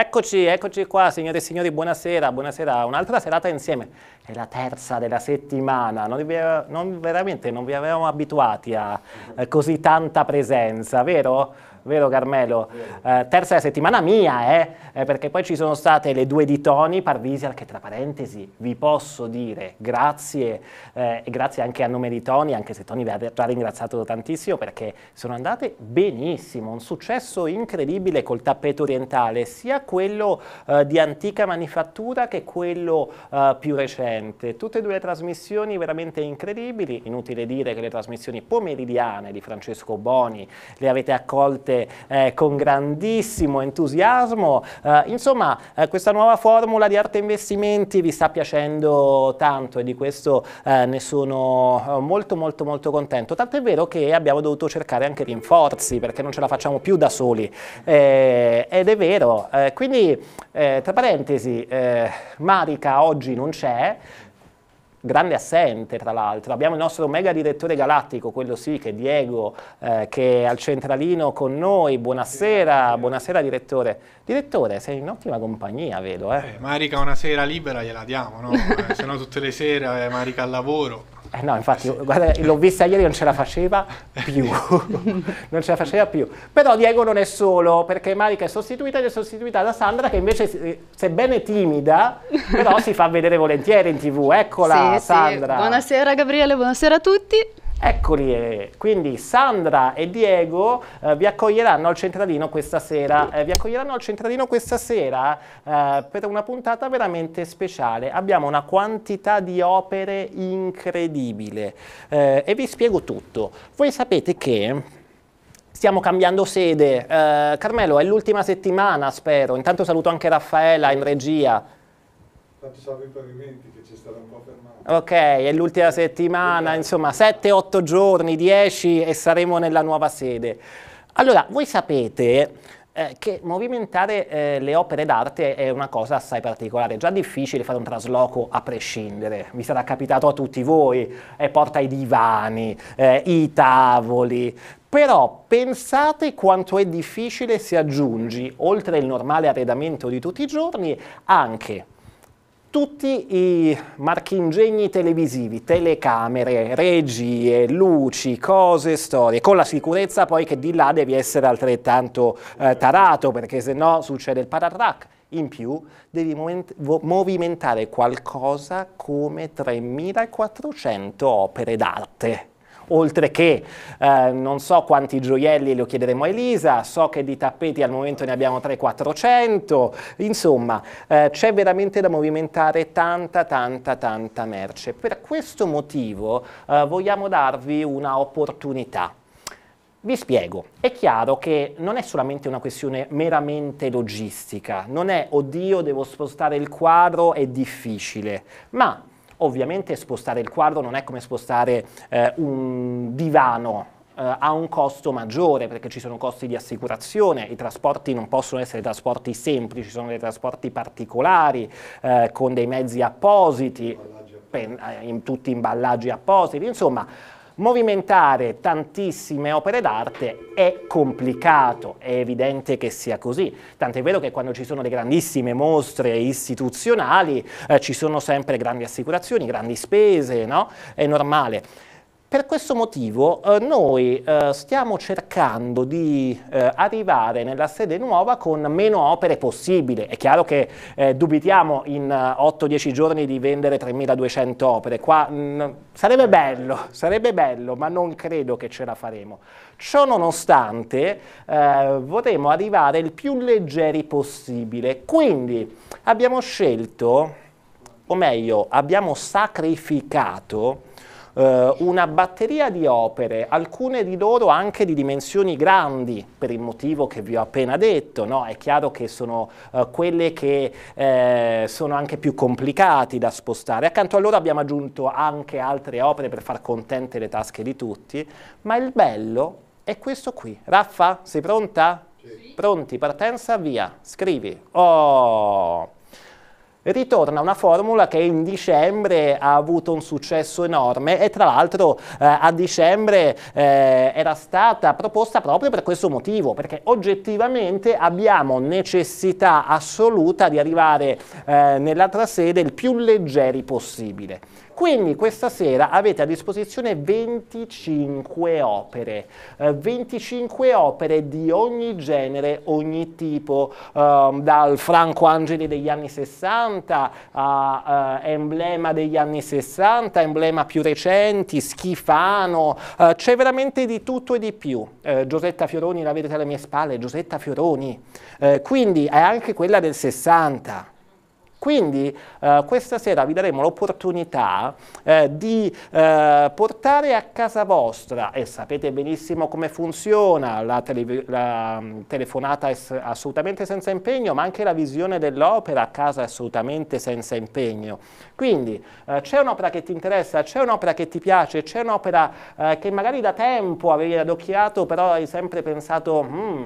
Eccoci, eccoci qua, signore e signori, buonasera, buonasera, un'altra serata insieme. È la terza della settimana, non vi, non, veramente non vi avevamo abituati a eh, così tanta presenza, vero? vero Carmelo? Eh, terza settimana mia, eh? eh? perché poi ci sono state le due di Tony Parvisial, che tra parentesi vi posso dire grazie, eh, e grazie anche a nome di Tony, anche se Tony vi ha già ringraziato tantissimo, perché sono andate benissimo, un successo incredibile col tappeto orientale, sia quello eh, di antica manifattura che quello eh, più recente. Tutte e due le trasmissioni veramente incredibili, inutile dire che le trasmissioni pomeridiane di Francesco Boni le avete accolte eh, con grandissimo entusiasmo. Eh, insomma, eh, questa nuova formula di arte investimenti vi sta piacendo tanto e di questo eh, ne sono eh, molto molto molto contento. Tant'è vero che abbiamo dovuto cercare anche rinforzi perché non ce la facciamo più da soli. Eh, ed è vero. quindi, tra parentesi, Marica oggi non c'è, grande assente tra l'altro, abbiamo il nostro mega direttore galattico, quello sì, che è Diego, eh, che è al centralino con noi, buonasera, buonasera direttore. Direttore, sei in ottima compagnia, vedo. Eh. Eh, Marica una sera libera gliela diamo, no? eh, se no tutte le sere eh, Marica al lavoro. Eh no, infatti, guarda, l'ho vista ieri non ce la faceva più. non ce la faceva più. Però Diego non è solo, perché Marica è sostituita ed è sostituita da Sandra, che invece, eh, sebbene timida, però si fa vedere volentieri in tv. Eccola, sì, Sandra. Sì. Buonasera Gabriele, buonasera a tutti. Eccoli, eh, quindi Sandra e Diego eh, vi accoglieranno al centralino questa sera, eh, vi accoglieranno al centralino questa sera eh, per una puntata veramente speciale. Abbiamo una quantità di opere incredibile eh, e vi spiego tutto. Voi sapete che stiamo cambiando sede, eh, Carmelo è l'ultima settimana spero, intanto saluto anche Raffaella in regia, Tanto salvo i pavimenti che ci stanno un po' fermando. Ok, è l'ultima settimana, insomma 7-8 giorni, 10 e saremo nella nuova sede. Allora, voi sapete eh, che movimentare eh, le opere d'arte è una cosa assai particolare, è già difficile fare un trasloco a prescindere, vi sarà capitato a tutti voi, eh, porta i divani, eh, i tavoli, però pensate quanto è difficile se aggiungi, oltre il normale arredamento di tutti i giorni, anche tutti i marchingegni televisivi, telecamere, regie, luci, cose, storie, con la sicurezza poi che di là devi essere altrettanto eh, tarato perché se no succede il paratrack. In più devi movimentare qualcosa come 3400 opere d'arte oltre che eh, non so quanti gioielli lo chiederemo a Elisa, so che di tappeti al momento ne abbiamo 300-400, insomma eh, c'è veramente da movimentare tanta tanta tanta merce. Per questo motivo eh, vogliamo darvi una opportunità. Vi spiego, è chiaro che non è solamente una questione meramente logistica, non è oddio devo spostare il quadro, è difficile, ma Ovviamente spostare il quadro non è come spostare eh, un divano, eh, ha un costo maggiore perché ci sono costi di assicurazione, i trasporti non possono essere trasporti semplici, ci sono dei trasporti particolari eh, con dei mezzi appositi, eh, in tutti imballaggi appositi, insomma movimentare tantissime opere d'arte è complicato, è evidente che sia così, tant'è vero che quando ci sono le grandissime mostre istituzionali eh, ci sono sempre grandi assicurazioni, grandi spese, no? È normale. Per questo motivo eh, noi eh, stiamo cercando di eh, arrivare nella sede nuova con meno opere possibile. È chiaro che eh, dubitiamo in 8-10 eh, giorni di vendere 3.200 opere. Qua mh, mm, sarebbe bello, sarebbe bello, ma non credo che ce la faremo. Ciò nonostante eh, vorremmo arrivare il più leggeri possibile. Quindi abbiamo scelto, o meglio abbiamo sacrificato, eh, una batteria di opere, alcune di loro anche di dimensioni grandi, per il motivo che vi ho appena detto, no? è chiaro che sono eh, quelle che eh, sono anche più complicate da spostare. Accanto a loro abbiamo aggiunto anche altre opere per far contente le tasche di tutti, ma il bello è questo qui. Raffa, sei pronta? Sì. Pronti, partenza, via, scrivi. Oh! ritorna una formula che in dicembre ha avuto un successo enorme e tra l'altro eh, a dicembre eh, era stata proposta proprio per questo motivo, perché oggettivamente abbiamo necessità assoluta di arrivare eh, nell'altra sede il più leggeri possibile. Quindi questa sera avete a disposizione 25 opere, eh, 25 opere di ogni genere, ogni tipo, eh, dal Franco Angeli degli anni 60 a eh, Emblema degli anni 60, Emblema più recenti, Schifano, eh, c'è veramente di tutto e di più. Eh, Giosetta Fioroni la vedete alle mie spalle, Giosetta Fioroni, eh, quindi è anche quella del 60. Quindi eh, questa sera vi daremo l'opportunità eh, di eh, portare a casa vostra, e sapete benissimo come funziona la, tele la mm, telefonata assolutamente senza impegno, ma anche la visione dell'opera a casa assolutamente senza impegno. Quindi eh, c'è un'opera che ti interessa, c'è un'opera che ti piace, c'è un'opera eh, che magari da tempo avevi adocchiato, però hai sempre pensato... Mm,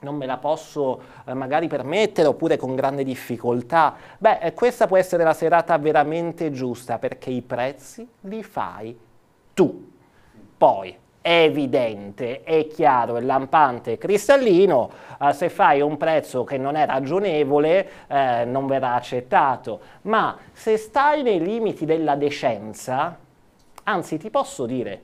non me la posso eh, magari permettere oppure con grande difficoltà. Beh, eh, questa può essere la serata veramente giusta perché i prezzi li fai tu. Poi è evidente, è chiaro, è lampante, è cristallino, eh, se fai un prezzo che non è ragionevole eh, non verrà accettato, ma se stai nei limiti della decenza, anzi ti posso dire,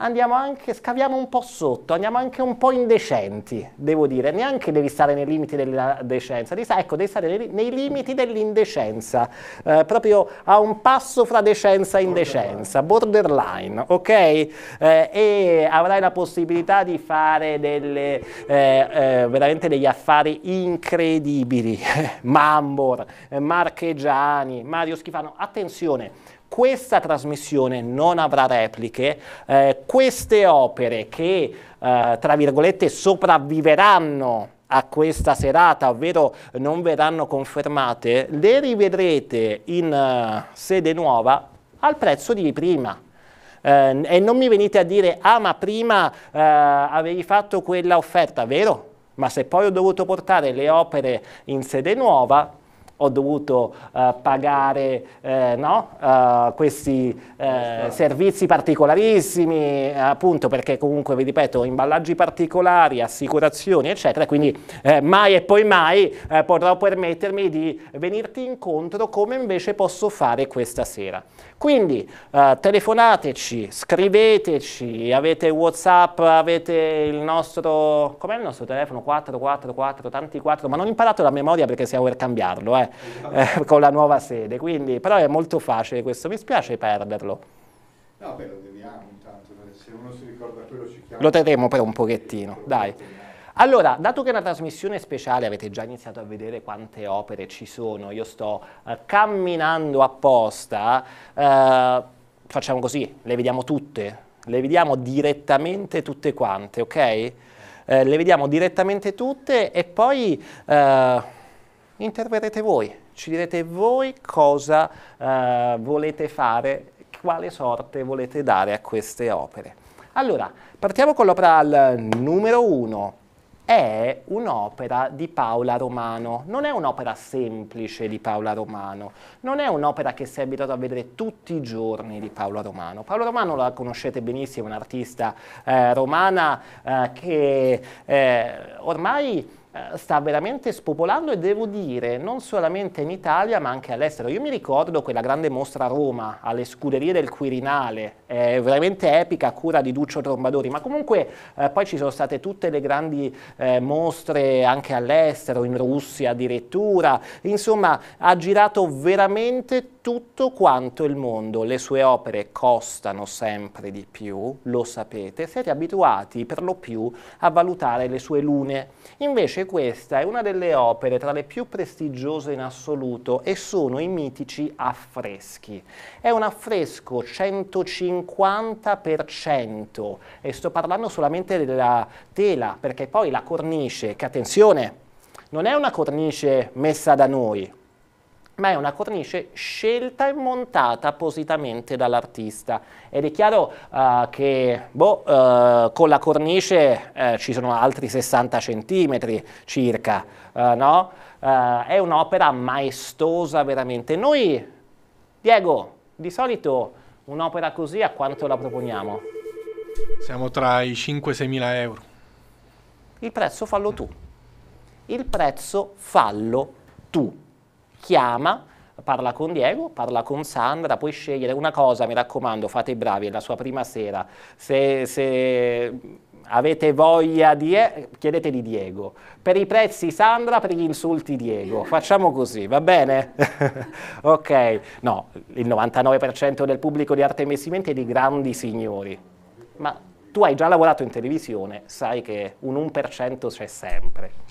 andiamo anche, scaviamo un po' sotto, andiamo anche un po' indecenti, devo dire, neanche devi stare nei limiti della decenza, devi stare, ecco, devi stare nei, limiti dell'indecenza, eh, proprio a un passo fra decenza e indecenza, borderline, ok? Eh, e avrai la possibilità di fare delle, eh, eh veramente degli affari incredibili, Mambor, eh, Marchegiani, Mario Schifano, attenzione, questa trasmissione non avrà repliche, eh, queste opere che, eh, tra virgolette, sopravviveranno a questa serata, ovvero non verranno confermate, le rivedrete in uh, sede nuova al prezzo di prima. Eh, e non mi venite a dire, ah ma prima eh, avevi fatto quella offerta, vero? Ma se poi ho dovuto portare le opere in sede nuova, ho dovuto eh, pagare eh, no, eh, questi eh, servizi particolarissimi, eh, appunto perché comunque, vi ripeto, imballaggi particolari, assicurazioni, eccetera, quindi eh, mai e poi mai potrò permettermi di venirti incontro come invece posso fare questa sera. Quindi telefonateci, scriveteci, avete Whatsapp, avete il nostro, com'è il nostro telefono? 444, tanti 4, ma non imparate la memoria perché è per cambiarlo, eh eh, con la nuova sede, quindi, però è molto facile questo, mi spiace perderlo. No, beh, lo beviamo intanto, se uno si ricorda quello ci chiama. Lo terremo per un pochettino, dai. Allora, dato che è una trasmissione speciale, avete già iniziato a vedere quante opere ci sono, io sto eh, camminando apposta, eh, facciamo così, le vediamo tutte, le vediamo direttamente tutte quante, ok? Eh, le vediamo direttamente tutte e poi eh, interverrete voi, ci direte voi cosa eh, volete fare, quale sorte volete dare a queste opere. Allora, partiamo con l'opera al numero 1. È un'opera di Paola Romano, non è un'opera semplice di Paola Romano, non è un'opera che si è abituato a vedere tutti i giorni di Paola Romano. Paola Romano la conoscete benissimo, è un'artista eh, romana eh, che eh, ormai eh, sta veramente spopolando e devo dire non solamente in Italia ma anche all'estero. Io mi ricordo quella grande mostra a Roma alle scuderie del Quirinale, eh, veramente epica a cura di Duccio Trombadori, ma comunque eh, poi ci sono state tutte le grandi eh, mostre anche all'estero, in Russia addirittura, insomma ha girato veramente tutto quanto il mondo, le sue opere costano sempre di più, lo sapete, siete abituati per lo più a valutare le sue lune. Invece questa è una delle opere tra le più prestigiose in assoluto e sono i mitici affreschi. È un affresco 150 x 100 e sto parlando solamente della tela perché poi la cornice, che attenzione, non è una cornice messa da noi, ma è una cornice scelta e montata appositamente dall'artista. Ed è chiaro uh, che boh, uh, con la cornice uh, ci sono altri 60 centimetri circa, no? è un'opera maestosa veramente. Noi, Diego, di solito un'opera così a quanto la proponiamo? Siamo tra i 5-6 mila euro. Il prezzo fallo tu. Il prezzo fallo tu chiama, parla con Diego, parla con Sandra, puoi scegliere una cosa, mi raccomando, fate i bravi, è la sua prima sera. Se, se avete voglia di... Eh, chiedete Diego. Per i prezzi Sandra, per gli insulti Diego. Facciamo così, va bene? ok, no, il 99% del pubblico di Arte e Investimenti è di grandi signori. Ma tu hai già lavorato in televisione, sai che un 1% c'è sempre.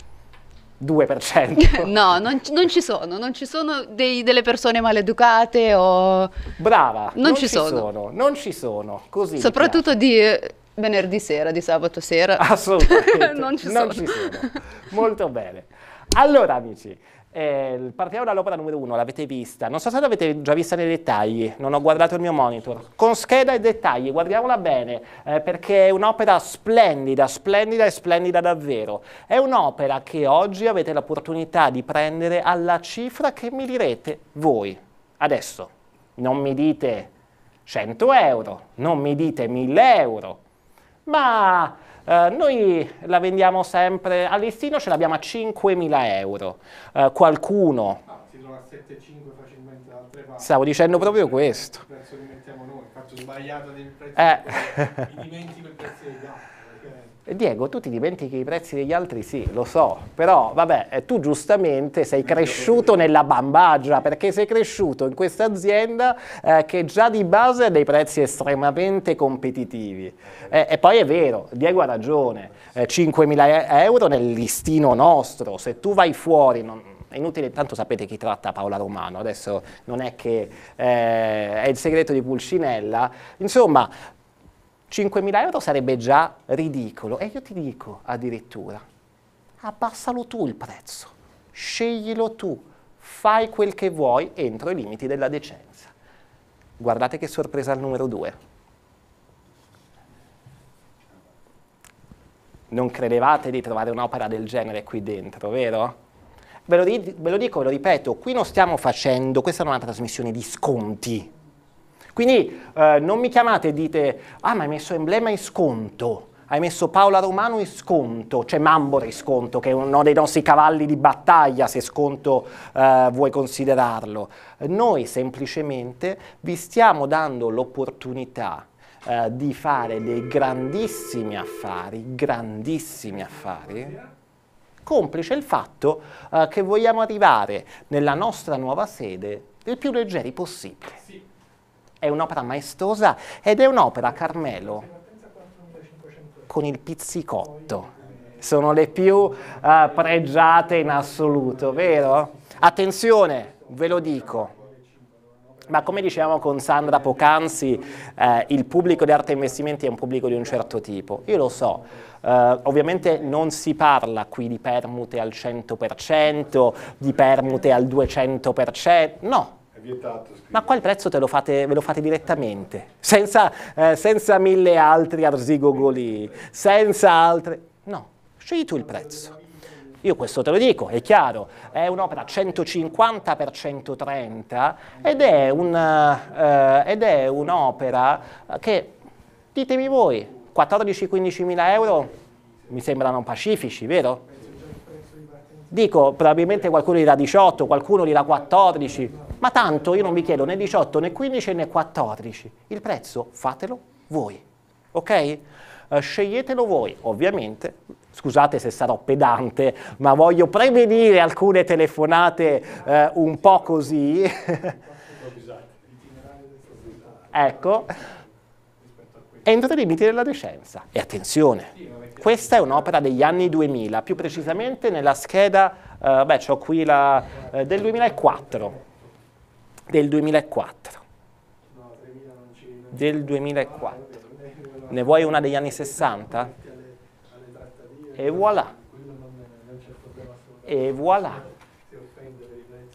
2%. no, non, non, ci sono, non ci sono dei, delle persone maleducate o... Brava, non, non ci, sono. sono. non ci sono, così. Soprattutto di eh, venerdì sera, di sabato sera. Assolutamente, non, ci, non sono. ci sono. Molto bene. Allora amici, eh, partiamo dall'opera numero 1, l'avete vista. Non so se l'avete già vista nei dettagli, non ho guardato il mio monitor. Con scheda e dettagli, guardiamola bene, eh, perché è un'opera splendida, splendida e splendida davvero. È un'opera che oggi avete l'opportunità di prendere alla cifra che mi direte voi. Adesso, non mi dite 100 euro, non mi dite 1000 euro, ma eh, noi la vendiamo sempre, a listino ce l'abbiamo a 5.000 euro. Eh, qualcuno... Ah, si trova a 7,5 facilmente da altre parti. Stavo dicendo proprio questo. Il prezzo che mettiamo noi, faccio sbagliato del prezzo. Eh. Mi dimentico il prezzo dei dati. Eh, Diego, tu ti dimentichi i prezzi degli altri? Sì, lo so, però vabbè, eh, tu giustamente sei cresciuto nella bambagia perché sei cresciuto in questa azienda eh, che già di base ha dei prezzi estremamente competitivi. Eh, e poi è vero, Diego ha ragione, eh, 5.000 euro nel listino nostro, se tu vai fuori... Non, è inutile, tanto sapete chi tratta Paola Romano, adesso non è che eh, è il segreto di Pulcinella, insomma 5.000 euro sarebbe già ridicolo. E io ti dico addirittura, abbassalo tu il prezzo, sceglilo tu, fai quel che vuoi entro i limiti della decenza. Guardate che sorpresa al numero 2. Non credevate di trovare un'opera del genere qui dentro, vero? Ve lo, ve lo dico, ve lo ripeto, qui non stiamo facendo, questa non è una trasmissione di sconti, quindi eh, non mi chiamate e dite, ah ma hai messo emblema in sconto, hai messo Paola Romano in sconto, cioè Mambora in sconto, che è uno dei nostri cavalli di battaglia, se sconto eh, vuoi considerarlo. Noi semplicemente vi stiamo dando l'opportunità eh, di fare dei grandissimi affari, grandissimi affari, complice il fatto eh, che vogliamo arrivare nella nostra nuova sede il più leggeri possibile. Sì. È un'opera maestosa ed è un'opera, Carmelo, con il pizzicotto. Sono le più uh, pregiate in assoluto, vero? Attenzione, ve lo dico. Ma come dicevamo con Sandra poc'anzi, eh, il pubblico di arte e investimenti è un pubblico di un certo tipo. Io lo so, eh, ovviamente non si parla qui di permute al 100%, di permute al 200%, no, vietato. Scrive. Ma qua il prezzo lo fate, ve lo fate direttamente, senza, eh, senza mille altri arzigogoli, senza altre... No, scegli tu il prezzo. Io questo te lo dico, è chiaro, è un'opera 150 x 130 ed è, un'opera eh, un che, ditemi voi, 14-15 mila euro mi sembrano pacifici, vero? Dico, probabilmente qualcuno dirà 18, qualcuno dirà 14, ma tanto io non vi chiedo né 18, né 15, né 14. Il prezzo fatelo voi, ok? Eh, sceglietelo voi, ovviamente. Scusate se sarò pedante, ma voglio prevenire alcune telefonate uh, un po' così. ecco. Entro i limiti della decenza. E attenzione, questa è un'opera degli anni 2000, più precisamente nella scheda, uh, beh, ho qui la, del 2004 del 2004. Del 2004. Ah, ecco, ne vuoi una degli anni 60? E voilà. E voilà.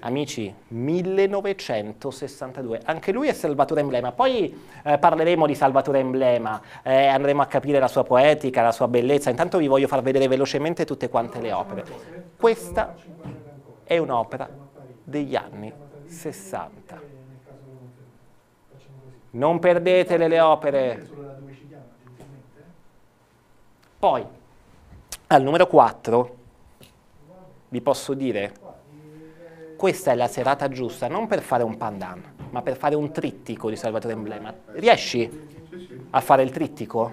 Amici, 1962, anche lui è Salvatore Emblema. Poi eh, parleremo di Salvatore Emblema, eh, andremo a capire la sua poetica, la sua bellezza. Intanto vi voglio far vedere velocemente tutte quante le opere. Questa è un'opera degli anni 60. Non perdetele le opere. Poi, al numero 4, vi posso dire, questa è la serata giusta, non per fare un pandan, ma per fare un trittico di Salvatore Emblema. Riesci a fare il trittico?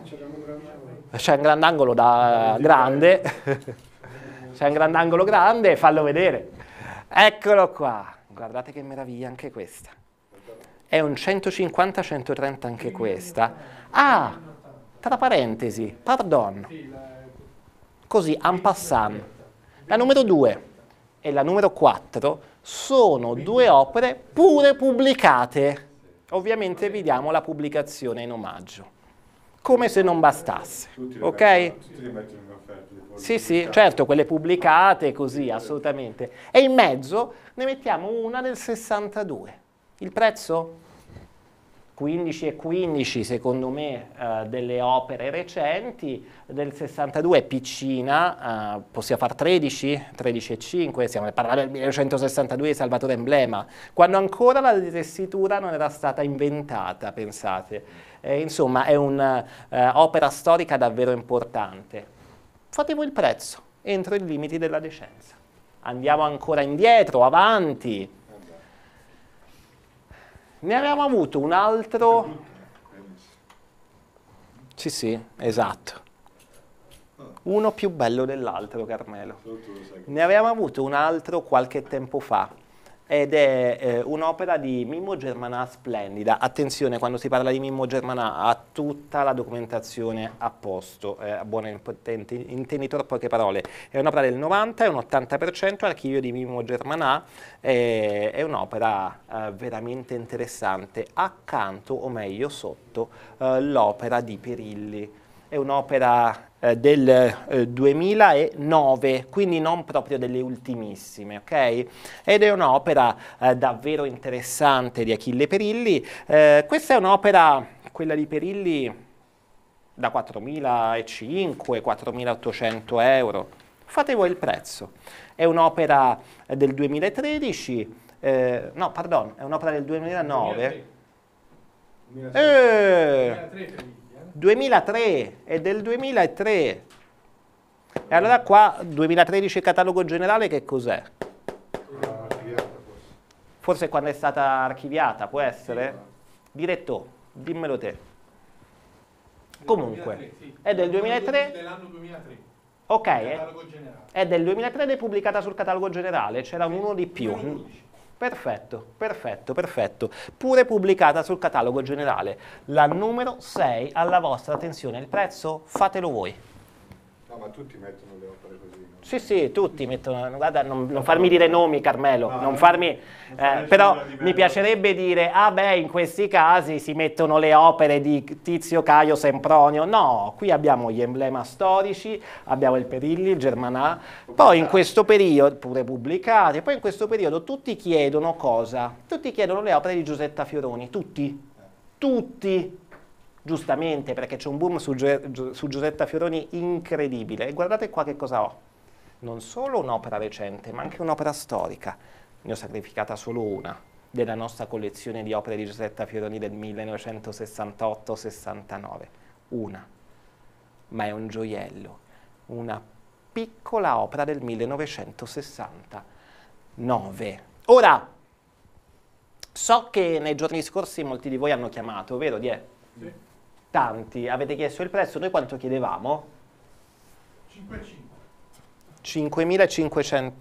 C'è un grandangolo da grande, c'è un grandangolo grande, fallo vedere. Eccolo qua guardate che meraviglia anche questa. È un 150-130 anche questa. Ah, tra parentesi, pardon. Così, en passant. La numero 2 e la numero 4 sono due opere pure pubblicate. Ovviamente vi diamo la pubblicazione in omaggio. Come se non bastasse, ok? in sì, sì, certo, quelle pubblicate così, assolutamente. E in mezzo ne mettiamo una del 62. Il prezzo? 15 e 15 secondo me eh, delle opere recenti, del 62 è piccina, eh, possiamo far 13, 13 e 5, stiamo parlando del 1962 di Salvatore Emblema, quando ancora la tessitura non era stata inventata, pensate. Eh, insomma è un'opera eh, storica davvero importante fate voi il prezzo entro i limiti della decenza. Andiamo ancora indietro, avanti. Ne avevamo avuto un altro... Sì, sì, esatto. Uno più bello dell'altro, Carmelo. Ne avevamo avuto un altro qualche tempo fa, ed è eh, un'opera di Mimmo Germanà splendida. Attenzione, quando si parla di Mimmo Germanà ha tutta la documentazione a posto, eh, buon intenditor poche parole. È un'opera del 90, è un 80%, archivio di Mimmo Germanà, eh, è un'opera eh, veramente interessante accanto, o meglio sotto, eh, l'opera di Perilli è un'opera eh, del 2009, eh, quindi non proprio delle ultimissime, ok? Ed è un'opera eh, davvero interessante di Achille Perilli. Eh, questa è un'opera, quella di Perilli, da 4.500-4.800 euro. Fate voi il prezzo. È un'opera del 2013, eh, no, pardon, è un'opera del 2009. 2003. 2003. 2003, è del 2003. E allora qua 2013 catalogo generale che cos'è? Forse quando è stata archiviata, può essere? Diretto, dimmelo te. Comunque, è del 2003. Dell'anno 2003. Ok, è, è del 2003 ed è pubblicata sul catalogo generale, c'era uno di più. Perfetto, perfetto, perfetto. Pure pubblicata sul catalogo generale. La numero 6 alla vostra attenzione. Il prezzo? Fatelo voi ma tutti mettono le opere così. No? Sì, sì, tutti mettono. Guarda, non, non farmi dire nomi, Carmelo, no, non eh, farmi, eh, però mi piacerebbe dire, ah beh, in questi casi si mettono le opere di Tizio, Caio, Sempronio. No, qui abbiamo gli emblema storici, abbiamo il Perilli, il Germanà, poi in questo periodo, pure pubblicati, poi in questo periodo tutti chiedono cosa? Tutti chiedono le opere di Giusetta Fioroni, tutti, tutti giustamente perché c'è un boom su, su Giusetta Fioroni incredibile. E guardate qua che cosa ho. Non solo un'opera recente, ma anche un'opera storica. Ne ho sacrificata solo una della nostra collezione di opere di Giusetta Fioroni del 1968-69. Una. Ma è un gioiello, una piccola opera del 1969. Ora, so che nei giorni scorsi molti di voi hanno chiamato, vero Die? Sì tanti, avete chiesto il prezzo, noi quanto chiedevamo? 5.500.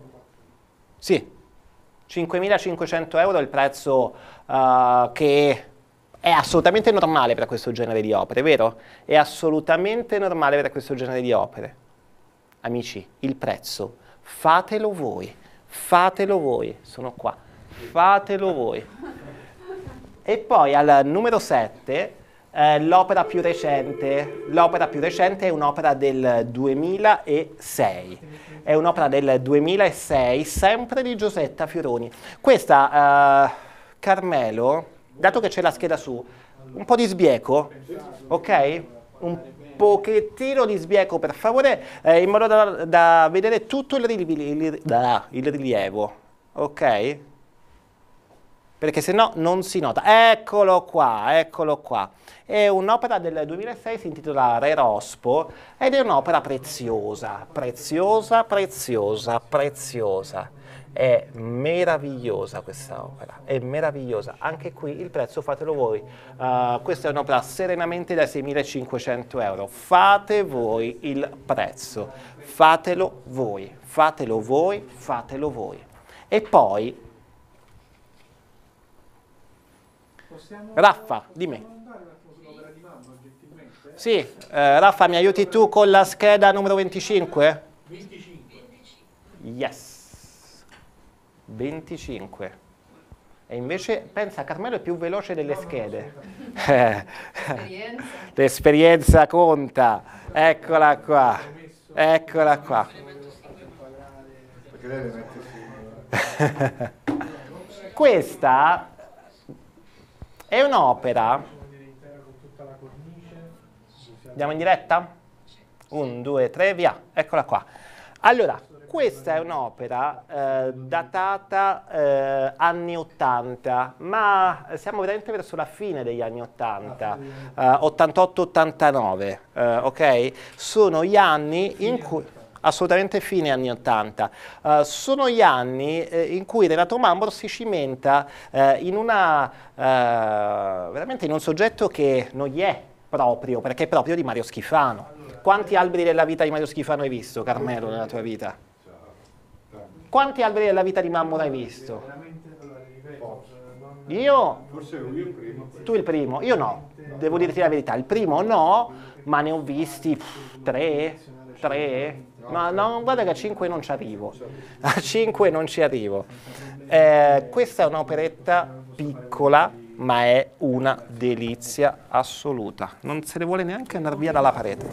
Sì, 5.500 euro è il prezzo uh, che è assolutamente normale per questo genere di opere, vero? È assolutamente normale per questo genere di opere. Amici, il prezzo, fatelo voi, fatelo voi, sono qua, fatelo voi. E poi al numero 7 eh, l'opera più recente. L'opera più recente è un'opera del 2006. È un'opera del 2006, sempre di Giusetta Fioroni. Questa, eh, Carmelo, dato che c'è la scheda su, un po' di sbieco, ok? Un pochettino di sbieco per favore, eh, in modo da, da, vedere tutto il, il, il, il rilievo, ok? perché se no non si nota. Eccolo qua, eccolo qua. È un'opera del 2006, si intitola Re Rospo, ed è un'opera preziosa, preziosa, preziosa, preziosa. È meravigliosa questa opera, è meravigliosa. Anche qui il prezzo fatelo voi. Uh, questa è un'opera serenamente da 6.500 euro. Fate voi il prezzo, fatelo voi, fatelo voi, fatelo voi. E poi Raffa, dimmi. Sì, eh, Raffa mi aiuti tu con la scheda numero 25? 25. Yes. 25. E invece, pensa, Carmelo è più veloce delle no, schede. No, L'esperienza conta. Eccola qua. Eccola qua. Questa è un'opera. Andiamo in diretta? Un, due, tre, via. Eccola qua. Allora, questa è un'opera eh, datata eh, anni 80, ma siamo veramente verso la fine degli anni 80, eh, 88-89, eh, ok? Sono gli anni in cui assolutamente fine anni 80. Uh, eh, sono gli anni eh, in cui Renato Mambro si cimenta eh, in, una, eh, veramente in un soggetto che non gli è proprio, perché è proprio di Mario Schifano. Quanti alberi della vita di Mario Schifano hai visto, Carmelo, nella tua vita? Quanti alberi della vita di Mammora hai visto? Io? Forse io il primo. Tu il primo? Io no, devo dirti la verità, il primo no, ma ne ho visti pff, tre, tre, ma no, guarda che a 5 non ci arrivo. A 5 non ci arrivo. Eh, questa è un'operetta piccola, ma è una delizia assoluta. Non se ne vuole neanche andare via dalla parete.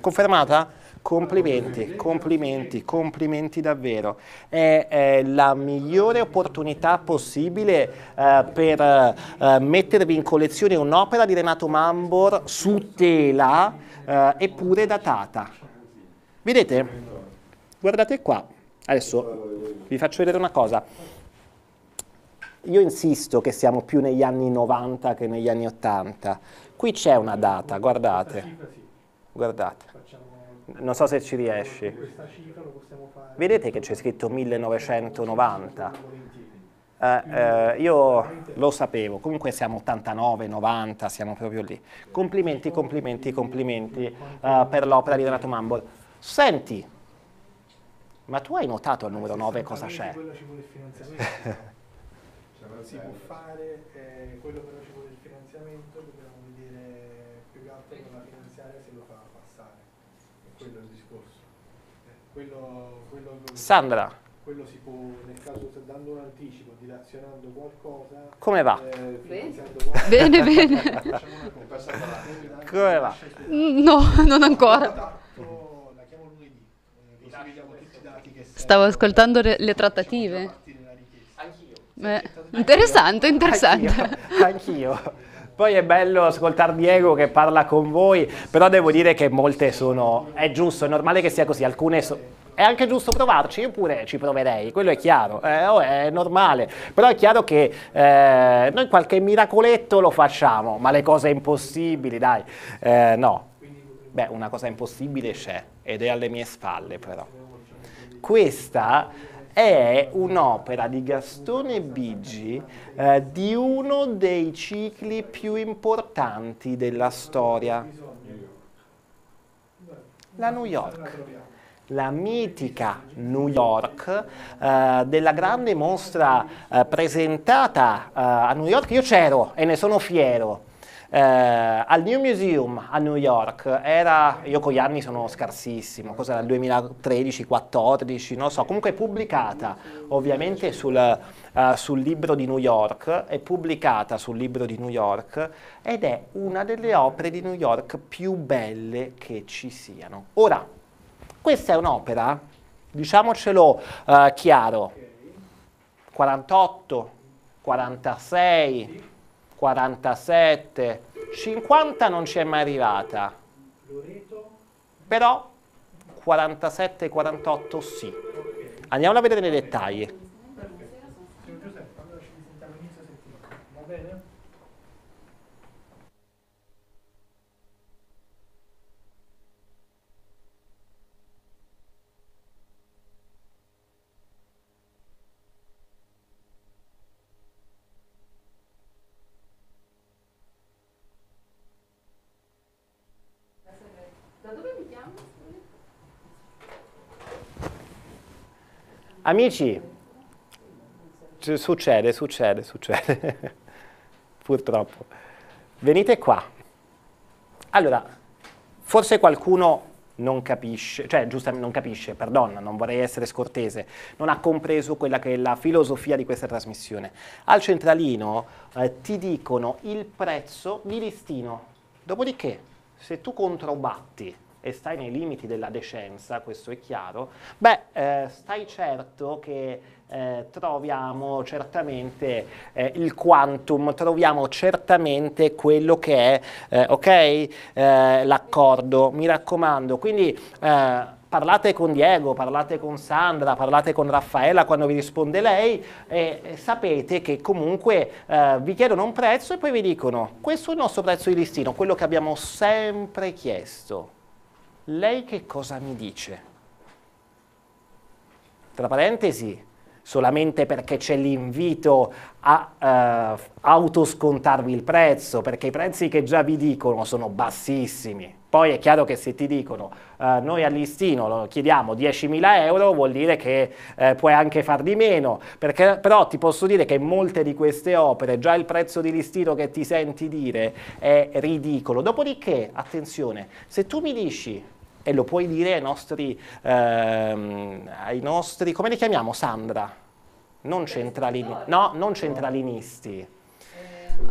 Confermata? Complimenti, complimenti, complimenti davvero. È, è la migliore opportunità possibile eh, per eh, mettervi in collezione un'opera di Renato Mambor su tela eh, eppure datata. Vedete? Guardate qua. Adesso vi faccio vedere una cosa. Io insisto che siamo più negli anni 90 che negli anni 80. Qui c'è una data, guardate. Guardate. Non so se ci riesci. Vedete che c'è scritto 1990. Eh, eh, io lo sapevo, comunque siamo 89, 90, siamo proprio lì. Complimenti, complimenti, complimenti eh, per l'opera di Renato Mambol. Senti, ma tu hai notato il numero 9 cosa c'è? Quello ci vuole il finanziamento. cioè, si può fare, eh, quello però ci vuole il finanziamento, dobbiamo vedere più che altro con la finanziaria se lo fa passare. E quello è il discorso. Eh, quello, quello, Sandra. Quello si può, nel caso dando un anticipo, dilazionando qualcosa. Come va? Eh, bene, qualcosa, bene. bene. Come va? No, non ancora. Stavo ascoltando re- le trattative. Beh, interessante, interessante. Anch'io. Anch'io. Poi è bello ascoltare Diego che parla con voi, però devo dire che molte sono... È giusto, è normale che sia così, alcune sono è anche giusto provarci, io pure ci proverei, quello è chiaro, eh, oh, è normale, però è chiaro che eh, noi qualche miracoletto lo facciamo, ma le cose impossibili, dai, eh, no. Beh, una cosa impossibile c'è ed è alle mie spalle però. Questa è un'opera di Gastone Biggi eh, di uno dei cicli più importanti della storia. La New York. La mitica New York eh, della grande mostra eh, presentata eh, a New York. Io c'ero e ne sono fiero eh, al New Museum a New York era, io con gli anni sono scarsissimo, cos'era il 2013, 14, non so, comunque è pubblicata ovviamente sul, uh, sul libro di New York, è pubblicata sul libro di New York ed è una delle opere di New York più belle che ci siano. Ora, questa è un'opera, diciamocelo uh, chiaro, 48, 46, 47, 50 non ci è mai arrivata. Però 47, 48 sì. Andiamo a vedere nei dettagli. Amici, succede, succede, succede, purtroppo. Venite qua. Allora, forse qualcuno non capisce, cioè giustamente non capisce, perdona, non vorrei essere scortese, non ha compreso quella che è la filosofia di questa trasmissione. Al centralino eh, ti dicono il prezzo di listino, dopodiché se tu controbatti e stai nei limiti della decenza, questo è chiaro, beh, eh, stai certo che eh, troviamo certamente eh, il quantum, troviamo certamente quello che è, eh, ok, eh, l'accordo, mi raccomando. Quindi eh, parlate con Diego, parlate con Sandra, parlate con Raffaella quando vi risponde lei e sapete che comunque eh, vi chiedono un prezzo e poi vi dicono questo è il nostro prezzo di listino, quello che abbiamo sempre chiesto lei che cosa mi dice? Tra parentesi, solamente perché c'è l'invito a eh, autoscontarvi il prezzo, perché i prezzi che già vi dicono sono bassissimi. Poi è chiaro che se ti dicono eh, noi a listino chiediamo 10.000 euro vuol dire che eh, puoi anche far di meno, perché, però ti posso dire che molte di queste opere, già il prezzo di listino che ti senti dire è ridicolo. Dopodiché, attenzione, se tu mi dici e lo puoi dire ai nostri, ehm, ai nostri come li chiamiamo Sandra? Non, centralini- no, non centralinisti.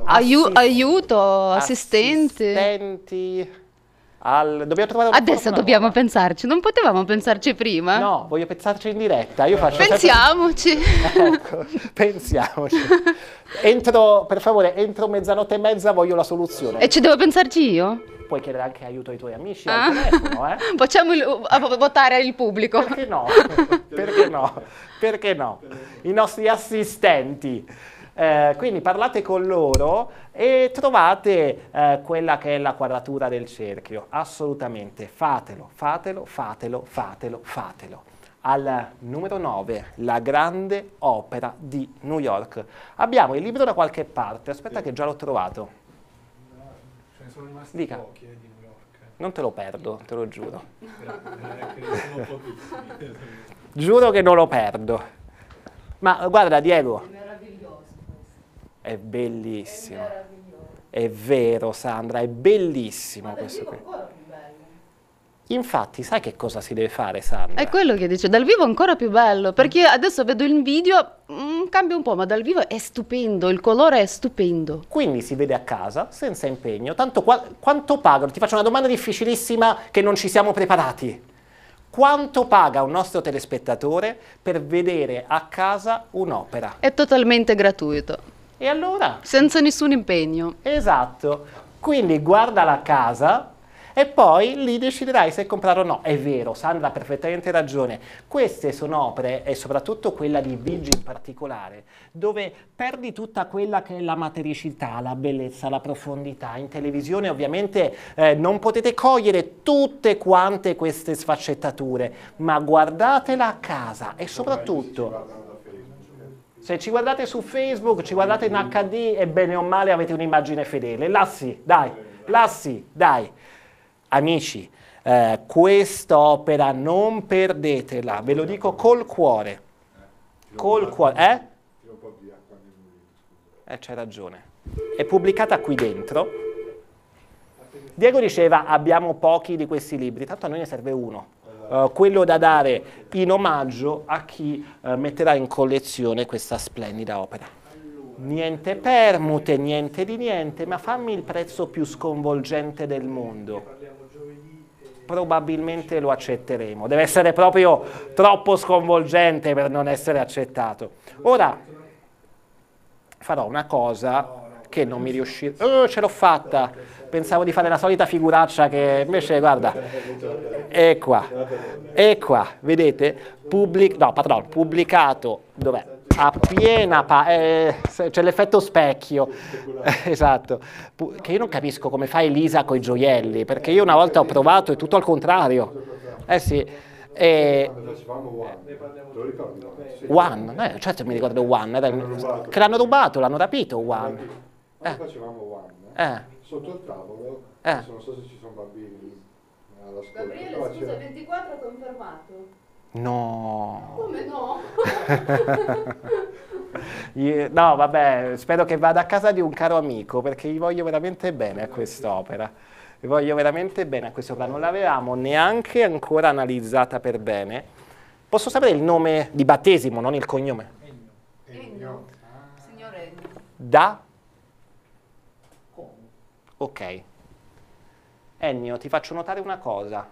Aiu- aiuto, assistenti. assistenti al... Adesso dobbiamo pensarci, non potevamo pensarci prima? No, voglio pensarci in diretta. Io faccio pensiamoci. Sempre... ecco, pensiamoci. Entro, per favore, entro mezzanotte e mezza voglio la soluzione. E ci devo pensarci io? Puoi chiedere anche aiuto ai tuoi amici ah. telefono, eh? Facciamo il, votare il pubblico. Perché no? Perché no? Perché no? I nostri assistenti. Eh, quindi parlate con loro e trovate eh, quella che è la quadratura del cerchio, assolutamente, fatelo, fatelo, fatelo, fatelo, fatelo. Al numero 9, La grande opera di New York. Abbiamo il libro da qualche parte, aspetta che già l'ho trovato. No, ce ne sono rimasti Dica. pochi eh, di New York. Eh. Non te lo perdo, te lo giuro. Eh, giuro che non lo perdo. Ma guarda Diego, è bellissimo. È vero Sandra, è bellissimo questo qui. Infatti, sai che cosa si deve fare, Sandra? È quello che dice, dal vivo è ancora più bello, perché mm. adesso vedo il video, mh, mm, cambia un po', ma dal vivo è stupendo, il colore è stupendo. Quindi si vede a casa, senza impegno, tanto qua, quanto pagano? Ti faccio una domanda difficilissima che non ci siamo preparati. Quanto paga un nostro telespettatore per vedere a casa un'opera? È totalmente gratuito. E allora? Senza nessun impegno. Esatto. Quindi guarda la casa e poi lì deciderai se comprare o no. È vero, Sandra ha perfettamente ragione. Queste sono opere, e soprattutto quella di Vigi in particolare, dove perdi tutta quella che è la matericità, la bellezza, la profondità. In televisione ovviamente eh, non potete cogliere tutte quante queste sfaccettature, ma guardatela a casa e soprattutto... Se ci guardate su Facebook, ci guardate in HD e bene o male avete un'immagine fedele. Là sì, dai, là sì, dai. Amici, eh, quest'opera non perdetela, ve lo dico col cuore. Col cuore, eh? Eh, c'hai ragione. È pubblicata qui dentro. Diego diceva abbiamo pochi di questi libri, tanto a noi ne serve uno. Eh, quello da dare in omaggio a chi eh, metterà in collezione questa splendida opera. Niente permute, niente di niente, ma fammi il prezzo più sconvolgente del mondo probabilmente lo accetteremo. Deve essere proprio troppo sconvolgente per non essere accettato. Ora farò una cosa che non mi riuscirà. Oh, ce l'ho fatta! pensavo di fare la solita figuraccia che invece, guarda, è qua, è qua, vedete, Public, no, patron, pubblicato, dov'è? a piena pa- eh, c'è l'effetto specchio esatto che io non capisco come fa Elisa con i gioielli perché io una volta ho provato e tutto al contrario eh sì e... One, eh, certo mi ricordo One, che l'hanno rubato, l'hanno rapito One. Eh. Sotto il tavolo, eh. non so se ci sono bambini all'ascolto. Gabriele, no, scusa, 24 è confermato? No. Come no? no, vabbè, spero che vada a casa di un caro amico perché gli voglio veramente bene a quest'opera. Gli voglio veramente bene a quest'opera, non l'avevamo neanche ancora analizzata per bene. Posso sapere il nome di battesimo, non il cognome? Ennio. Ennio. Signor Ennio. Da Ok, Ennio, ti faccio notare una cosa.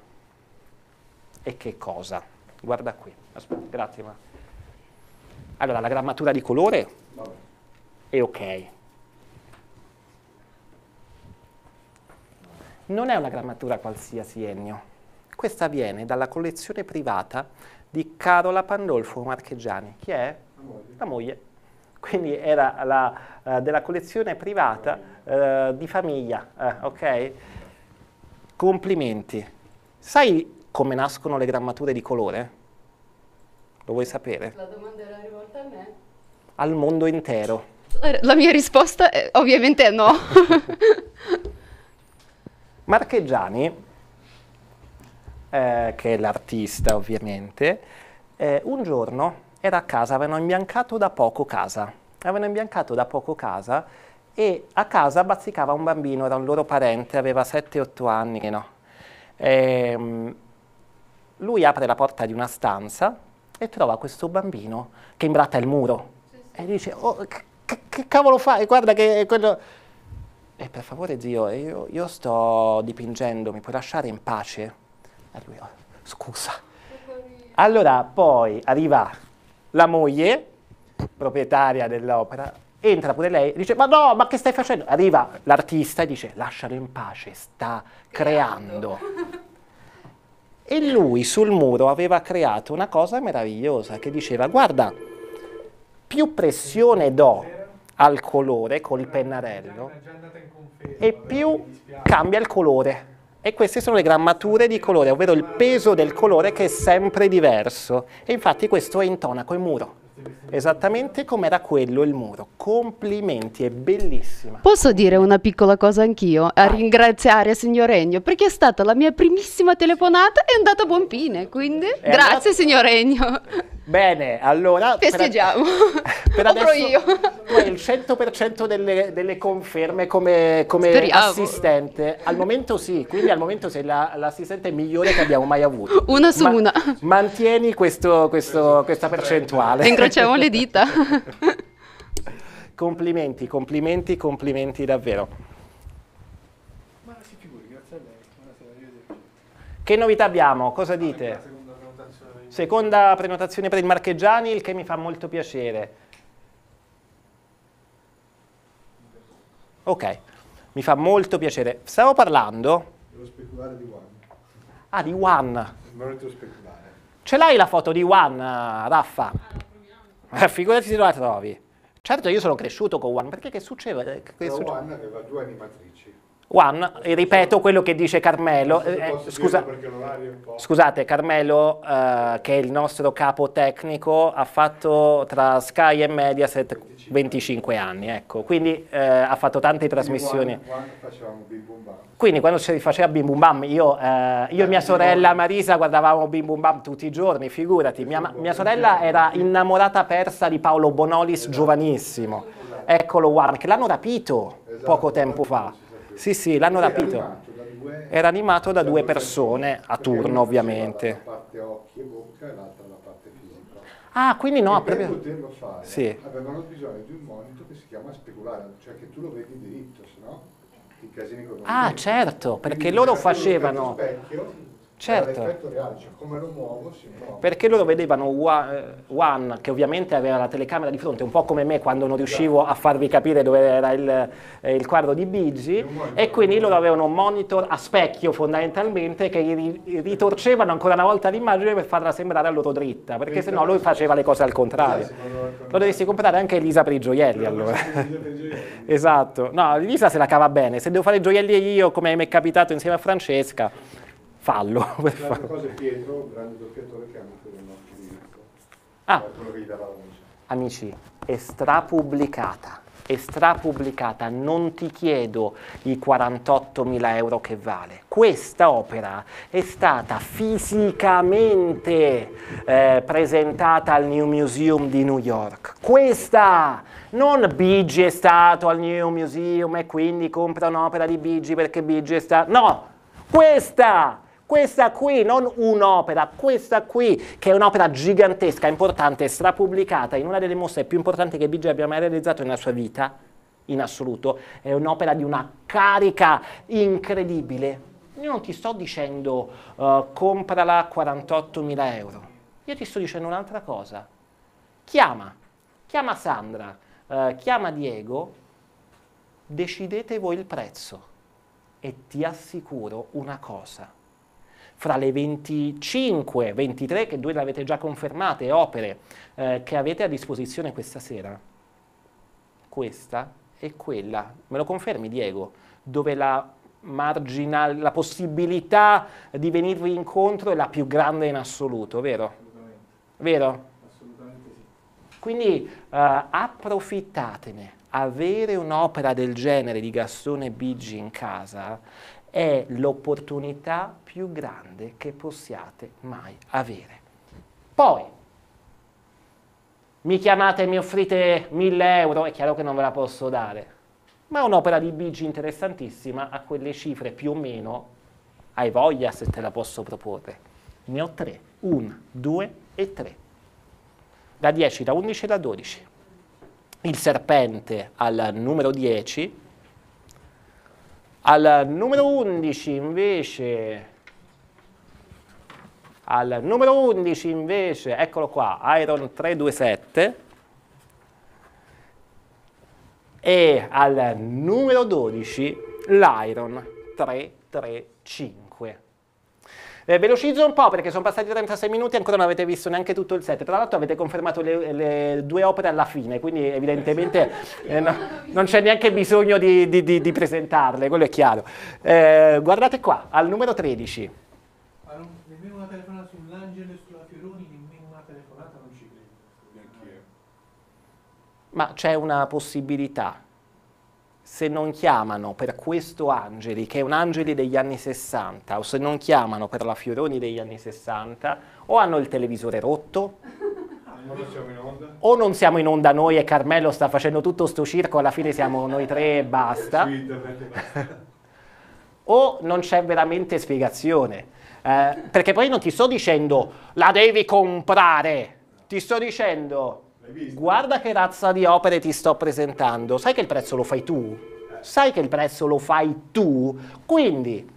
E che cosa? Guarda qui. Aspetta, grazie. Ma... Allora, la grammatura di colore Vabbè. è ok. Non è una grammatura qualsiasi, Ennio. Questa viene dalla collezione privata di Carola Pandolfo Marchegiani. Chi è? La moglie. La moglie quindi era la, eh, della collezione privata eh, di famiglia, eh, ok? Complimenti. Sai come nascono le grammature di colore? Lo vuoi sapere? La domanda era rivolta a me. Al mondo intero. Eh, la mia risposta è, ovviamente è no. Marchegiani, eh, che è l'artista ovviamente, eh, un giorno era a casa, avevano imbiancato da poco casa. Avevano imbiancato da poco casa e a casa bazzicava un bambino, era un loro parente, aveva 7-8 anni. No? E, ehm, lui apre la porta di una stanza e trova questo bambino che imbratta il muro. Sì, sì. E dice, oh, che cavolo fai? Guarda che quello... E per favore zio, io, io sto dipingendo, mi puoi lasciare in pace? E lui, oh, scusa. Allora, poi arriva la moglie, proprietaria dell'opera, entra pure lei e dice ma no, ma che stai facendo? Arriva l'artista e dice lascialo in pace, sta creando. E lui sul muro aveva creato una cosa meravigliosa che diceva guarda, più pressione do al colore col pennarello e più cambia il colore e queste sono le grammature di colore, ovvero il peso del colore che è sempre diverso. E infatti questo è intonaco e muro, esattamente come era quello il muro. Complimenti, è bellissima. Posso dire una piccola cosa anch'io? A ringraziare signor Regno, perché è stata la mia primissima telefonata e è andata a buon fine, quindi è grazie andata... signor Regno. Bene, allora... Festeggiamo. Per, per adesso io. tu hai il 100% delle, delle conferme come, come assistente. Al momento sì, quindi al momento sei la, l'assistente migliore che abbiamo mai avuto. Una su Ma, una. Mantieni questo, questo, questa percentuale. Incrociamo le dita. complimenti, complimenti, complimenti davvero. Che novità abbiamo? Cosa dite? Seconda prenotazione per il Marcheggiani, il che mi fa molto piacere. Ok, mi fa molto piacere. Stavo parlando... Devo speculare di One. Ah, di One. Non speculare. Ce l'hai la foto di One, Raffa? Ah, la eh, Figurati se la trovi. Certo, io sono cresciuto con One, perché che succede? Che One aveva due animatrici. Juan, ripeto quello che dice Carmelo. Eh, scusa, scusate, Carmelo, eh, che è il nostro capo tecnico, ha fatto tra Sky e Mediaset 25 anni, ecco. quindi eh, ha fatto tante trasmissioni. Quindi quando si faceva Bim Bum Bam, io, eh, io e mia sorella Marisa guardavamo Bim Bum Bam tutti i giorni, figurati. Mia, mia sorella era innamorata persa di Paolo Bonolis esatto. giovanissimo. Eccolo Juan, che l'hanno rapito esatto, poco tempo esatto, fa. Sì, sì, l'hanno rapito. Animato due, Era animato da due persone a turno, ovviamente. Una parte occhi e bocca e l'altra la parte fisica. Ah, quindi no, per proprio... poterlo fare sì. avevano bisogno di un monitor che si chiama speculare, cioè che tu lo vedi diritto, se no ti casini con Ah, certo, perché quindi loro facevano Certo. reale, cioè come lo muovo si muove. Perché loro vedevano Juan, eh, che ovviamente aveva la telecamera di fronte, un po' come me quando non riuscivo a farvi capire dove era il, eh, il quadro di Biggie, e quindi loro avevano un monitor a specchio fondamentalmente che ritorcevano ancora una volta l'immagine per farla sembrare a loro dritta, perché sennò lui faceva le cose al contrario. Lo dovresti comprare anche Elisa per i gioielli allora. esatto, no, Elisa se la cava bene, se devo fare i gioielli io come mi è capitato insieme a Francesca fallo. Per farlo. cosa è Pietro, grande doppiatore che ha anche del nostro diritto. Ah, amici, è strapubblicata, è strapubblicata, non ti chiedo i 48.000 euro che vale. Questa opera è stata fisicamente eh, presentata al New Museum di New York. Questa, non Biggi è stato al New Museum e quindi compra un'opera di Biggi perché Biggi è stato... No! Questa questa qui, non un'opera, questa qui, che è un'opera gigantesca, importante, strapubblicata, in una delle mostre più importanti che BJ abbia mai realizzato nella sua vita, in assoluto, è un'opera di una carica incredibile. Io non ti sto dicendo uh, comprala a 48.000 euro, io ti sto dicendo un'altra cosa. Chiama, chiama Sandra, uh, chiama Diego, decidete voi il prezzo e ti assicuro una cosa fra le 25, 23, che due l'avete già confermate, opere eh, che avete a disposizione questa sera? Questa e quella. Me lo confermi Diego? Dove la marginal, la possibilità di venirvi incontro è la più grande in assoluto, vero? Assolutamente. Vero? Assolutamente sì. Quindi eh, approfittatene, avere un'opera del genere di Gastone Biggi in casa è l'opportunità più grande che possiate mai avere. Poi, mi chiamate e mi offrite 1000 euro, è chiaro che non ve la posso dare, ma è un'opera di Bigi interessantissima, a quelle cifre più o meno hai voglia se te la posso proporre. Ne ho tre, un, due e tre. Da 10, da 11 e da 12. Il serpente al numero 10 al numero 11 invece, al numero 11 invece, eccolo qua, Iron 327, e al numero 12 l'Iron 335. Eh, velocizzo un po' perché sono passati 36 minuti e ancora non avete visto neanche tutto il set. Tra l'altro avete confermato le, le due opere alla fine, quindi evidentemente esatto. eh, no, non c'è neanche bisogno di, di, di, di, presentarle, quello è chiaro. Eh, guardate qua, al numero 13. Ma c'è una possibilità se non chiamano per questo Angeli, che è un Angeli degli anni 60, o se non chiamano per la Fioroni degli anni 60, o hanno il televisore rotto, non o non siamo in onda noi e Carmelo sta facendo tutto sto circo, alla fine siamo noi tre e basta, o non c'è veramente spiegazione. Eh, perché poi non ti sto dicendo la devi comprare, ti sto dicendo guarda che razza di opere ti sto presentando, sai che il prezzo lo fai tu? Sai che il prezzo lo fai tu? Quindi,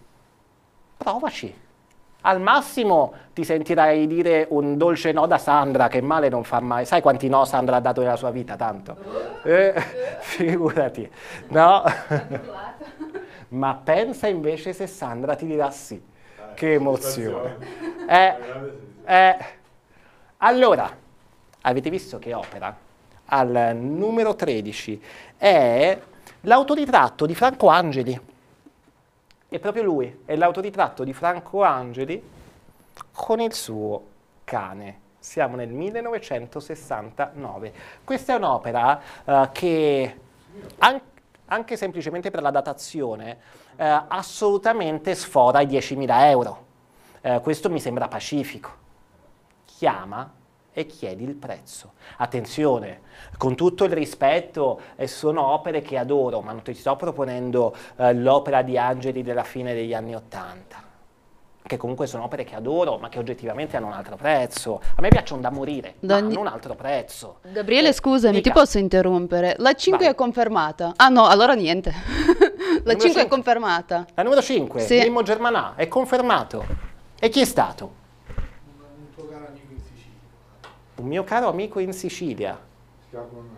provaci. Al massimo ti sentirai dire un dolce no da Sandra, che male non fa mai. Sai quanti no Sandra ha dato nella sua vita, tanto? Oh. Eh, figurati, no? Ma pensa invece se Sandra ti dirà sì. Eh, che emozione. Eh, eh. Allora, Avete visto che opera? Al numero 13 è l'autoritratto di Franco Angeli. È proprio lui, è l'autoritratto di Franco Angeli con il suo cane. Siamo nel 1969. Questa è un'opera uh, che an anche semplicemente per la datazione uh, assolutamente sfora i 10.000 euro. Uh, questo mi sembra pacifico. Chiama e chiedi il prezzo. Attenzione, con tutto il rispetto, eh, sono opere che adoro, ma non ti sto proponendo eh, l'opera di Angeli della fine degli anni Ottanta che comunque sono opere che adoro, ma che oggettivamente hanno un altro prezzo. A me piacciono da morire, da ma un altro prezzo. Gabriele, eh, scusami, ti posso interrompere? La 5 Vai. è confermata. Ah no, allora niente. La, la 5 5. è confermata. La numero 5, sì. Mimmo Germanà, è confermato. E chi è stato? un mio caro amico in Sicilia.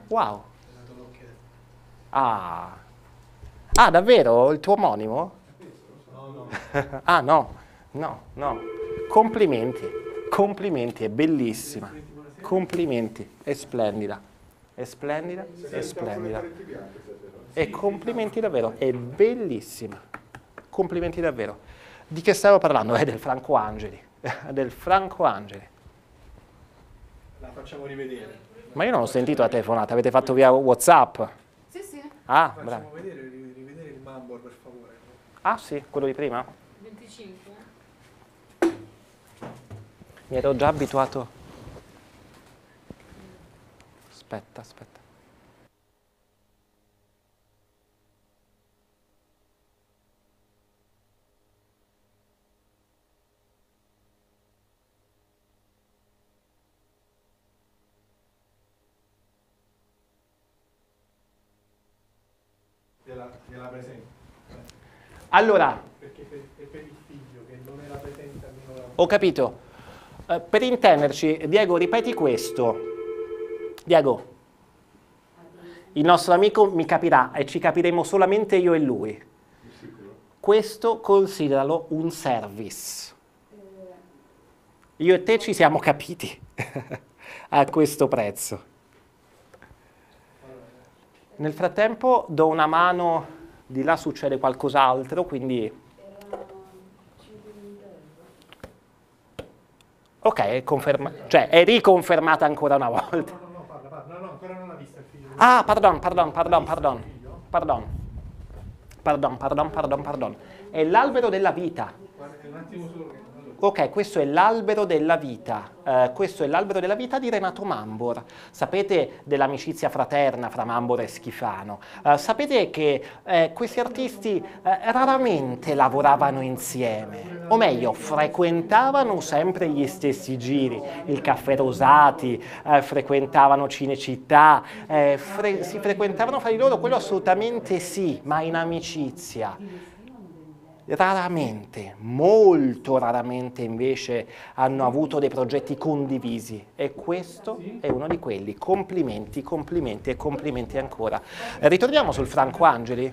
Wow. Ah. ah, davvero? Il tuo omonimo? ah, no, no, no. Complimenti, complimenti, è bellissima. Complimenti, è splendida, è splendida, è splendida. E complimenti davvero, è bellissima. Complimenti davvero. Di che stavo parlando? È eh, del Franco Angeli, del Franco Angeli facciamo rivedere. Ma io non ho sentito la telefonata, avete fatto via Whatsapp? Sì, sì. Ah, facciamo bravo. Vedere, rivedere il Mambor per favore. Ah sì, quello di prima? 25. Mi ero già abituato. Aspetta, aspetta. della presenza. Allora, Perché per, per il figlio che non era presente almeno... Ho capito. Uh, per intenderci, Diego, ripeti questo. Diego, il nostro amico mi capirà e ci capiremo solamente io e lui. Questo consideralo un service. Io e te ci siamo capiti a questo prezzo. Nel frattempo do una mano di là succede qualcos'altro, quindi... Ok, conferma... cioè è riconfermata ancora una volta. No, no, no, parla, parla. no, ancora non l'ha vista il figlio. Ah, pardon, pardon, pardon, pardon, pardon, pardon, pardon, pardon, pardon. È l'albero della vita. Guarda, un attimo solo che ok, questo è l'albero della vita, eh, questo è l'albero della vita di Renato Mambor. Sapete dell'amicizia fraterna fra Mambor e Schifano. Eh, sapete che eh, questi artisti eh, raramente lavoravano insieme, o meglio, frequentavano sempre gli stessi giri, il Caffè Rosati, eh, frequentavano Cinecittà, eh, fre si frequentavano fra di loro, quello assolutamente sì, ma in amicizia raramente, molto raramente invece hanno avuto dei progetti condivisi e questo è uno di quelli. Complimenti, complimenti e complimenti ancora. Ritorniamo sul Franco Angeli?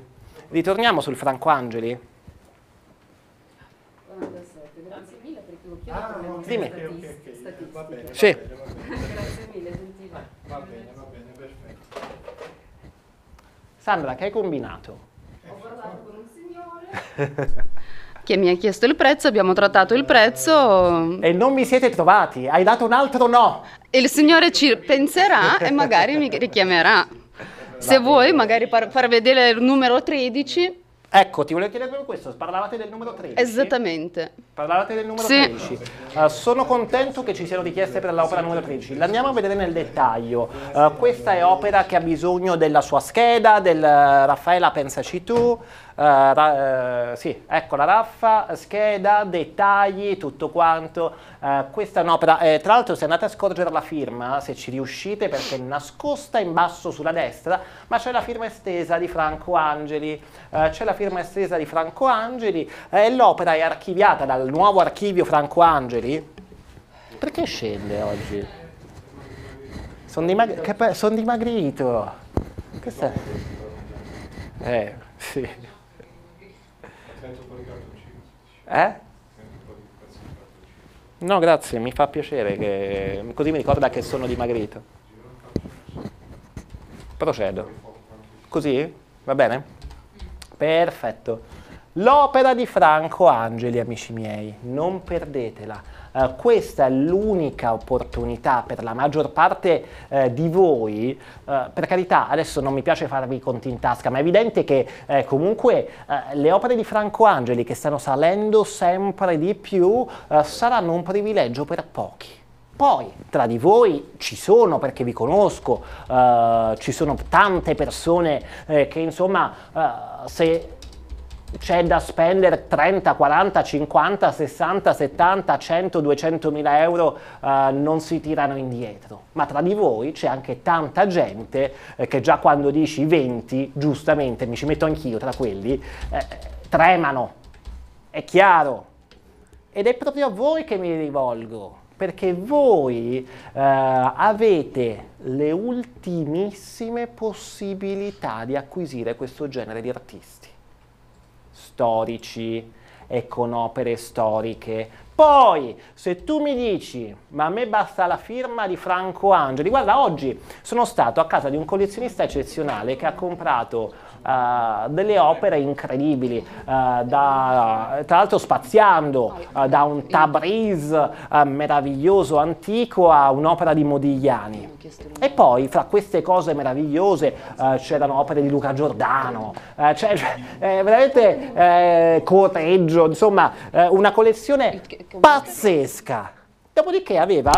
Ritorniamo sul Franco Angeli? Grazie mille perché lo chiedo ah, no, Dimmi. Grazie mille, gentile. Va bene, va bene, perfetto. Sandra, che hai combinato? Ho parlato con un che mi ha chiesto il prezzo, abbiamo trattato il prezzo. E non mi siete trovati, hai dato un altro no. il Signore ci penserà e magari mi richiamerà. Se vuoi, magari far vedere il numero 13. Ecco, ti volevo chiedere proprio questo, parlavate del numero 13. Esattamente. Parlavate del numero sì. 13. Uh, eh, sono contento che ci siano richieste per l'opera numero 13. L'andiamo a vedere nel dettaglio. Uh, questa è opera che ha bisogno della sua scheda, del eh, Raffaella Pensaci tu uh, sì, ecco la raffa, scheda, dettagli, tutto quanto. Uh, questa è un'opera, eh, tra l'altro se andate a scorgere la firma, se ci riuscite, perché è nascosta in basso sulla destra, ma c'è la firma estesa di Franco Angeli, uh, c'è la firma estesa di Franco Angeli e l'opera è archiviata dal nuovo archivio Franco Angeli. Perché scende oggi? Sono dimag- sono dimagrito. Che stai? Eh, sì. Eh? No, grazie, mi fa piacere, che... così mi ricorda che sono dimagrito. Procedo. Così? Va bene? Perfetto. L'opera di Franco Angeli, amici miei, non perdetela. Eh, questa è l'unica opportunità per la maggior parte eh, di voi, eh, per carità adesso non mi piace farvi i conti in tasca, ma è evidente che eh, comunque le opere di Franco Angeli che stanno salendo sempre di più saranno un privilegio per pochi. Poi tra di voi ci sono, perché vi conosco, eh, ci sono tante persone eh, che insomma eh, se c'è da spendere 30, 40, 50, 60, 70, 100, 200 mila euro, eh, non si tirano indietro. Ma tra di voi c'è anche tanta gente eh, che già quando dici 20, giustamente, mi ci metto anch'io tra quelli, eh, tremano. È chiaro. Ed è proprio a voi che mi rivolgo perché voi eh, avete le ultimissime possibilità di acquisire questo genere di artisti storici e con opere storiche. Poi, se tu mi dici, ma a me basta la firma di Franco Angeli, guarda, oggi sono stato a casa di un collezionista eccezionale che ha comprato uh, delle opere incredibili, uh, da, tra l'altro spaziando uh, da un Tabriz meraviglioso antico a un'opera di Modigliani. E poi fra queste cose meravigliose c'erano opere di Luca Giordano, cioè eh, veramente eh, Correggio, insomma eh, una collezione pazzesca. Dopodiché aveva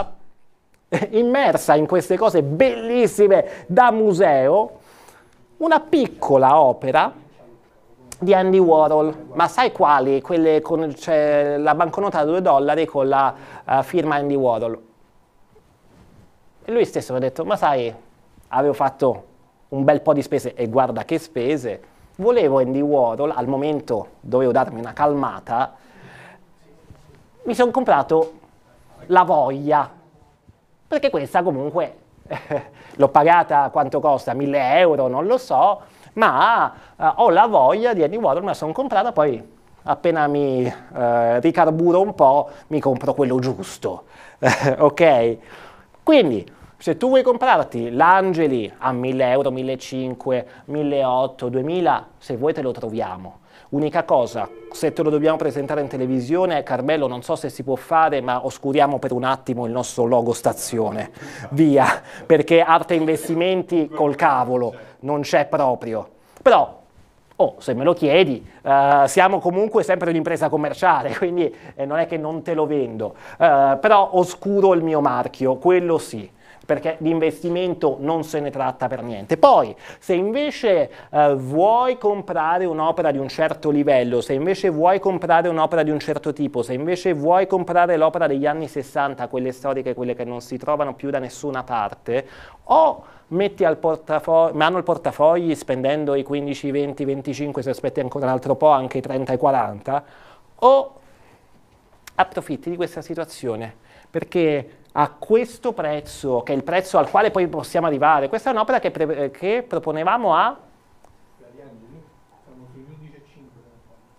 immersa in queste cose bellissime da museo, una piccola opera di Andy Warhol, ma sai quali? Quelle con cioè, la banconota a 2 dollari con la uh, firma Andy Warhol. E lui stesso mi ha detto, ma sai, avevo fatto un bel po' di spese e guarda che spese, volevo Andy Warhol, al momento dovevo darmi una calmata, mi sono comprato la voglia, perché questa comunque l'ho pagata quanto costa, 1000 euro, non lo so, ma eh, ho la voglia di Andy Warhol, me la sono comprata, poi appena mi eh, ricarburo un po' mi compro quello giusto, ok? Quindi se tu vuoi comprarti l'Angeli a 1000 euro, 1500, 1800, 2000, se vuoi te lo troviamo Unica cosa, se te lo dobbiamo presentare in televisione, Carmelo non so se si può fare, ma oscuriamo per un attimo il nostro logo stazione. Via, perché arte investimenti col cavolo, non c'è proprio. Però Oh, se me lo chiedi, uh, siamo comunque sempre un'impresa commerciale, quindi eh, non è che non te lo vendo, uh, però oscuro il mio marchio, quello sì perché di investimento non se ne tratta per niente. Poi, se invece eh, vuoi comprare un'opera di un certo livello, se invece vuoi comprare un'opera di un certo tipo, se invece vuoi comprare l'opera degli anni 60, quelle storiche, quelle che non si trovano più da nessuna parte, o metti al portafoglio, mano il portafogli spendendo i 15, 20, 25, se aspetti ancora un altro po', anche i 30 e 40, o approfitti di questa situazione, perché a questo prezzo, che è il prezzo al quale poi possiamo arrivare. Questa è un'opera che, pre- che proponevamo a...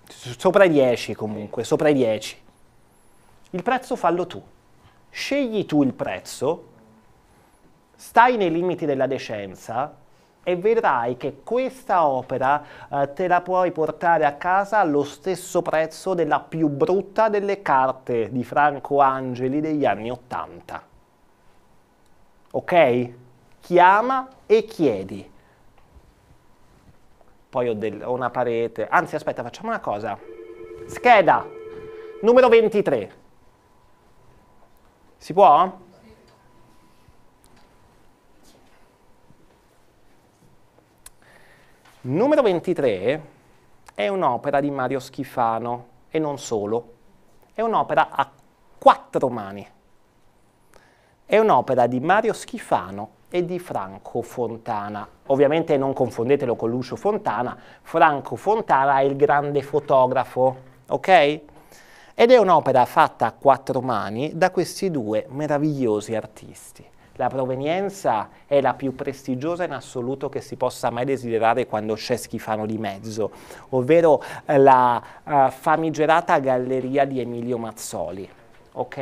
Sopra i 10 comunque, sopra i 10. Il prezzo fallo tu. Scegli tu il prezzo, stai nei limiti della decenza, e vedrai che questa opera eh, te la puoi portare a casa allo stesso prezzo della più brutta delle carte di Franco Angeli degli anni Ottanta. Ok? Chiama e chiedi. Poi ho, del, ho una parete. Anzi, aspetta, facciamo una cosa. Scheda numero 23. Si può? Numero 23 è un'opera di Mario Schifano e non solo. È un'opera a quattro mani. È un'opera di Mario Schifano e di Franco Fontana. Ovviamente non confondetelo con Lucio Fontana, Franco Fontana è il grande fotografo, ok? Ed è un'opera fatta a quattro mani da questi due meravigliosi artisti la provenienza è la più prestigiosa in assoluto che si possa mai desiderare quando c'è Schifano di mezzo, ovvero eh, la uh, famigerata galleria di Emilio Mazzoli. Ok?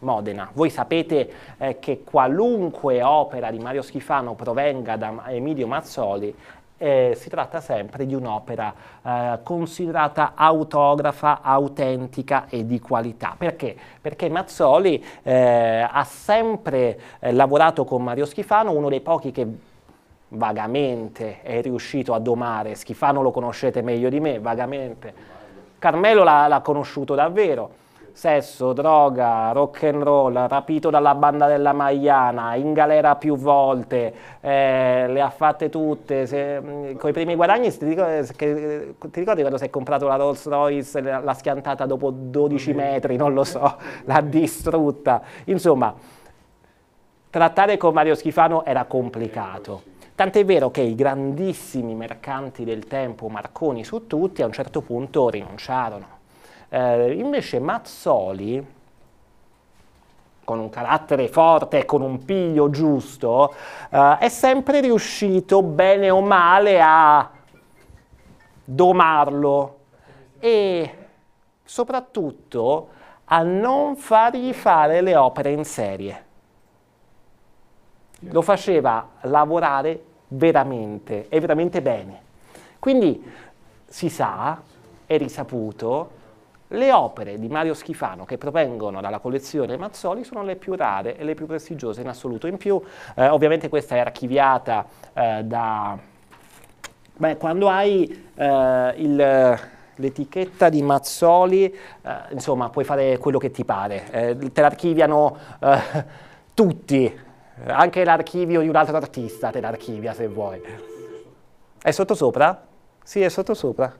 Modena. Voi sapete eh, che qualunque opera di Mario Schifano provenga da Emilio Mazzoli eh, si tratta sempre di un'opera eh, considerata autografa, autentica e di qualità. Perché? Perché Mazzoli eh, ha sempre eh, lavorato con Mario Schifano, uno dei pochi che vagamente è riuscito a domare. Schifano lo conoscete meglio di me, vagamente. Carmelo l'ha conosciuto davvero sesso, droga, rock and roll, rapito dalla banda della Maiana, in galera più volte, eh, le ha fatte tutte, mm, con i primi guadagni ti ricordi, eh, che, eh, ti ricordi quando si è comprato la Rolls Royce, l'ha schiantata dopo 12 mm-hmm. metri, non lo so, l'ha distrutta, insomma trattare con Mario Schifano era complicato. Eh, Tant'è vero che i grandissimi mercanti del tempo, Marconi su tutti, a un certo punto rinunciarono. Eh, invece Mazzoli, con un carattere forte, e con un piglio giusto, eh, è sempre riuscito bene o male a domarlo e soprattutto a non fargli fare le opere in serie. Lo faceva lavorare veramente e veramente bene. Quindi si sa, è risaputo, le opere di Mario Schifano che provengono dalla collezione Mazzoli sono le più rare e le più prestigiose in assoluto. In più, eh, ovviamente questa è archiviata eh, da... Beh, quando hai eh, il l'etichetta di Mazzoli, eh, insomma, puoi fare quello che ti pare, eh, te l'archiviano eh, tutti, anche l'archivio di un altro artista te l'archivia se vuoi. È sottosopra? Sì, è sottosopra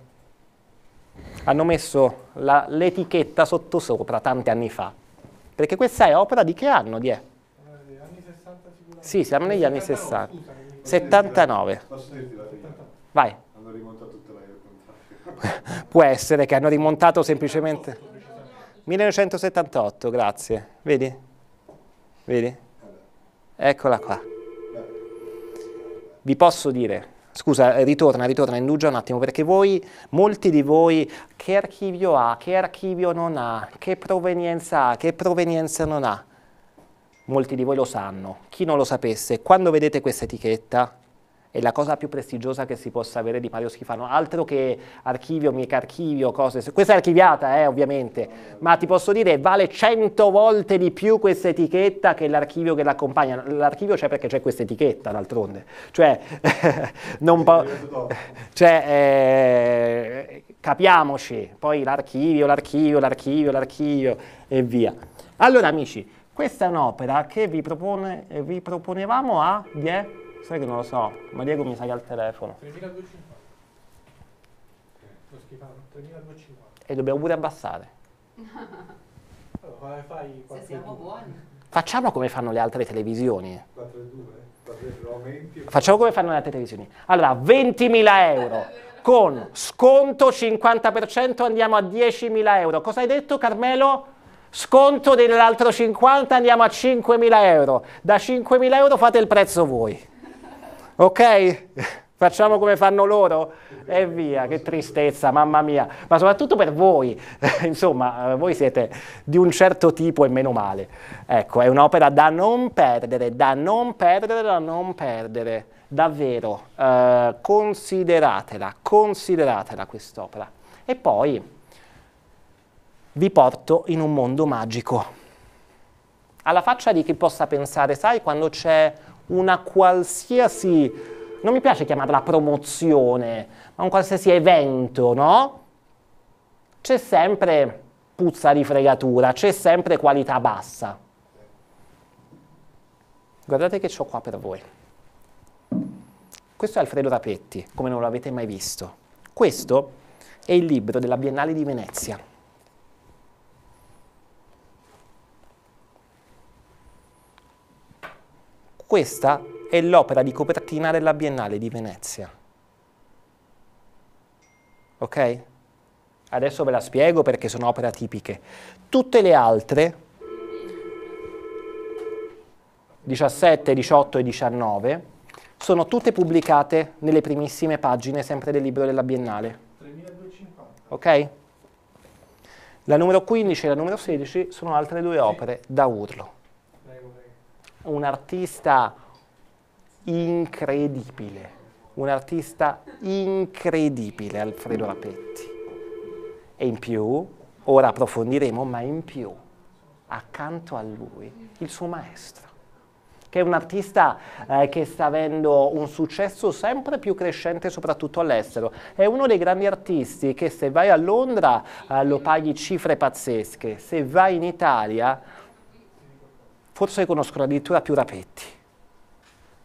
hanno messo l'etichetta sottosopra tanti anni fa. Perché questa è opera di che anno di è? Eh, anni 60 Sì, siamo negli 79, anni 60. Scusa, 79. Vai. Hanno rimontato tutta la Può essere che hanno rimontato semplicemente 1978, grazie. Vedi? Vedi? Eccola qua. Vi posso dire scusa, ritorna, ritorna, indugia un attimo, perché voi, molti di voi, che archivio ha, che archivio non ha, che provenienza ha, che provenienza non ha, molti di voi lo sanno. Chi non lo sapesse, quando vedete questa etichetta, è la cosa più prestigiosa che si possa avere di Mario Schifano, altro che archivio, mica archivio, cose. Questa è archiviata, eh, ovviamente, ma ti posso dire vale cento volte di più questa etichetta che l'archivio che l'accompagna. L'archivio c'è perché c'è questa etichetta, d'altronde. Cioè, non po- cioè eh, capiamoci, poi l'archivio, l'archivio, l'archivio, l'archivio e via. Allora, amici, questa è un'opera che vi, propone, vi proponevamo a... Yeah? Sai che non lo so, ma Diego mi sa che ha il telefono. 3250. E dobbiamo pure abbassare. allora, fai Se siamo buoni. Facciamo come fanno le altre televisioni. 4,2? Facciamo come fanno le altre televisioni. Allora, 20.000 euro con sconto 50% andiamo a 10.000 euro. Cosa hai detto Carmelo? Sconto dell'altro 50 andiamo a 5.000 euro. Da 5.000 euro fate il prezzo voi ok? Facciamo come fanno loro e via, che tristezza, mamma mia, ma soprattutto per voi, insomma, eh, voi siete di un certo tipo e meno male. Ecco, è un'opera da non perdere, da non perdere, da non perdere, davvero, eh, consideratela, consideratela quest'opera. E poi vi porto in un mondo magico. Alla faccia di chi possa pensare, sai, quando c'è una qualsiasi, non mi piace chiamarla promozione, ma un qualsiasi evento, no? C'è sempre puzza di fregatura, c'è sempre qualità bassa. Guardate che ho qua per voi. Questo è Alfredo Rapetti, come non l'avete mai visto. Questo è il libro della Biennale di Venezia. Questa è l'opera di copertina della Biennale di Venezia. Ok? Adesso ve la spiego perché sono opere atipiche. Tutte le altre, 17, 18 e 19, sono tutte pubblicate nelle primissime pagine sempre del libro della Biennale. 3250. Ok? La numero 15 e la numero 16 sono altre due opere da urlo un artista incredibile, un artista incredibile Alfredo Rapetti. E in più, ora approfondiremo, ma in più, accanto a lui, il suo maestro, che è un artista eh, che sta avendo un successo sempre più crescente, soprattutto all'estero. È uno dei grandi artisti che se vai a Londra eh, lo paghi cifre pazzesche, se vai in Italia forse conoscono addirittura più Rapetti.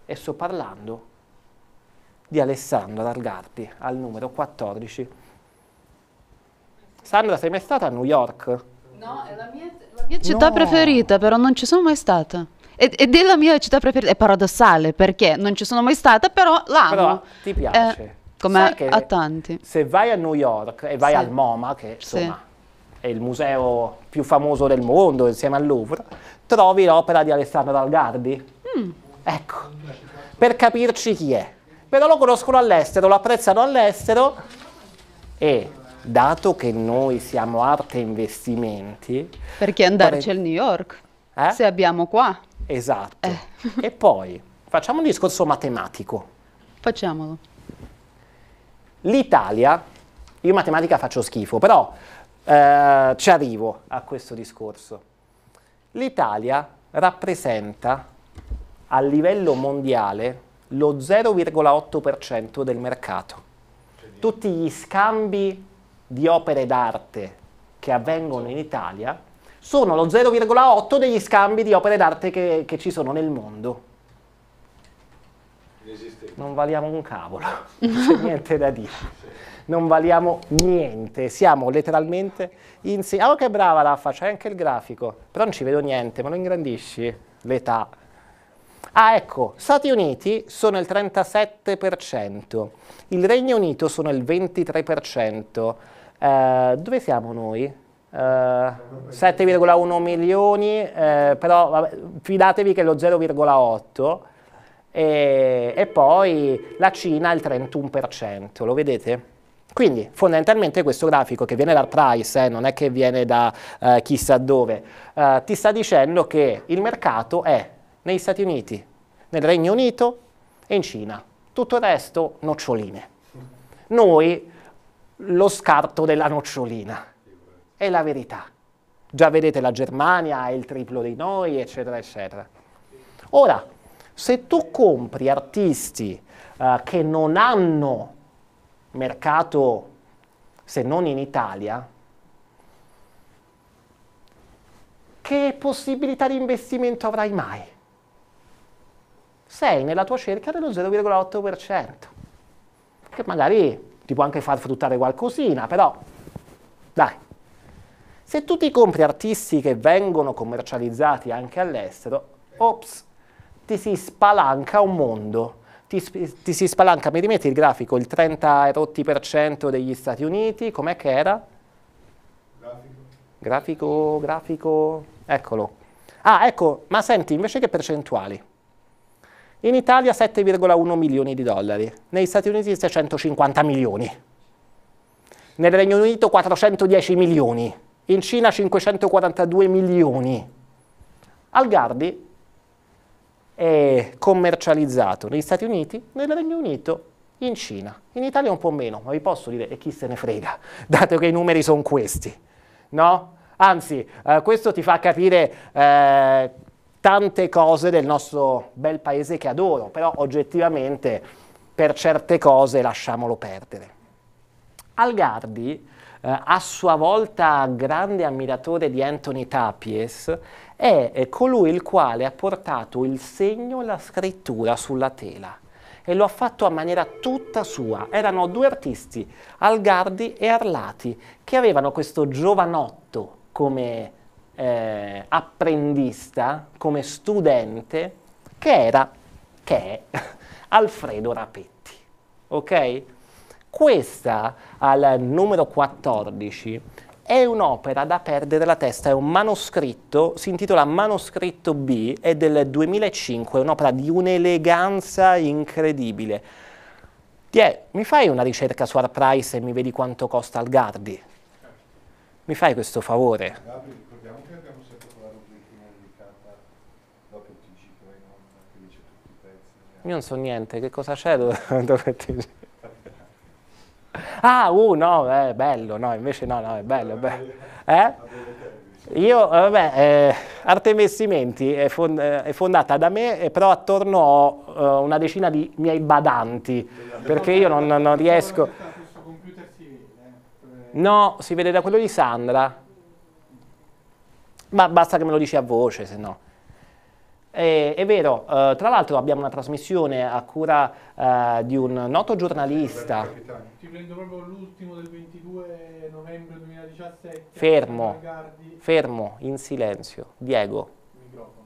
E sto parlando di Alessandro Largardi, al numero 14. Sandra, sei mai stata a New York? No, è la mia, la mia città no. preferita, però non ci sono mai stata. Ed è la mia città preferita, è paradossale, perché non ci sono mai stata, però l'amo. Però ti eh, piace. Eh, come a tanti. Se vai a New York e vai sì. al MoMA, che insomma sì. è il museo più famoso del mondo, insieme al Louvre, trovi l'opera di Alessandro Dalgardi. Mm. Ecco, per capirci chi è. Però lo conoscono all'estero, lo apprezzano all'estero e dato che noi siamo arte e investimenti... Perché andarci pare... a New York, eh? se abbiamo qua. Esatto. Eh. e poi facciamo un discorso matematico. Facciamolo. L'Italia, io in matematica faccio schifo, però eh, ci arrivo a questo discorso. L'Italia rappresenta a livello mondiale lo 0,8% del mercato. Tutti gli scambi di opere d'arte che avvengono in Italia sono lo 0,8 degli scambi di opere d'arte che, che ci sono nel mondo. Non valiamo un cavolo, non c'è niente da dire non valiamo niente, siamo letteralmente in sé. Ah, oh, che brava Raffa, c'è anche il grafico, però non ci vedo niente, ma lo ingrandisci? L'età. Ah, ecco, Stati Uniti sono il 37%, il Regno Unito sono il 23%. Eh, dove siamo noi? Eh, 7,1 milioni, eh, però vabbè, fidatevi che è lo 0,8 e, e poi la Cina il 31%, lo vedete? Quindi fondamentalmente questo grafico che viene dal price, eh, non è che viene da eh, chissà dove, eh, ti sta dicendo che il mercato è negli Stati Uniti, nel Regno Unito e in Cina. Tutto il resto noccioline. Noi lo scarto della nocciolina. È la verità. Già vedete la Germania è il triplo di noi, eccetera, eccetera. Ora, se tu compri artisti eh, che non hanno mercato, se non in Italia, che possibilità di investimento avrai mai? Sei nella tua cerca dello 0,8%, che magari ti può anche far fruttare qualcosina, però dai. Se tu ti compri artisti che vengono commercializzati anche all'estero, ops, ti si spalanca un mondo ti, ti si spalanca, mi rimetti il grafico, il 30 degli Stati Uniti, com'è che era? Grafico. Grafico, grafico, eccolo. Ah, ecco, ma senti, invece che percentuali? In Italia 7,1 milioni di dollari, negli Stati Uniti 650 milioni, nel Regno Unito 410 milioni, in Cina 542 milioni. Al Gardi eh, commercializzato negli Stati Uniti, nel Regno Unito, in Cina. In Italia un po' meno, ma vi posso dire, e chi se ne frega, dato che i numeri sono questi, no? Anzi, eh, questo ti fa capire eh, tante cose del nostro bel paese che adoro, però oggettivamente per certe cose lasciamolo perdere. Algardi, eh, a sua volta grande ammiratore di Anthony Tapies, è colui il quale ha portato il segno e la scrittura sulla tela e lo ha fatto a maniera tutta sua. Erano due artisti, Algardi e Arlati, che avevano questo giovanotto come eh, apprendista, come studente, che era, che è, Alfredo Rapetti. Ok? Questa al numero 14 è un'opera da perdere la testa, è un manoscritto, si intitola Manoscritto B, è del 2005, è un'opera di un'eleganza incredibile. Tie, mi fai una ricerca su Arprice e mi vedi quanto costa Gardi? Mi fai questo favore? Gabri, ricordiamo che abbiamo sempre quella rubrichina dedicata dopo il TG che eh. Io non so niente, che cosa c'è dopo il TG? Ah, uh, no, è eh, bello, no, invece no, no, è bello, è bello. Eh? eh? Io, eh, vabbè, eh, Artemessimenti è, fond eh, è, fondata da me, però attorno ho eh, una decina di miei badanti, perché io non, non riesco... No, si vede da quello di Sandra. Ma basta che me lo dici a voce, se no. Eh, è vero, eh, tra l'altro abbiamo una trasmissione a cura eh, di un noto giornalista. Ti prendo proprio l'ultimo del 22 novembre 2017. Fermo, fermo, in silenzio. Diego. Microfono.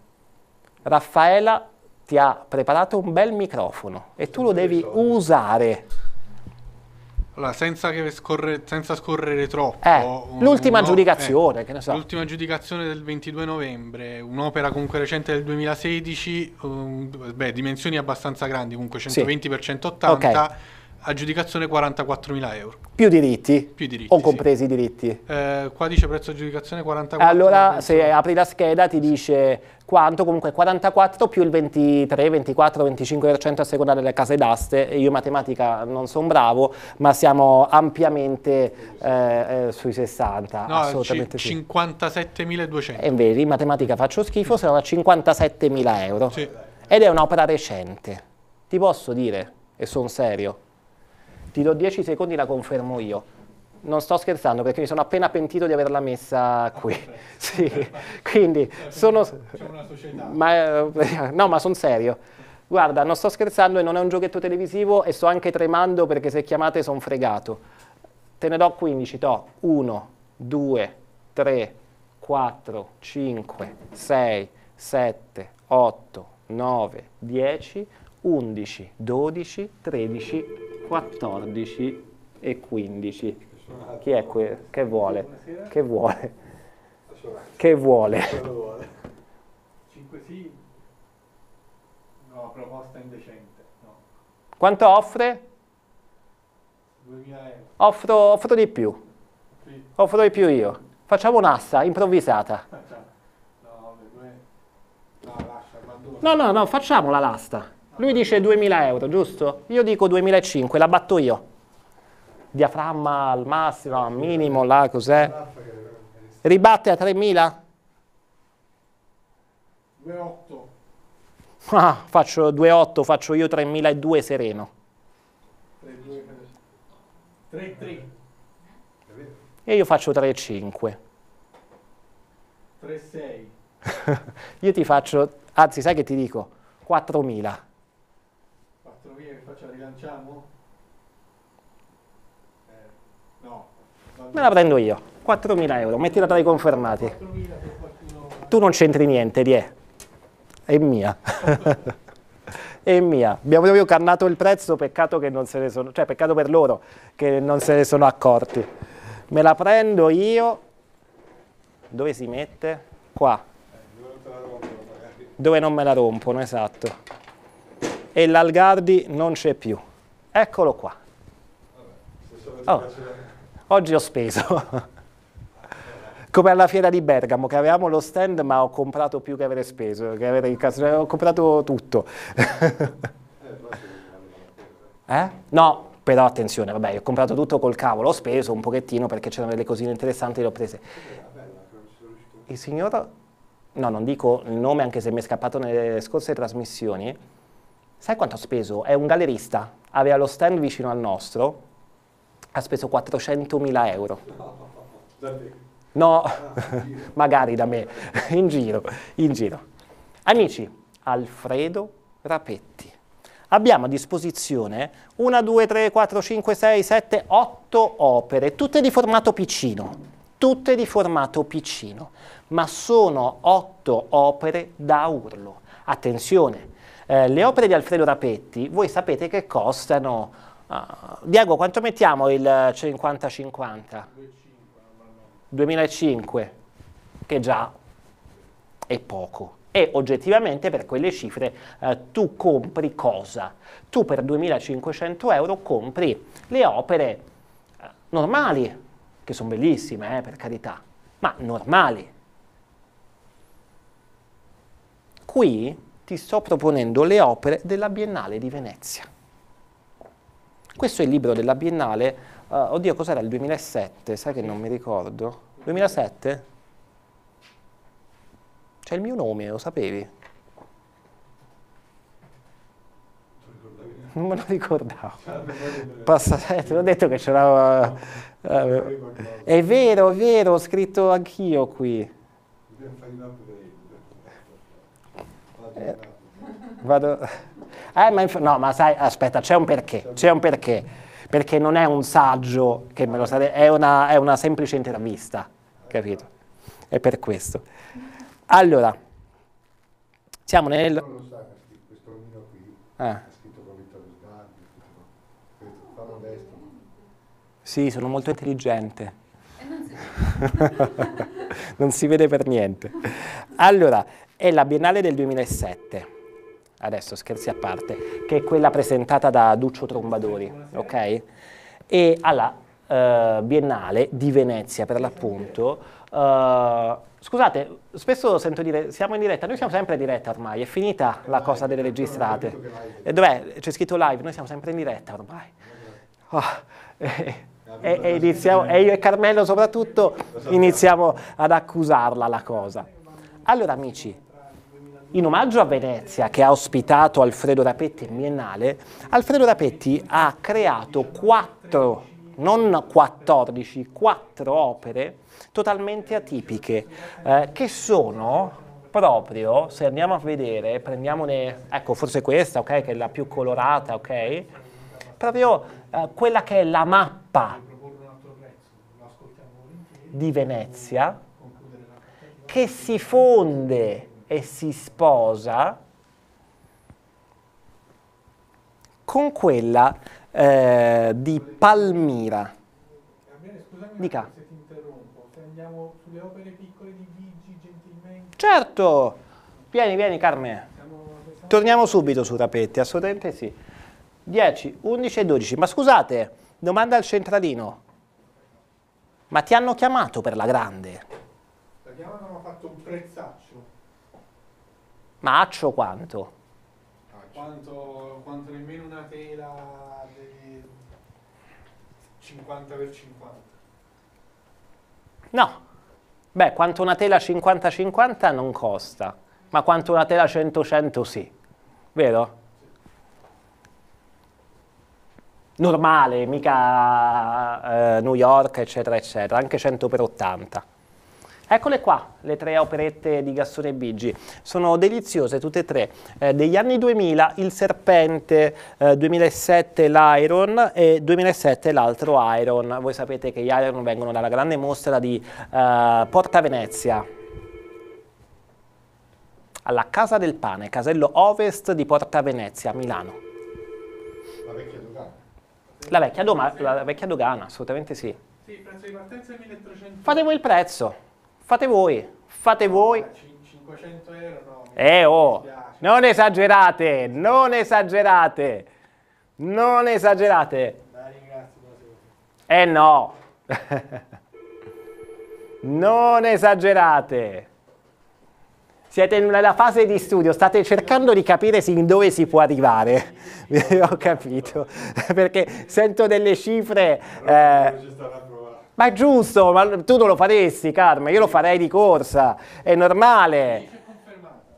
Raffaela ti ha preparato un bel microfono e tu lo devi usare. Allora, senza, scorre, senza scorrere troppo, eh, l'ultima eh, giudicazione, eh, che ne so. L'ultima giudicazione del 22 novembre, un'opera comunque recente del 2016, um, beh, dimensioni abbastanza grandi, comunque 120 sì. x 180. Okay aggiudicazione 44.000 euro. Più diritti? Più diritti. O compresi sì. i diritti? Eh, qua dice prezzo aggiudicazione 44.000 Allora se apri la scheda ti dice quanto, comunque 44 più il 23, 24, 25% a seconda delle case d'aste. Io in matematica non sono bravo, ma siamo ampiamente eh, eh, sui 60. No, assolutamente sì. 57.200. E vedi, in matematica faccio schifo, sono a 57.000 euro. Sì. Ed è un'opera recente. Ti posso dire, e sono serio, ti do 10 secondi e la confermo io. Non sto scherzando perché mi sono appena pentito di averla messa qui. sì, quindi sono... C'è una società. Ma, eh, no, ma sono serio. Guarda, non sto scherzando e non è un giochetto televisivo e sto anche tremando perché se chiamate sono fregato. Te ne do 15, to. 1, 2, 3, 4, 5, 6, 7, 8, 9, 10, 11, 12, 13, 14 e 15. Chi è qui? Che vuole? Che vuole? Che vuole? 5 sì, no, proposta indecente. No. Quanto offre? 2000 euro. Offro, offro di più. Sì. Offro di più io. Facciamo un'assa improvvisata. No, no, no, facciamo la lasta. Lui dice 2000 euro, giusto? Io dico 2005, la batto io. Diaframma al massimo, al minimo, là cos'è? Ribatte a 3000? 2,8. Ah, faccio 2,8, faccio io 3.002 sereno. 3,3. E io faccio 3,5. 3,6. io ti faccio, anzi sai che ti dico? 4.000 bilanciamo? Eh, no. Me la prendo io, 4.000 euro, mettila tra i confermati. Qualcuno... Tu non c'entri niente, Die. È mia. è mia. Abbiamo proprio cannato il prezzo, peccato, che non se ne sono, cioè, peccato per loro che non se ne sono accorti. Me la prendo io. Dove si mette? Qua. Eh, dove non me la rompono, esatto e l'Algardi non c'è più. Eccolo qua. Oh, oggi ho speso. Come alla fiera di Bergamo, che avevamo lo stand, ma ho comprato più che avere speso, che avrei, ho comprato tutto. eh? No, però attenzione, vabbè, ho comprato tutto col cavolo, ho speso un pochettino perché c'erano delle cosine interessanti le ho prese. Il signor, no, non dico il nome anche se mi è scappato nelle scorse trasmissioni, Sai quanto ha speso? È un gallerista, aveva lo stand vicino al nostro, ha speso 400.000 euro. No, magari da me, in giro, in giro. Amici, Alfredo Rapetti. Abbiamo a disposizione una, due, tre, quattro, cinque, sei, sette, otto opere, tutte di formato piccino, tutte di formato piccino, ma sono otto opere da urlo. Attenzione, eh, le opere di Alfredo Rapetti, voi sapete che costano... Uh, eh, Diego, quanto mettiamo il 50-50? 2005, che già è poco. E oggettivamente per quelle cifre eh, tu compri cosa? Tu per 2500 euro compri le opere eh, normali, che sono bellissime eh, per carità, ma normali. Qui ti sto proponendo le opere della Biennale di Venezia. Questo è il libro della Biennale, uh, oddio cos'era il 2007, sai che non mi ricordo? 2007? C'è il mio nome, lo sapevi? Non me lo ricordavo. Passa, eh, te l'ho detto che c'era... Uh, è vero, è vero, ho scritto anch'io qui. Eh, vado... Eh, ma inf- no, ma sai, aspetta, c'è un perché, c'è un perché, perché non è un saggio che me lo sare- è una, è una semplice intervista, capito? È per questo. Allora, siamo nel... Non lo Eh. Sì, sono molto intelligente. non si vede per niente. Allora, è la Biennale del 2007, adesso scherzi a parte, che è quella presentata da Duccio Trombadori, ok? E alla uh, Biennale di Venezia, per l'appunto, uh, scusate, spesso sento dire, siamo in diretta, noi siamo sempre in diretta ormai, è finita la cosa delle registrate. E dov'è? C'è scritto live, noi siamo sempre in diretta ormai. Oh, E, e, iniziamo, e, io e Carmelo soprattutto iniziamo ad accusarla la cosa. Allora amici, in omaggio a Venezia, che ha ospitato Alfredo Rapetti in Biennale, Alfredo Rapetti ha creato quattro, non 14, quattro opere totalmente atipiche, eh, che sono proprio, se andiamo a vedere, prendiamone, ecco forse questa, ok, che è la più colorata, ok, proprio eh, quella che è la mappa di Venezia, che si fonde e si sposa con quella eh, di Palmira. Dica. Se ti interrompo, se andiamo sulle opere piccole di Vigi gentilmente. Certo! Vieni, vieni Carme. Torniamo subito su Rapetti, assolutamente sì. 10, 11 e 12. Ma scusate, domanda al centralino. Ma ti hanno chiamato per la grande? La chiamata ha fatto un prezzato. Ma accio quanto? Ah, quanto, quanto nemmeno una tela di 50 x 50. No. Beh, quanto una tela 50-50 non costa, ma quanto una tela 100-100 sì. Vero? Normale, mica eh, New York, eccetera, eccetera, anche 100 per 80. Eccole qua, le tre operette di Gassone e Biggi. Sono deliziose tutte e tre. Eh, degli anni 2000 Il Serpente, eh, 2007 l'Iron e 2007 l'altro Iron. Voi sapete che gli Iron vengono dalla grande mostra di eh, Porta Venezia alla Casa del Pane, casello ovest di Porta Venezia, Milano. La vecchia dogana. La vecchia, doma, la vecchia dogana, assolutamente sì. Sì, prezzo di partenza è 1300. Fate voi il prezzo. Fate voi, fate voi. 500 euro no. Eh oh, non esagerate, non esagerate, non esagerate. Eh no, non esagerate. Siete nella fase di studio, state cercando di capire sin dove si può arrivare. Ho capito, perché sento delle cifre... Eh, ma è giusto, ma tu non lo faresti, Carmen, io lo farei di corsa, è normale.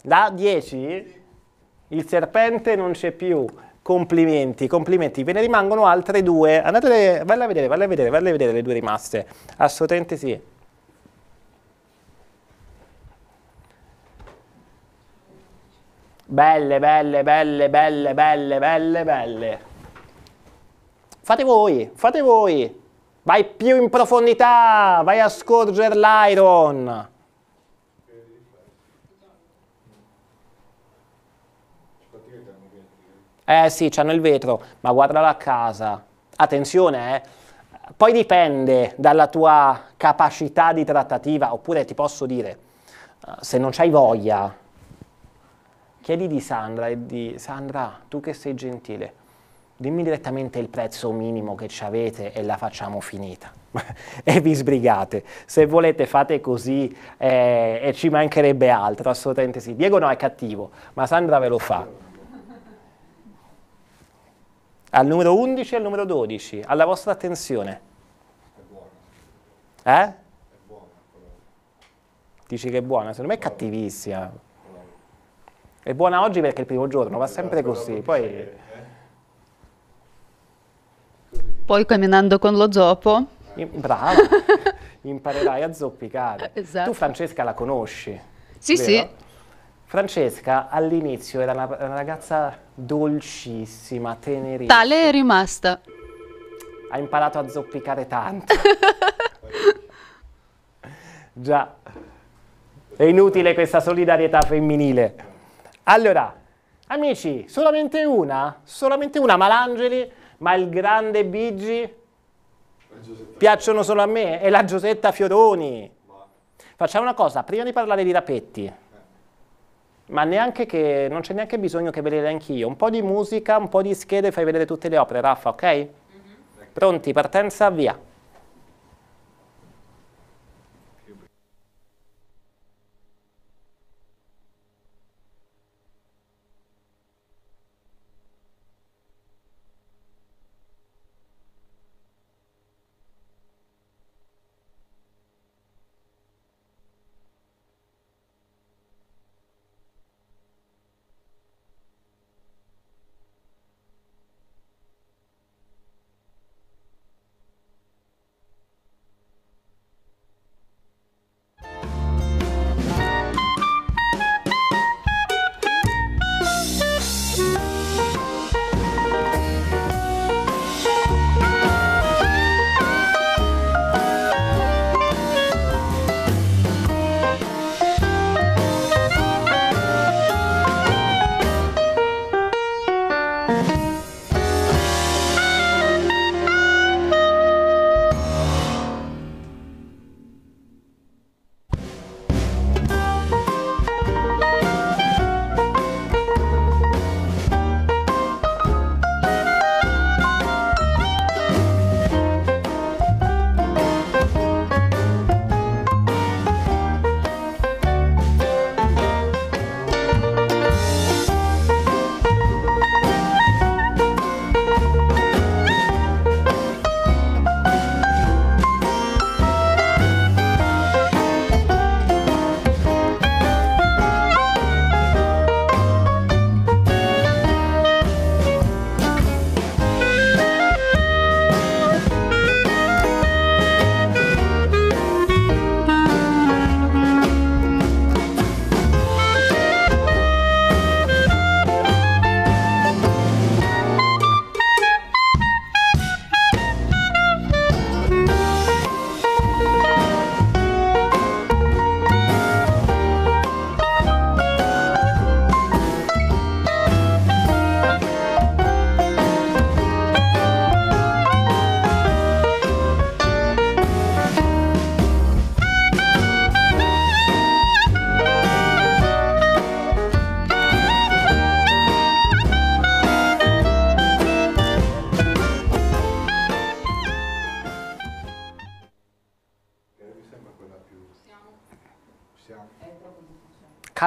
Da 10? Il serpente non c'è più. Complimenti, complimenti. Ve ne rimangono altre due. Andate, valle a vedere, valle a vedere, valle a vedere le due rimaste. Assolutamente sì. Belle, belle, belle, belle, belle, belle, belle. Fate voi, fate voi. Vai più in profondità, vai a scorgere l'iron. Eh sì, c'hanno il vetro, ma guardala a casa. Attenzione, eh. Poi dipende dalla tua capacità di trattativa, oppure ti posso dire, eh, se non c'hai voglia, chiedi di Sandra e di Sandra, tu che sei gentile, dimmi direttamente il prezzo minimo che ci avete e la facciamo finita. e vi sbrigate. Se volete fate così eh, e ci mancherebbe altro, assolutamente sì. Diego no, è cattivo, ma Sandra ve lo fa. Al numero 11 e al numero 12, alla vostra attenzione. È buona. Eh? È buona. Dici che è buona, secondo me è cattivissima. È buona oggi perché è il primo giorno, va sempre così. Poi... Poi camminando con lo zoppo. Bravo, imparerai a zoppicare. Esatto. Tu Francesca la conosci? Sì, vero? sì. Francesca all'inizio era una, una ragazza dolcissima, tenerissima. Tale è rimasta. Ha imparato a zoppicare tanto. Già, è inutile questa solidarietà femminile. Allora, amici, solamente una, solamente una, Malangeli ma il grande Biggi piacciono solo a me, E la Giusetta Fioroni. Facciamo una cosa, prima di parlare di rapetti, eh. ma neanche che, non c'è neanche bisogno che ve le anch'io, un po' di musica, un po' di schede, fai vedere tutte le opere, Raffa, ok? Mhm. Pronti, partenza, via.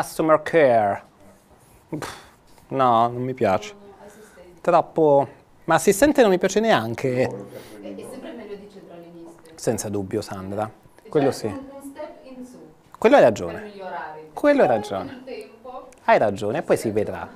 customer care. no, non mi piace. Troppo... Ma assistente non mi piace neanche. È, è sempre meglio di centralinista. Senza dubbio, Sandra. Quello cioè, sì. Quello hai ragione. Quello hai ragione. Hai ragione, poi si vedrà.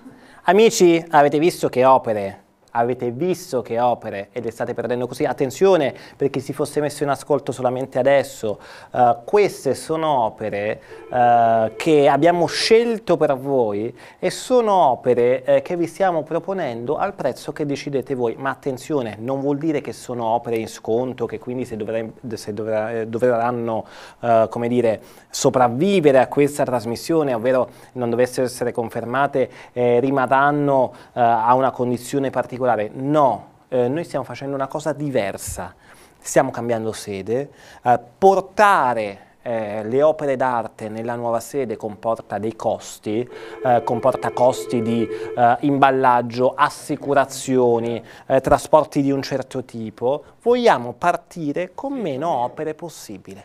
Amici, avete visto che opere avete visto che opere e le state perdendo così. Attenzione per chi si fosse messo in ascolto solamente adesso, uh, queste sono opere uh, che abbiamo scelto per voi e sono opere eh, che vi stiamo proponendo al prezzo che decidete voi, ma attenzione, non vuol dire che sono opere in sconto, che quindi se, dovre se dovre dovranno uh, come dire, sopravvivere a questa trasmissione, ovvero non dovessero essere confermate, eh, rimarranno a una condizione particolare particolare, no, eh, noi stiamo facendo una cosa diversa, stiamo cambiando sede, eh, portare eh, le opere d'arte nella nuova sede comporta dei costi, eh, comporta costi di eh, imballaggio, assicurazioni, eh, trasporti di un certo tipo, vogliamo partire con meno opere possibile,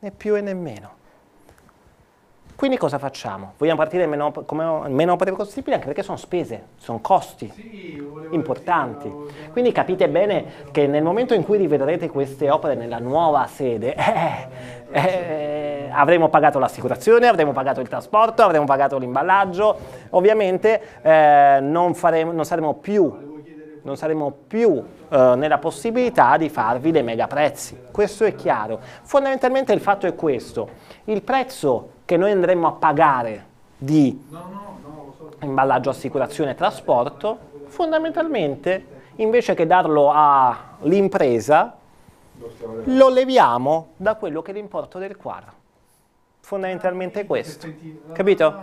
né più e né meno. Quindi cosa facciamo? Vogliamo partire il meno, come, meno breve possibile anche perché sono spese, sono costi sì, importanti. Dire, Quindi capite bene che nel momento in cui rivedrete queste opere nella nuova sede, eh, eh, avremo pagato l'assicurazione, avremo pagato il trasporto, avremo pagato l'imballaggio, ovviamente eh, non, faremo, non, saremo più, non saremo più eh, nella possibilità di farvi dei mega prezzi. Questo è chiaro. Fondamentalmente il fatto è questo, il prezzo che noi andremo a pagare di imballaggio, assicurazione e trasporto, fondamentalmente invece che darlo all'impresa lo leviamo da quello che è l'importo del quadro. Fondamentalmente questo. Capito?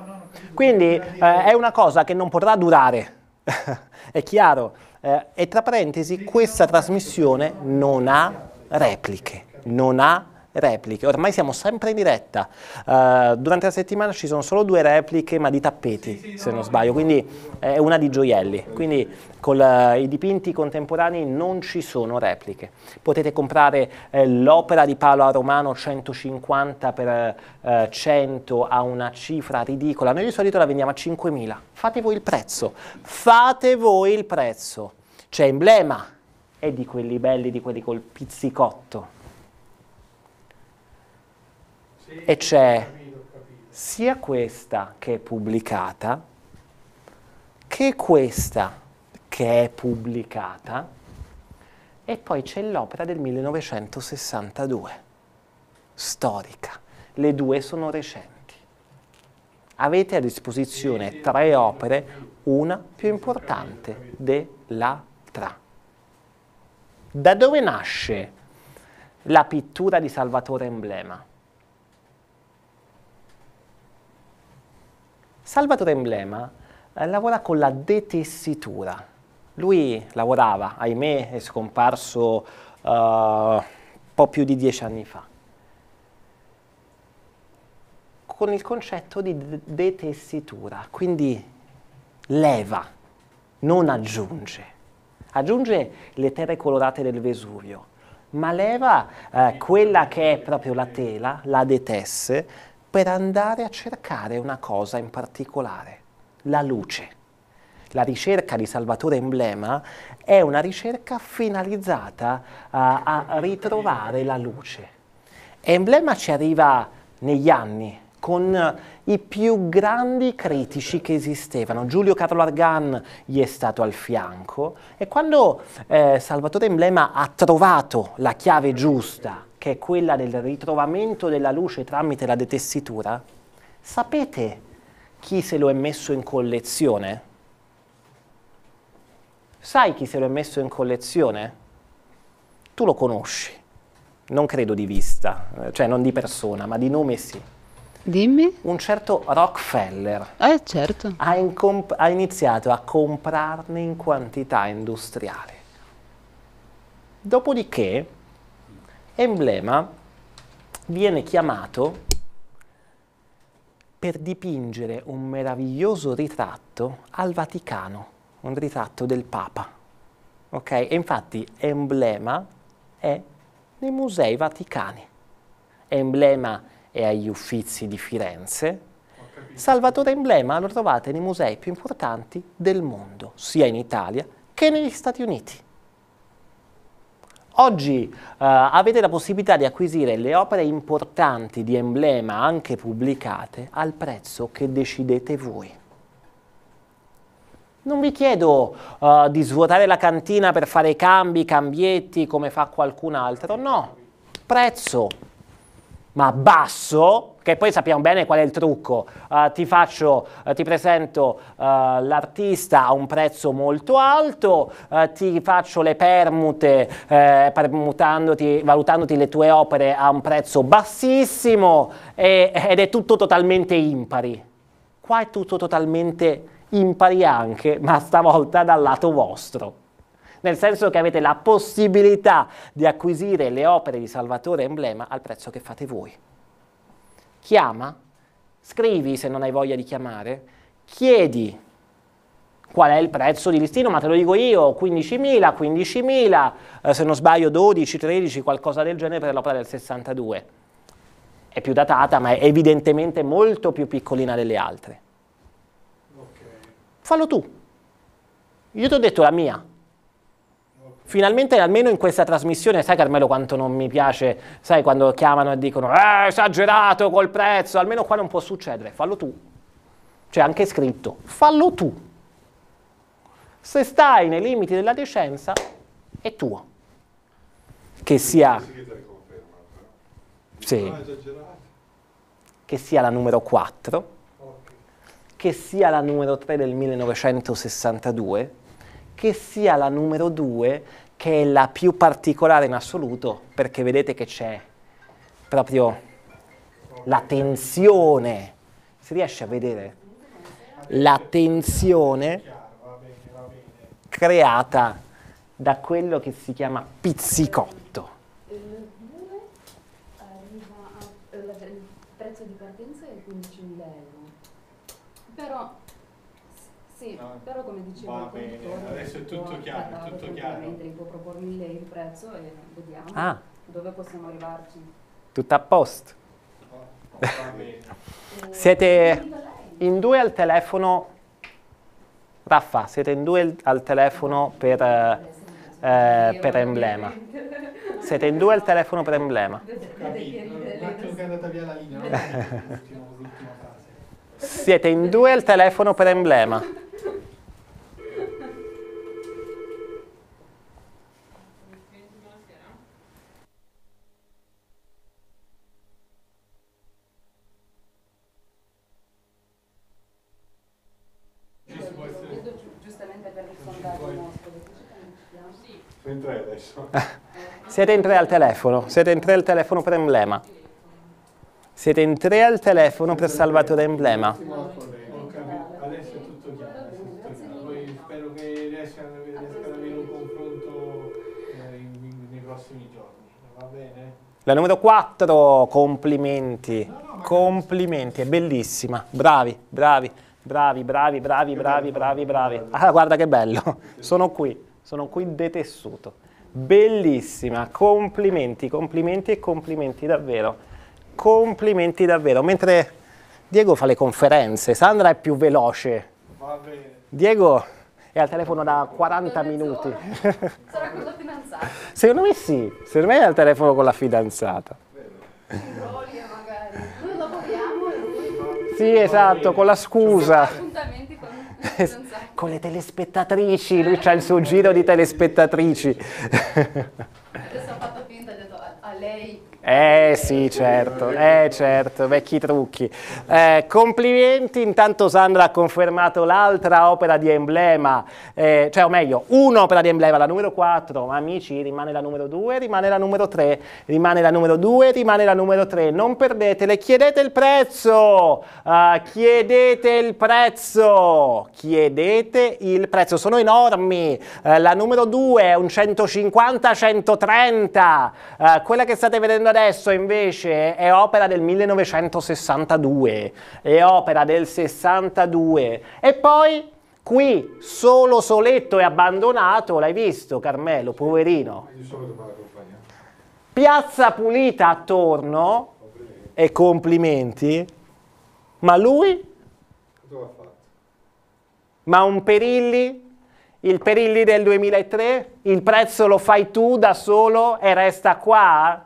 Quindi eh, è una cosa che non potrà durare, è chiaro. Eh, e tra parentesi, questa trasmissione non ha repliche, non ha repliche. Ormai siamo sempre in diretta. Uh, durante la settimana ci sono solo due repliche, ma di tappeti, sì, sì, se no, non sbaglio, quindi è una di gioielli. Quindi con la, eh, i dipinti contemporanei non ci sono repliche. Potete comprare eh, l'opera di Paolo a Romano 150 per eh, 100 a una cifra ridicola. Noi di solito la vendiamo a 5.000. Fate voi il prezzo. Fate voi il prezzo. C'è emblema, è di quelli belli, di quelli col pizzicotto e c'è sia questa che è pubblicata, che questa che è pubblicata, e poi c'è l'opera del 1962, storica. Le due sono recenti. Avete a disposizione tre opere, una più importante dell'altra. Da dove nasce la pittura di Salvatore Emblema? Salvatore Emblema eh, lavora con la detessitura. Lui lavorava, ahimè, è scomparso uh, eh, un po' più di dieci anni fa, con il concetto di detessitura, quindi leva, non aggiunge. Aggiunge le terre colorate del Vesuvio, ma leva eh, quella che è proprio la tela, la detesse, per andare a cercare una cosa in particolare, la luce. La ricerca di Salvatore Emblema è una ricerca finalizzata a, a ritrovare la luce. Emblema ci arriva negli anni, con i più grandi critici che esistevano. Giulio Carlo Argan gli è stato al fianco e quando eh, Salvatore Emblema ha trovato la chiave giusta che è quella del ritrovamento della luce tramite la detessitura, sapete chi se lo è messo in collezione? Sai chi se lo è messo in collezione? Tu lo conosci, non credo di vista, eh, cioè non di persona, ma di nome sì. Dimmi. Un certo Rockefeller. Eh, certo. Ha, ha, iniziato a comprarne in quantità industriale. Dopodiché Emblema viene chiamato per dipingere un meraviglioso ritratto al Vaticano, un ritratto del Papa. Ok? E infatti emblema è nei musei vaticani. Emblema è agli Uffizi di Firenze. Salvatore Emblema lo trovate nei musei più importanti del mondo, sia in Italia che negli Stati Uniti. Oggi eh, avete la possibilità di acquisire le opere importanti di emblema anche pubblicate al prezzo che decidete voi. Non vi chiedo eh, di svuotare la cantina per fare cambi, cambietti come fa qualcun altro, no. Prezzo, ma basso, che poi sappiamo bene qual è il trucco. Uh, ti, faccio, uh, ti presento eh, l'artista a un prezzo molto alto, ti faccio le permute permutandoti, valutandoti le tue opere a un prezzo bassissimo e, ed è tutto totalmente impari. Qua è tutto totalmente impari anche, ma stavolta dal lato vostro nel senso che avete la possibilità di acquisire le opere di Salvatore Emblema al prezzo che fate voi. Chiama, scrivi se non hai voglia di chiamare, chiedi qual è il prezzo di listino, ma te lo dico io, 15.000, 15.000, eh, se non sbaglio 12, 13, qualcosa del genere per l'opera del 62. È più datata, ma è evidentemente molto più piccolina delle altre. Okay. Fallo tu. Io ti ho detto la mia. Finalmente, almeno in questa trasmissione, sai Carmelo quanto non mi piace, sai quando chiamano e dicono eh, esagerato col prezzo, almeno qua non può succedere, fallo tu. C'è cioè, anche scritto, fallo tu. Se stai nei limiti della decenza, è tuo. Che sia... Sì. Ah, che sia la numero 4, che sia la numero 3 del 1962, che sia la numero 2 che è la più particolare in assoluto perché vedete che c'è proprio la tensione si riesce a vedere la tensione creata da quello che si chiama pizzicotto eh, il prezzo di partenza è 15.000 euro però sì, no? Ah, però come dicevo Va bene, adesso è tutto chiaro, è tutto chiaro. Devo propormi lei il prezzo e vediamo ah. dove possiamo arrivarci. Tutto a posto. Oh, oh, eh, siete in due al telefono, Raffa, siete in due al telefono per, eh, eh per emblema. Siete in due al telefono per emblema. Siete in due al telefono per emblema. in tre adesso. Eh, siete in tre al telefono, siete in tre al telefono per emblema. Siete in tre al telefono per Salvatore Emblema. Adesso è tutto chiaro, poi spero che riescano ad avere un confronto eh, nei prossimi giorni, va bene? La numero 4, complimenti, complimenti, è bellissima, bravi, bravi, bravi, bravi, bravi, bravi, bravi. Ah, guarda che bello, sono qui sono qui detessuto. Bellissima, complimenti, complimenti e complimenti davvero. Complimenti davvero. Mentre Diego fa le conferenze, Sandra è più veloce. Va bene. Diego è al telefono da 40 minuti. Sarà con la fidanzata. Secondo me sì, secondo me è al telefono con la fidanzata. Sì, esatto, con la scusa. Sì, con le telespettatrici, lui ha il suo giro di telespettatrici. Adesso ho fatto finta, ha detto a, a lei eh sì, certo, eh certo, vecchi trucchi. Eh, complimenti, intanto Sandra ha confermato l'altra opera di emblema, eh, cioè o meglio, un'opera di emblema, la numero 4, ma amici rimane la numero 2, rimane la numero 3, rimane la numero 2, rimane la numero 3, non perdetele, chiedete il prezzo, uh, chiedete il prezzo, chiedete il prezzo, sono enormi, uh, la numero 2 è un 150-130, uh, eh, quella che state vedendo adesso invece è opera del 1962, è opera del 62 e poi qui solo soletto e abbandonato, l'hai visto Carmelo, poverino. Piazza pulita attorno e complimenti, ma lui? Ma un Perilli? il Perilli del 2003, il prezzo lo fai tu da solo e resta qua?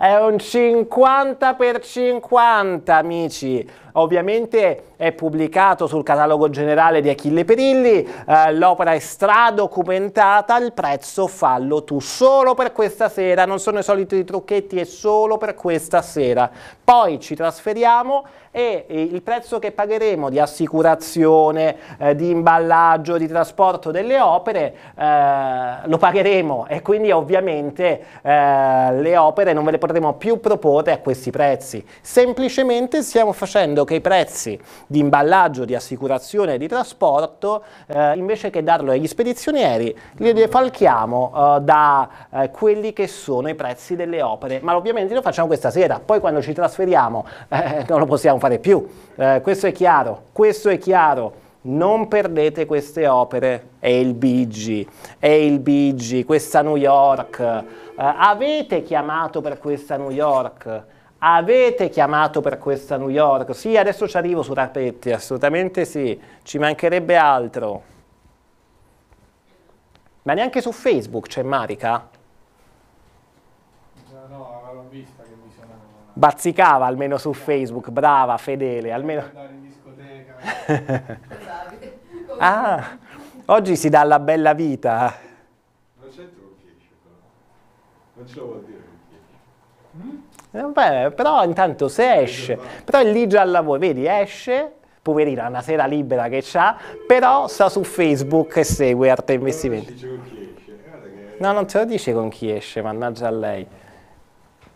è un 50 per 50 amici ovviamente è pubblicato sul catalogo generale di Achille Perilli eh, l'opera è stradocumentata il prezzo fallo tu solo per questa sera non sono i soliti trucchetti è solo per questa sera poi ci trasferiamo e il prezzo che pagheremo di assicurazione eh, di imballaggio di trasporto delle opere eh, lo pagheremo e quindi ovviamente eh, le opere non ve le potremo potremo più proporre a questi prezzi. Semplicemente stiamo facendo che i prezzi di imballaggio, di assicurazione e di trasporto, eh, invece che darlo agli spedizionieri, li defalchiamo eh, da eh, quelli che sono i prezzi delle opere. Ma ovviamente lo facciamo questa sera, poi quando ci trasferiamo eh, non lo possiamo fare più. Eh, questo è chiaro, questo è chiaro non perdete queste opere, è il Bigi, è il Bigi, questa New York, eh, avete chiamato per questa New York? Avete chiamato per questa New York? Sì, adesso ci arrivo su Rapetti, assolutamente sì, ci mancherebbe altro. Ma neanche su Facebook c'è Marica? No, no, l'avevo vista che mi sono... Bazzicava almeno su Facebook, brava, fedele, almeno... Andare in discoteca. ah, oggi si dà la bella vita. Non ce lo vuol dire. Mm? Beh, però intanto se esce, però è lì già al lavoro, vedi, esce, poverina, una sera libera che c'ha, però sta su Facebook e segue Arte Investimenti. No, non te lo dice con chi esce, mannaggia a lei.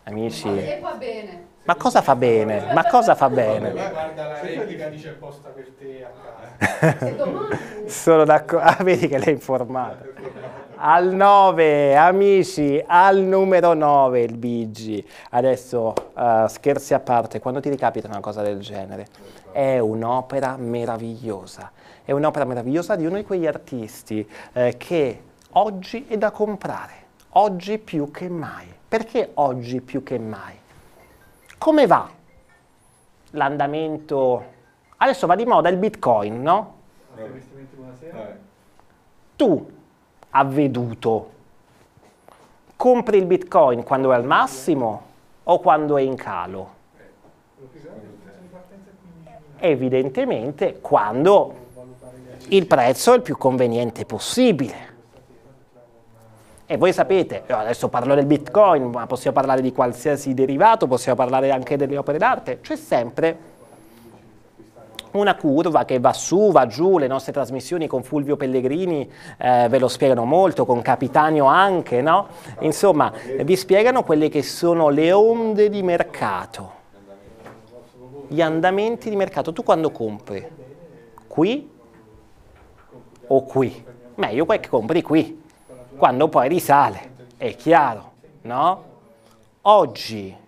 Amici. E fa bene. Ma cosa fa bene? Ma cosa fa bene? Guarda la replica, dice posta per te a casa. Sono d'accordo. Ah, vedi che l'hai informata al 9, amici, al numero 9 il Bigi. Adesso uh, scherzi a parte, quando ti ricapita una cosa del genere? È un'opera meravigliosa, è un'opera meravigliosa di uno di quegli artisti eh, che oggi è da comprare, oggi più che mai. Perché oggi più che mai? Come va l'andamento? Adesso va di moda il bitcoin, no? Eh. Eh. Tu avveduto. Compri il bitcoin quando è al massimo o quando è in calo? Evidentemente quando il prezzo è il più conveniente possibile. E voi sapete, adesso parlo del bitcoin, ma possiamo parlare di qualsiasi derivato, possiamo parlare anche delle opere d'arte, c'è sempre una curva che va su, va giù, le nostre trasmissioni con Fulvio Pellegrini eh, ve lo spiegano molto, con Capitanio anche, no? Insomma, vi spiegano quelle che sono le onde di mercato, gli andamenti di mercato. Tu quando compri? Qui o qui? Meglio che compri qui, quando poi risale, è chiaro, no? Oggi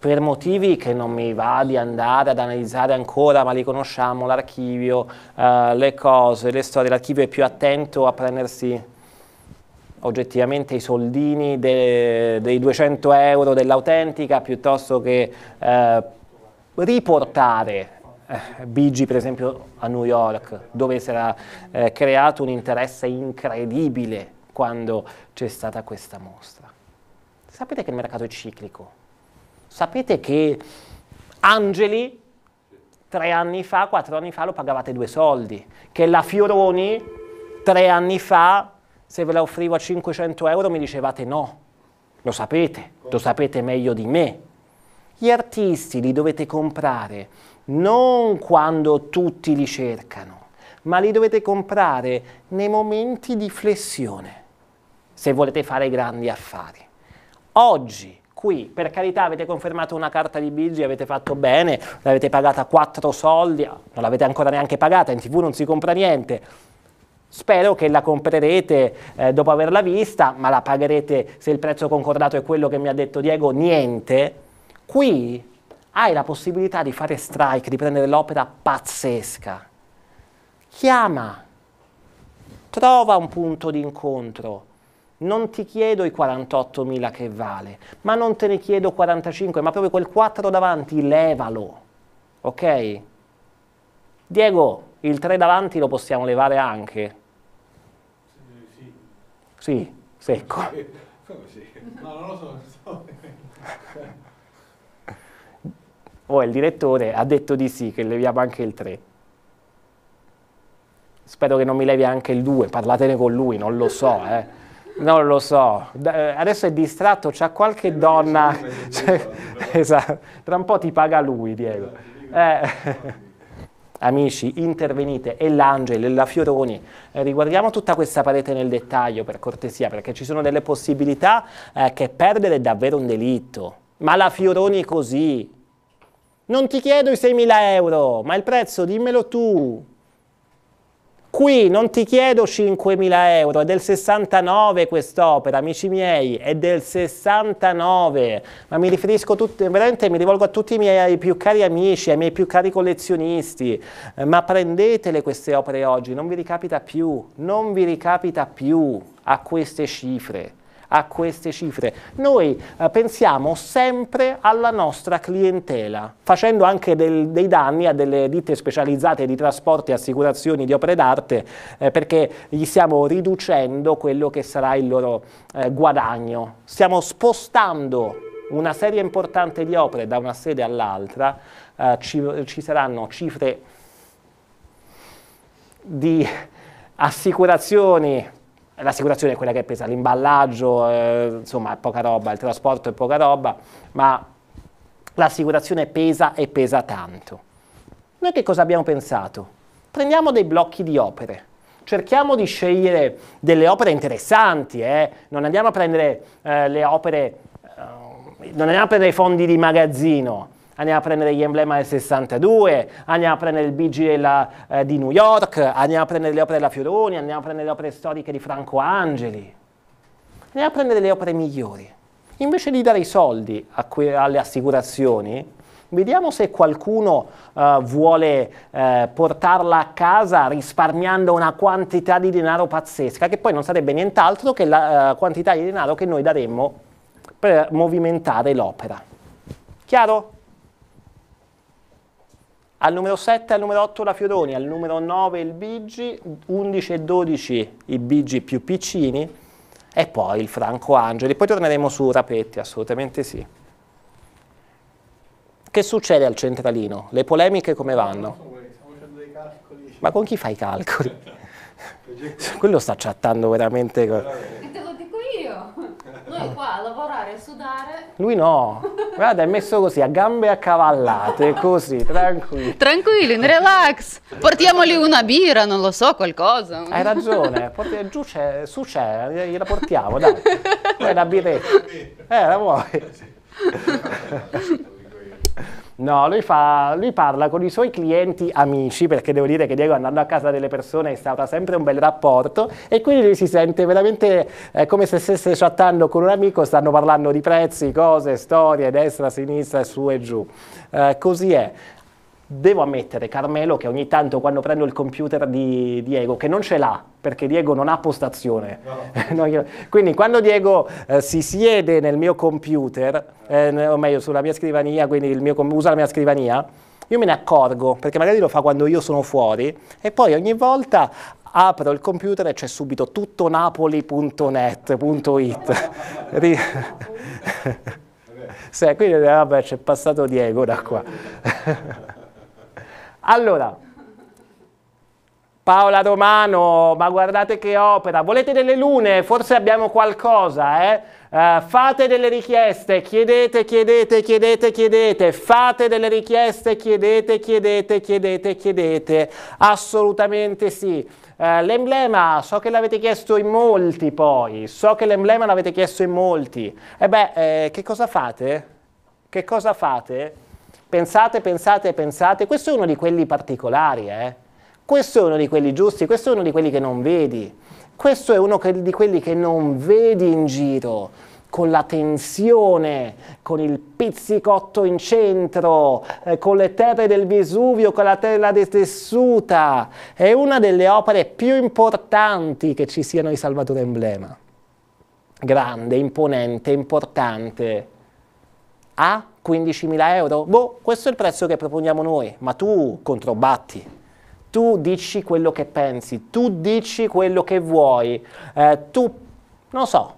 per motivi che non mi va di andare ad analizzare ancora, ma li conosciamo, l'archivio, eh, le cose, le storie, l'archivio è più attento a prendersi oggettivamente i soldini de, dei 200 euro dell'autentica piuttosto che eh, riportare eh, Bigi per esempio a New York dove si era eh, creato un interesse incredibile quando c'è stata questa mostra. Sapete che il mercato è ciclico? Sapete che Angeli tre anni fa, quattro anni fa lo pagavate due soldi, che la Fioroni tre anni fa se ve la offrivo a 500 euro mi dicevate no, lo sapete, lo sapete meglio di me. Gli artisti li dovete comprare non quando tutti li cercano, ma li dovete comprare nei momenti di flessione se volete fare grandi affari. Oggi qui, per carità, avete confermato una carta di Bigi, avete fatto bene, l'avete pagata 4 soldi, non l'avete ancora neanche pagata, in tv non si compra niente. Spero che la comprerete eh, dopo averla vista, ma la pagherete se il prezzo concordato è quello che mi ha detto Diego, niente. Qui hai la possibilità di fare strike, di prendere l'opera pazzesca. Chiama, trova un punto di incontro non ti chiedo i 48.000 che vale, ma non te ne chiedo 45, ma proprio quel 4 davanti levalo, ok? Diego, il 3 davanti lo possiamo levare anche? Sì. Sì, secco. Come sì? No, non lo so. so. oh, il direttore ha detto di sì, che leviamo anche il 3 spero che non mi levi anche il 2, parlatene con lui, non lo so. Eh. Non lo so, eh, adesso è distratto, c'ha qualche donna. Cioè, esatto. Tra un po' ti paga lui, Diego. Esatto, eh. Amici, intervenite, è l'Angelo, è la Fioroni. Eh, riguardiamo tutta questa parete nel dettaglio, per cortesia, perché ci sono delle possibilità eh, che perdere è davvero un delitto. Ma la Fioroni così. Non ti chiedo i 6.000 euro, ma il prezzo dimmelo tu. Qui non ti chiedo 5.000 euro, è del 69 quest'opera, amici miei, è del 69, ma mi riferisco tutti, veramente mi rivolgo a tutti i miei più cari amici, ai miei più cari collezionisti, eh, ma prendetele queste opere oggi, non vi ricapita più, non vi ricapita più a queste cifre a queste cifre. Noi eh, pensiamo sempre alla nostra clientela, facendo anche del, dei danni a delle ditte specializzate di trasporti, e assicurazioni, di opere d'arte, eh, perché gli stiamo riducendo quello che sarà il loro eh, guadagno. Stiamo spostando una serie importante di opere da una sede all'altra, eh, ci, ci saranno cifre di assicurazioni l'assicurazione è quella che pesa, l'imballaggio, eh, insomma, è poca roba, il trasporto è poca roba, ma l'assicurazione pesa e pesa tanto. Noi che cosa abbiamo pensato? Prendiamo dei blocchi di opere, cerchiamo di scegliere delle opere interessanti, eh? non andiamo a prendere eh, le opere, eh, non andiamo a prendere i fondi di magazzino, andiamo a prendere gli emblema del 62, andiamo a prendere il BG della, eh, di New York, andiamo a prendere le opere della Fioroni, andiamo a prendere le opere storiche di Franco Angeli, andiamo a prendere le opere migliori. Invece di dare i soldi alle assicurazioni, Vediamo se qualcuno eh, vuole eh, portarla a casa risparmiando una quantità di denaro pazzesca, che poi non sarebbe nient'altro che la eh, quantità di denaro che noi daremmo per movimentare l'opera. Chiaro? Al numero 7 al numero 8 la Fioroni, al numero 9 il Biggi, 11 e 12 i Biggi più piccini e poi il Franco Angeli. Poi torneremo su Rapetti, assolutamente sì. Che succede al centralino? Le polemiche come vanno? Ma con chi fai i calcoli? Quello sta chattando veramente noi ah. qua a lavorare e sudare. Lui no, guarda è messo così a gambe accavallate, così, tranquillo. Tranquilli, in relax, portiamoli una birra, non lo so, qualcosa. Hai ragione, Porti, giù c'è, su c'è, gliela portiamo, dai. Poi la birretta. Eh, la vuoi? No, lui, fa, lui, parla con i suoi clienti amici, perché devo dire che Diego andando a casa delle persone è stato sempre un bel rapporto e quindi lui si sente veramente eh, come se stesse chattando con un amico, stanno parlando di prezzi, cose, storie, destra, sinistra, su e giù. Eh, così è. Devo ammettere, Carmelo, che ogni tanto quando prendo il computer di Diego, che non ce l'ha, perché Diego non ha postazione. No. Quindi quando Diego eh, si siede nel mio computer, eh, o meglio sulla mia scrivania, quindi mio, usa la mia scrivania, io me ne accorgo, perché magari lo fa quando io sono fuori, e poi ogni volta apro il computer e c'è subito tuttonapoli.net.it. sì, quindi vabbè, c'è passato Diego da qua. Allora, Paola Romano, ma guardate che opera, volete delle lune, forse abbiamo qualcosa, eh? Uh, fate delle richieste, chiedete, chiedete, chiedete, chiedete, fate delle richieste, chiedete, chiedete, chiedete, chiedete, assolutamente sì. Uh, l'emblema, so che l'avete chiesto in molti poi, so che l'emblema l'avete chiesto in molti. E eh beh, eh, che cosa fate? Che cosa fate? Pensate, pensate, pensate. Questo è uno di quelli particolari, eh? Questo è uno di quelli giusti, questo è uno di quelli che non vedi. Questo è uno di quelli che non vedi in giro, con la tensione, con il pizzicotto in centro, eh, con le terre del Vesuvio, con la terra detessuta. È una delle opere più importanti che ci siano di Salvatore Emblema. Grande, imponente, importante. Ha 15.000 euro? Boh, questo è il prezzo che proponiamo noi, ma tu controbatti. Tu dici quello che pensi, tu dici quello che vuoi, eh, tu, non so,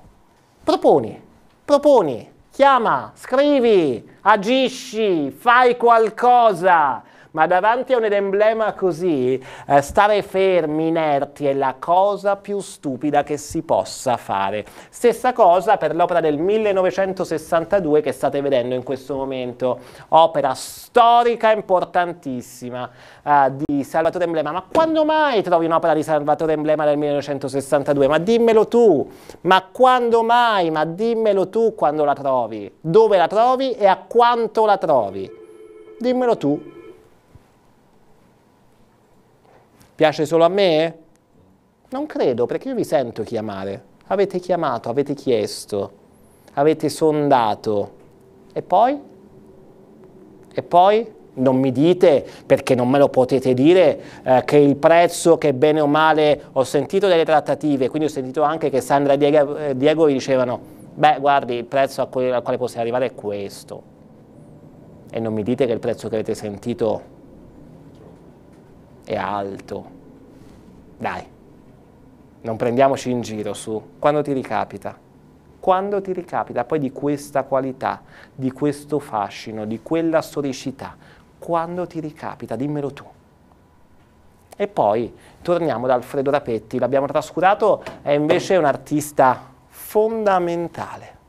proponi, proponi, chiama, scrivi, agisci, fai qualcosa ma davanti a un emblema così, eh, stare fermi, inerti, è la cosa più stupida che si possa fare. Stessa cosa per l'opera del 1962 che state vedendo in questo momento, opera storica importantissima eh, di Salvatore Emblema. Ma quando mai trovi un'opera di Salvatore Emblema del 1962? Ma dimmelo tu, ma quando mai? Ma dimmelo tu quando la trovi, dove la trovi e a quanto la trovi. Dimmelo tu Piace solo a me? Non credo, perché io vi sento chiamare. Avete chiamato, avete chiesto, avete sondato. E poi? E poi? Non mi dite, perché non me lo potete dire, eh, che il prezzo che bene o male ho sentito delle trattative, quindi ho sentito anche che Sandra e Diego, eh, Diego vi dicevano, beh guardi il prezzo al quale, al possiamo arrivare è questo. E non mi dite che il prezzo che avete sentito è alto. Dai, non prendiamoci in giro su quando ti ricapita. Quando ti ricapita poi di questa qualità, di questo fascino, di quella storicità, quando ti ricapita, dimmelo tu. E poi torniamo ad Alfredo Rapetti, l'abbiamo trascurato, è invece un artista fondamentale.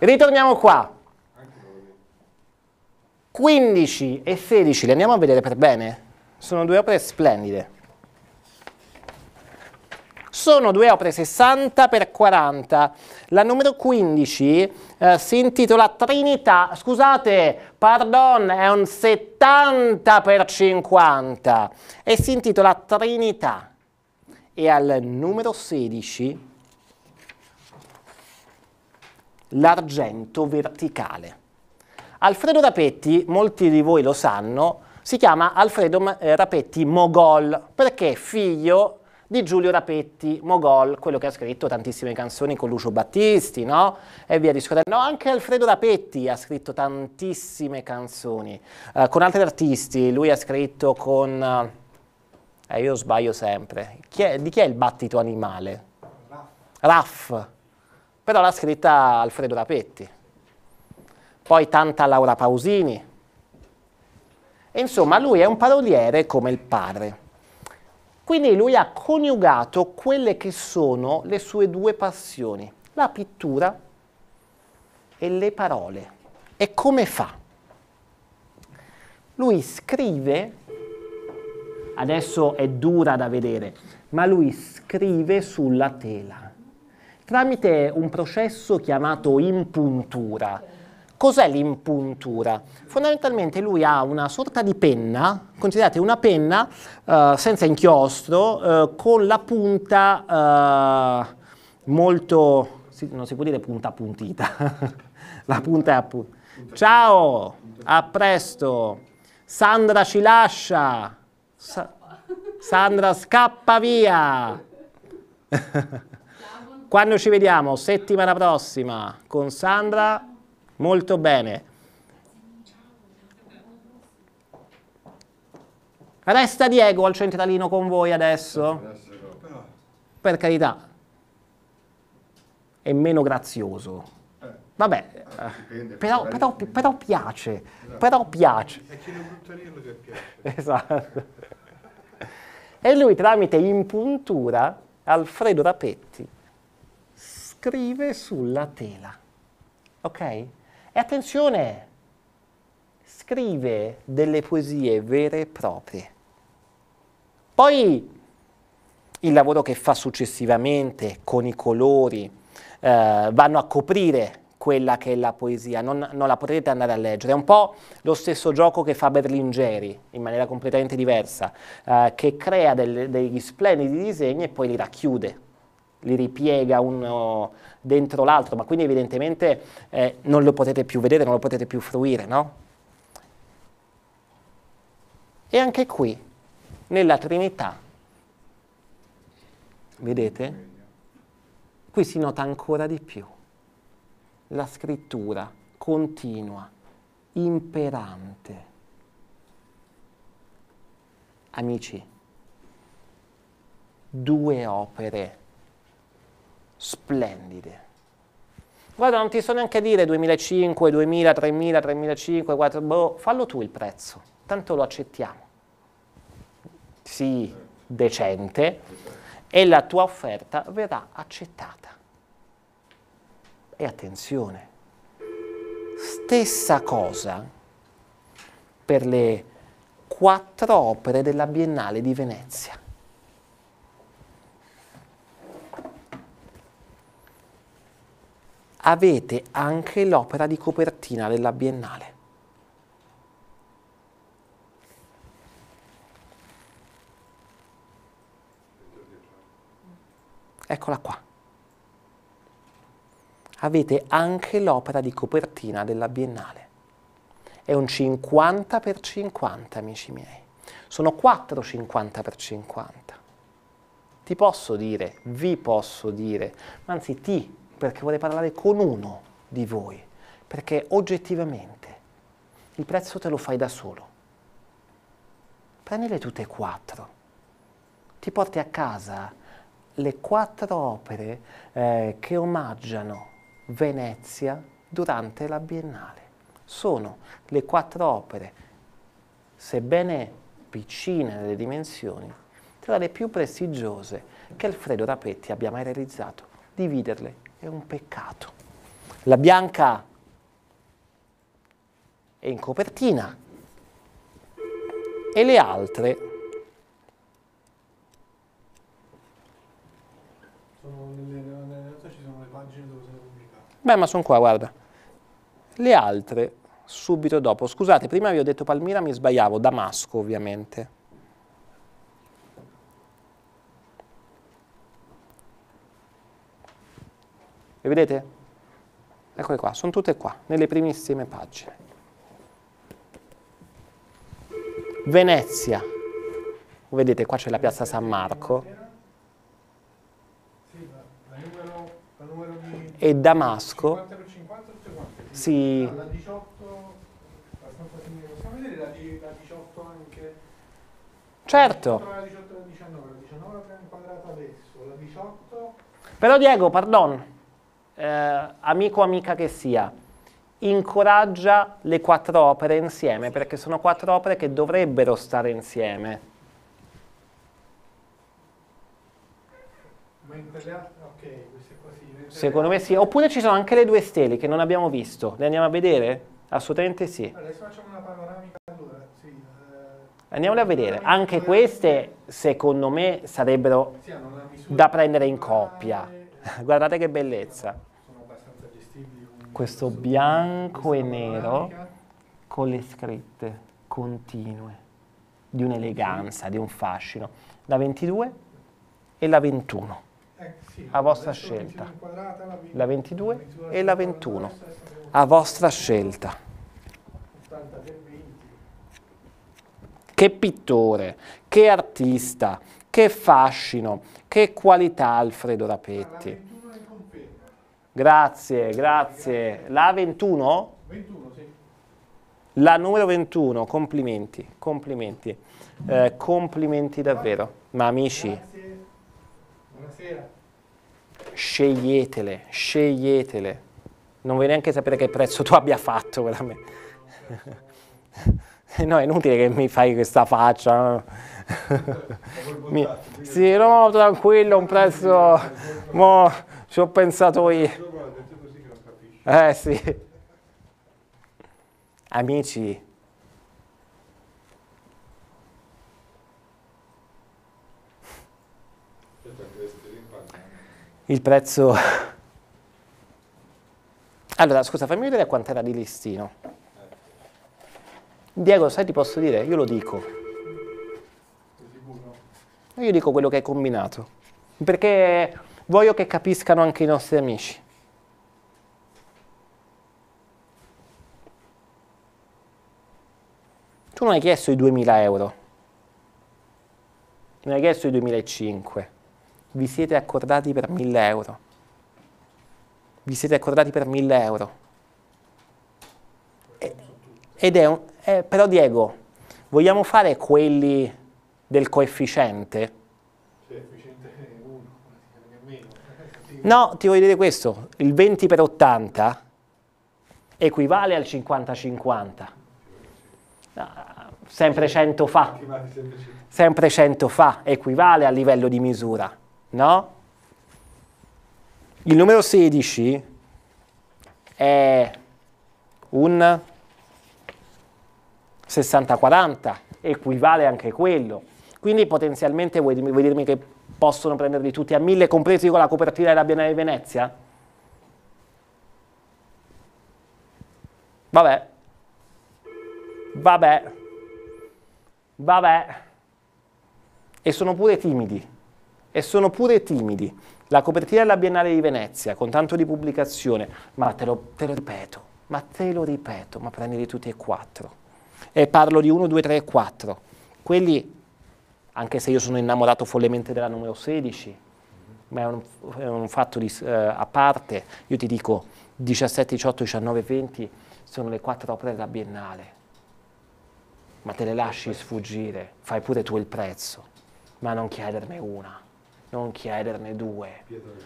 Ritorniamo qua. 15 e 16, le andiamo a vedere per bene. Sono due opere splendide. Sono due opere 60 per 40. La numero 15 eh, si intitola Trinità, scusate, pardon, è un 70 per 50 e si intitola Trinità. E al numero 16 l'argento verticale. Alfredo Rapetti, molti di voi lo sanno, si chiama Alfredo eh, Rapetti Mogol, perché è figlio di Giulio Rapetti Mogol, quello che ha scritto tantissime canzoni con Lucio Battisti, no? E via discorrendo. anche Alfredo Rapetti ha scritto tantissime canzoni eh, con altri artisti. Lui ha scritto con... Eh, io sbaglio sempre. Chi è, di chi è il battito animale? Raff. Raff però l'ha scritta Alfredo Rapetti, poi tanta Laura Pausini. E insomma, lui è un paroliere come il padre. Quindi lui ha coniugato quelle che sono le sue due passioni, la pittura e le parole. E come fa? Lui scrive, adesso è dura da vedere, ma lui scrive sulla tela tramite un processo chiamato impuntura. Cos'è l'impuntura? Fondamentalmente lui ha una sorta di penna, considerate una penna eh, senza inchiostro, eh, con la punta eh, molto... non si può dire punta appuntita, la punta è appunta. Ciao, a presto, Sandra ci lascia, Sa Sandra scappa via. Quando ci vediamo settimana prossima con Sandra, molto bene. Resta Diego al centralino con voi adesso? Per carità. È meno grazioso. Vabbè, però, però, però piace, però piace. E chi non piace. Esatto. E lui tramite impuntura Alfredo Rapetti scrive sulla tela. Ok? E attenzione, scrive delle poesie vere e proprie. Poi il lavoro che fa successivamente con i colori eh, vanno a coprire quella che è la poesia, non, non, la potrete andare a leggere. È un po' lo stesso gioco che fa Berlingeri, in maniera completamente diversa, eh, che crea del, degli splendidi disegni e poi li racchiude li ripiega uno dentro l'altro, ma quindi evidentemente eh, non lo potete più vedere, non lo potete più fruire, no? E anche qui, nella Trinità, vedete? Qui si nota ancora di più la scrittura continua, imperante. Amici, due opere splendide. Guarda, non ti so neanche dire 2005, 2000, 3000, 3500, 4000, boh, fallo tu il prezzo, tanto lo accettiamo. Sì, decente, e la tua offerta verrà accettata. E attenzione, stessa cosa per le quattro opere della Biennale di Venezia. avete anche l'opera di copertina della Biennale. Eccola qua. Avete anche l'opera di copertina della Biennale. È un 50 per 50, amici miei. Sono 4 50 per 50. Ti posso dire, vi posso dire, anzi ti perché vorrei parlare con uno di voi, perché oggettivamente il prezzo te lo fai da solo. Prendile tutte e quattro, ti porti a casa le quattro opere eh, che omaggiano Venezia durante la Biennale. Sono le quattro opere, sebbene piccine nelle dimensioni, tra le più prestigiose che Alfredo Rapetti abbia mai realizzato. Dividerle è un peccato. La bianca è in copertina e le altre sono nelle, nelle realtà ci sono le pagine dove sono pubblicate. Beh, ma sono qua, guarda. Le altre subito dopo. Scusate, prima vi ho detto Palmira, mi sbagliavo, Damasco ovviamente. Le vedete? Eccole qua, sono tutte qua, nelle primissime pagine. Venezia. Vedete, qua c'è la piazza San Marco. E Damasco. Sì. Certo. Però Diego, pardon, eh, amico o amica che sia, incoraggia le quattro opere insieme, perché sono quattro opere che dovrebbero stare insieme. Secondo me sì, oppure ci sono anche le due stele che non abbiamo visto, le andiamo a vedere? Assolutamente sì. Adesso facciamo una panoramica allora, sì. Eh, Andiamole a vedere, anche queste secondo me sarebbero da prendere in coppia. Guardate che bellezza. Questo bianco e nero con le scritte continue di un'eleganza, di un fascino. La 22 e la 21. A vostra scelta. La 22 e la 21. A vostra scelta. Che pittore, che artista, che fascino, che qualità Alfredo Rapetti. Grazie, grazie. La 21? 21, sì. La numero 21, complimenti, complimenti. Eh, complimenti davvero. Ma amici, Buonasera. sceglietele, sceglietele. Non vuoi neanche sapere che prezzo tu abbia fatto, veramente. No, è inutile che mi fai questa faccia. No? Mi, sì, no, tranquillo, un prezzo... Mo, ci ho pensato io. Eh sì. Amici, il prezzo... Allora, scusa, fammi vedere quant'era di listino. Diego, sai, ti posso dire? Io lo dico. Ma io dico quello che hai combinato, perché voglio che capiscano anche i nostri amici. Tu non hai chiesto i 2000 euro, non hai chiesto i 2005, vi siete accordati per 1000 euro. Vi siete accordati per 1000 euro. E, ed è un, eh, però Diego, vogliamo fare quelli del coefficiente. Coefficiente 1, No, ti voglio dire questo, il 20 per 80 equivale al 50-50. Ah, sempre 100 fa, sempre 100 fa, equivale al livello di misura, no? Il numero 16 è un 60-40, equivale anche quello. Quindi potenzialmente vuoi, vuoi dirmi che possono prenderli tutti a mille, compresi con la copertina della Biennale di Venezia? Vabbè. Vabbè. Vabbè. E sono pure timidi. E sono pure timidi. La copertina della Biennale di Venezia, con tanto di pubblicazione, ma te lo, te lo ripeto, ma te lo ripeto, ma prendili tutti e quattro. E parlo di uno, due, tre e quattro. Quelli anche se io sono innamorato follemente della numero 16, ma è un, è un fatto di, eh, a parte, io ti dico 17, 18, 19, 20 sono le quattro opere della Biennale, ma te le lasci sfuggire, fai pure tu il prezzo, ma non chiederne una non chiederne due,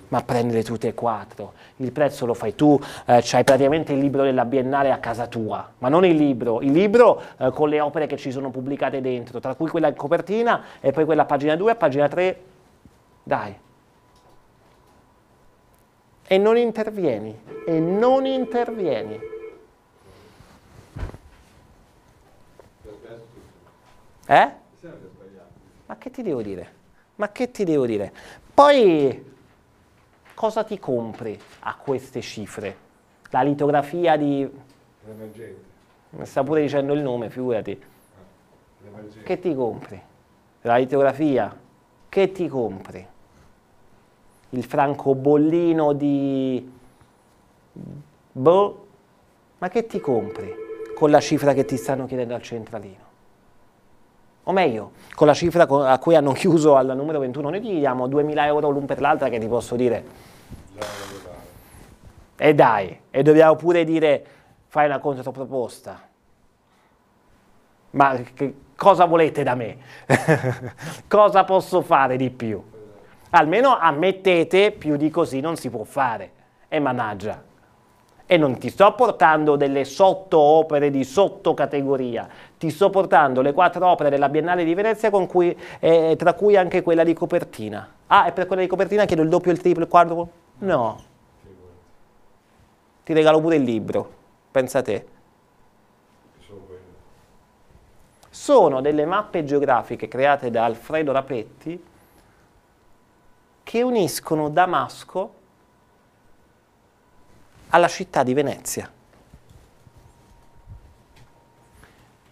ma prendere tutte e quattro. Il prezzo lo fai tu, eh, c'hai praticamente il libro della Biennale a casa tua, ma non il libro, il libro eh, con le opere che ci sono pubblicate dentro, tra cui quella in copertina e poi quella a pagina 2 e pagina 3. Dai. E non intervieni, e non intervieni. Eh? Ma che ti devo dire? Ma che ti devo dire? Poi cosa ti compri a queste cifre? La litografia di... L'emergente. Mi sta pure dicendo il nome, figurati. L'emergente. Che ti compri? La litografia? Che ti compri? Il francobollino di... Boh, ma che ti compri con la cifra che ti stanno chiedendo al centralino? o meglio, con la cifra a cui hanno chiuso al numero 21 noi gli diamo 2.000 euro l'un per l'altra che ti posso dire. E dai, e dobbiamo pure dire fai una controproposta. Ma che, cosa volete da me? cosa posso fare di più? Almeno ammettete più di così non si può fare. E mannaggia. E non ti sto portando delle sottoopere di sottocategoria, ti sto portando le quattro opere della Biennale di Venezia, cui, eh, tra cui anche quella di copertina. Ah, e per quella di copertina chiedo il doppio, il triplo, il quarto? No. Ti regalo pure il libro, pensa a te. Sono delle mappe geografiche create da Alfredo Rapetti che uniscono Damasco alla città di Venezia.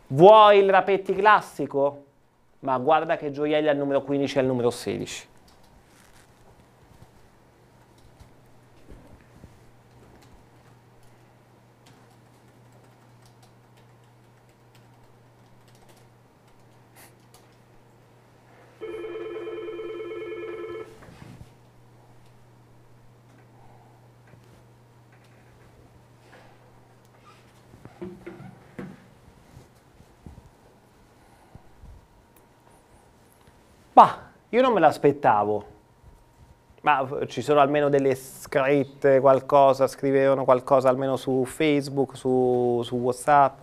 Vuoi il rapetti classico? Ma guarda che gioielli al numero 15 e al numero 16. Io non me l'aspettavo, ma ci sono almeno delle scritte, qualcosa, scrivevano qualcosa almeno su Facebook, su, su Whatsapp.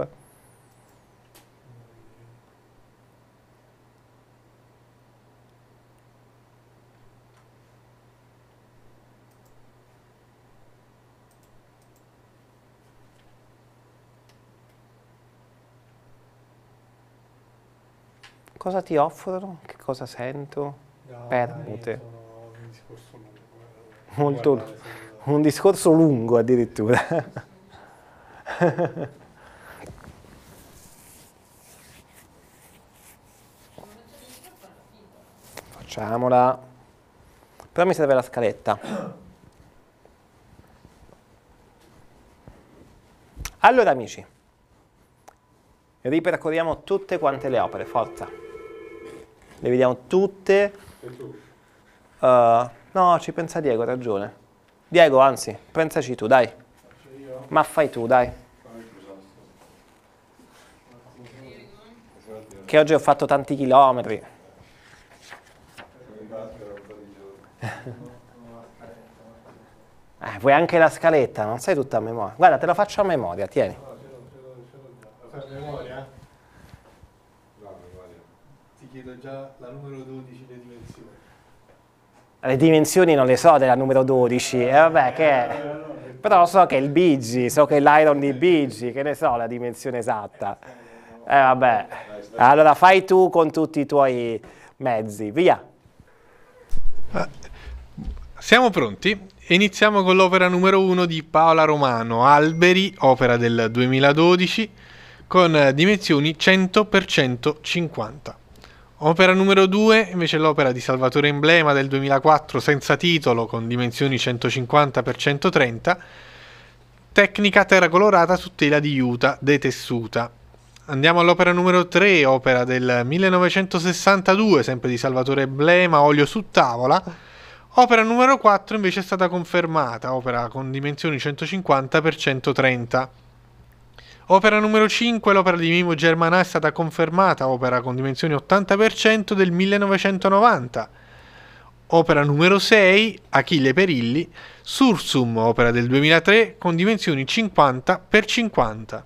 cosa ti offrono? Che cosa sento? No, Permute. Un discorso lungo. Eh. Molto Guardate, se... un discorso lungo addirittura. Facciamola. Però mi serve la scaletta. Allora amici, ripercorriamo tutte quante le opere, forza! Le vediamo tutte. Uh, no, ci pensa Diego, ha ragione. Diego, anzi, pensaci tu, dai. Ma fai tu, dai. Che oggi ho fatto tanti chilometri. Eh, vuoi anche la scaletta, non sai tutta a memoria. Guarda, te la faccio a memoria, tieni. La faccio A memoria? sentito già la numero 12, le dimensioni. Le dimensioni non le so della numero 12, eh, vabbè, che è... però so che è il Biggi, so che è l'iron di Biggi, che ne so la dimensione esatta. Eh vabbè, allora fai tu con tutti i tuoi mezzi, via. Ah, siamo pronti? Iniziamo con l'opera numero 1 di Paola Romano, Alberi, opera del 2012, con dimensioni 100x150. Opera numero 2 invece è l'opera di Salvatore Emblema del 2004 senza titolo con dimensioni 150 x 130, tecnica terra colorata su tela di juta detessuta. Andiamo all'opera numero 3, opera del 1962 sempre di Salvatore Emblema, olio su tavola. Opera numero 4 invece è stata confermata, opera con dimensioni 150 x 130. Opera numero 5, l'opera di Mimo Germanà è stata confermata, opera con dimensioni 80% del 1990. Opera numero 6, Achille Perilli, Sursum, opera del 2003, con dimensioni 50x50.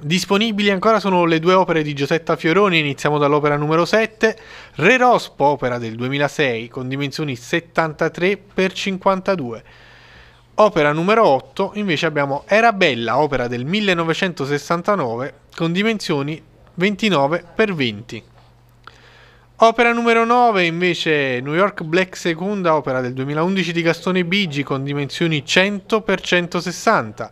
Disponibili ancora sono le due opere di Giosetta Fioroni, iniziamo dall'opera numero 7, Re Rospo, opera del 2006, con dimensioni 73x52. Opera numero 8 invece abbiamo Era Bella, opera del 1969 con dimensioni 29x20. Opera numero 9 invece New York Black Secunda, opera del 2011 di Gastone Bigi con dimensioni 100x160.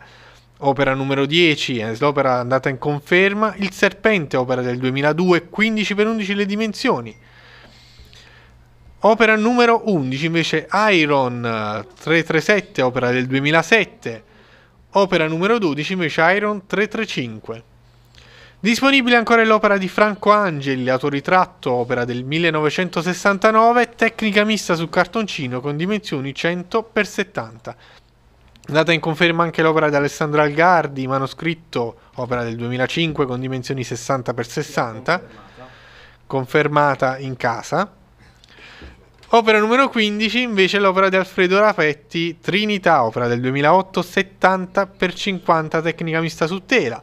Opera numero 10, l'opera andata in conferma, Il Serpente, opera del 2002, 15x11 le dimensioni. Opera numero 11 invece Iron 337, eh, opera del 2007. Opera numero 12 invece Iron 335. Disponibile ancora l'opera di Franco Angeli, autoritratto, opera del 1969, tecnica mista su cartoncino con dimensioni 100x70. Data in conferma anche l'opera di Alessandro Algardi, manoscritto, opera del 2005 con dimensioni 60x60, confermata in casa. Opera numero 15 invece è l'opera di Alfredo Rapetti, Trinità, opera del 2008, 70 x 50 tecnica mista su tela.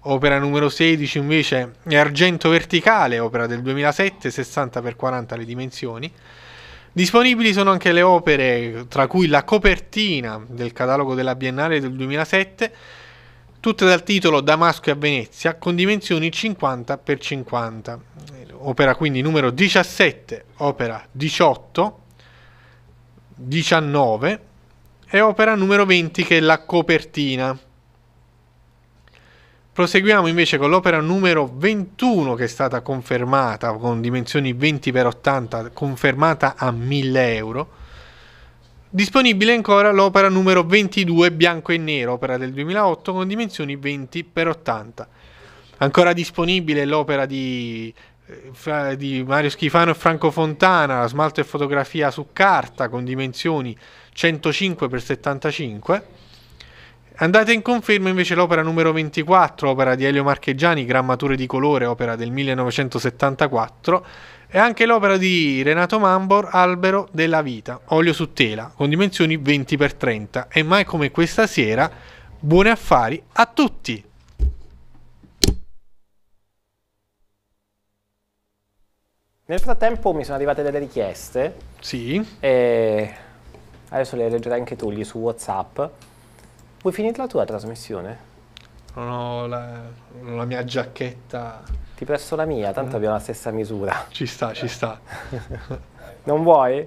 Opera numero 16 invece è Argento Verticale, opera del 2007, 60 x 40 le dimensioni. Disponibili sono anche le opere, tra cui la copertina del catalogo della Biennale del 2007, tutte dal titolo Damasco a Venezia con dimensioni 50x50, opera quindi numero 17, opera 18, 19 e opera numero 20 che è la copertina. Proseguiamo invece con l'opera numero 21 che è stata confermata con dimensioni 20x80, confermata a 1000 euro Disponibile ancora l'opera numero 22 bianco e nero, opera del 2008 con dimensioni 20x80. Ancora disponibile l'opera di, eh, di Mario Schifano e Franco Fontana, smalto e fotografia su carta con dimensioni 105x75. Andate in conferma invece l'opera numero 24, opera di Elio Marchegiani, Grammature di colore, opera del 1974 è anche l'opera di Renato Mambor Albero della vita, olio su tela, con dimensioni 20x30. E mai come questa sera, buoni affari a tutti! Nel frattempo mi sono arrivate delle richieste. Sì. E adesso le leggerai anche tu lì su WhatsApp. Vuoi finire la tua trasmissione? Non ho la, non ho la mia giacchetta. Ti presto la mia, tanto abbiamo la stessa misura. Ci sta, ci sta. non vuoi?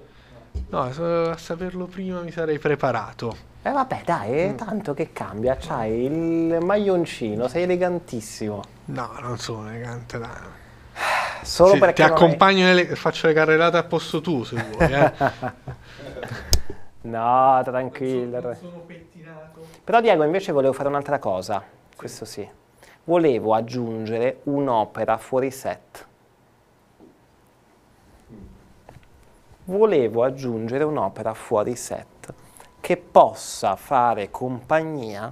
No, a saperlo prima mi sarei preparato. Eh vabbè dai, mm. tanto che cambia, c'hai il maglioncino, sei elegantissimo. No, non sono elegante, dai. Solo sì, perché... Ti accompagno hai... faccio le carrellate a posto tu se vuoi. Eh. no, tranquillo. Non sono, non sono pettinato. Però Diego invece volevo fare un'altra cosa, sì. questo sì volevo aggiungere un'opera fuori set. Volevo aggiungere un'opera fuori set che possa fare compagnia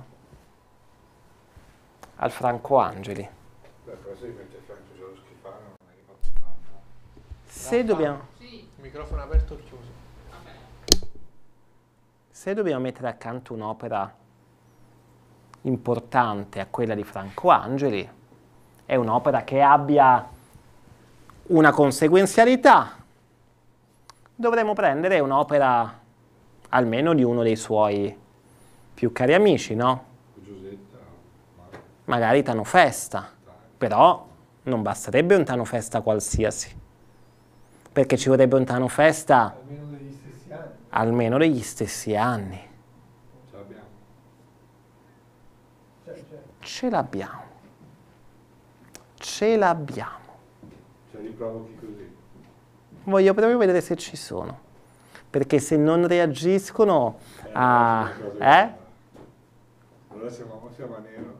al Franco Angeli. se dobbiamo... Microfono aperto o chiuso? Se dobbiamo mettere accanto un'opera importante a quella di Franco Angeli, è un'opera che abbia una conseguenzialità, dovremmo prendere un'opera almeno di uno dei suoi più cari amici, no? Magari Tano Festa, però non basterebbe un Tano Festa qualsiasi, perché ci vorrebbe un Tano Festa almeno degli stessi anni. ce l'abbiamo. Ce l'abbiamo. Ce li provochi così. Voglio proprio vedere se ci sono. Perché se non reagiscono eh, a... Ah, eh? Allora siamo, siamo a nero.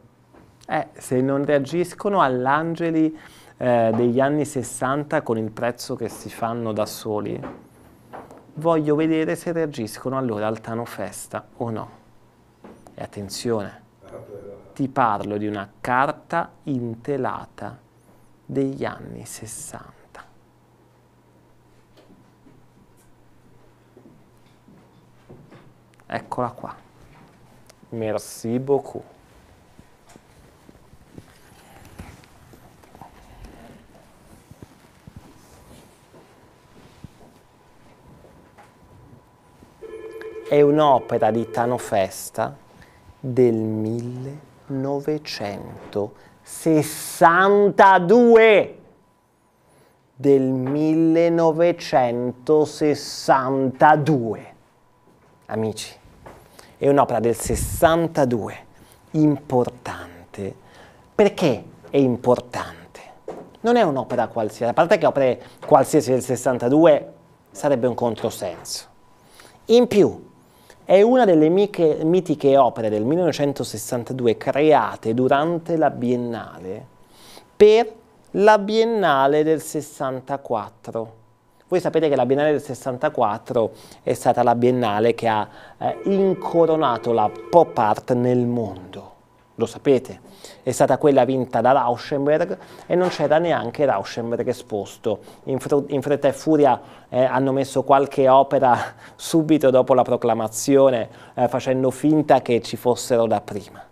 Eh, se non reagiscono all'angeli eh, degli anni 60 con il prezzo che si fanno da soli, voglio vedere se reagiscono allora al Tano Festa o no. E attenzione, ti parlo di una carta intelata degli anni 60. Eccola qua. Merci beaucoup. È un'opera di Tano Festa del 1000. 1962 del 1962 amici è un'opera del 62 importante perché è importante non è un'opera qualsiasi a parte che opere qualsiasi del 62 sarebbe un controsenso in più è una delle miche, mitiche opere del 1962 create durante la Biennale per la Biennale del 64. Voi sapete che la Biennale del 64 è stata la Biennale che ha eh, incoronato la pop art nel mondo lo sapete, è stata quella vinta da Rauschenberg e non c'era neanche Rauschenberg esposto. In, fr in fretta e furia eh, hanno messo qualche opera subito dopo la proclamazione, eh, facendo finta che ci fossero da prima.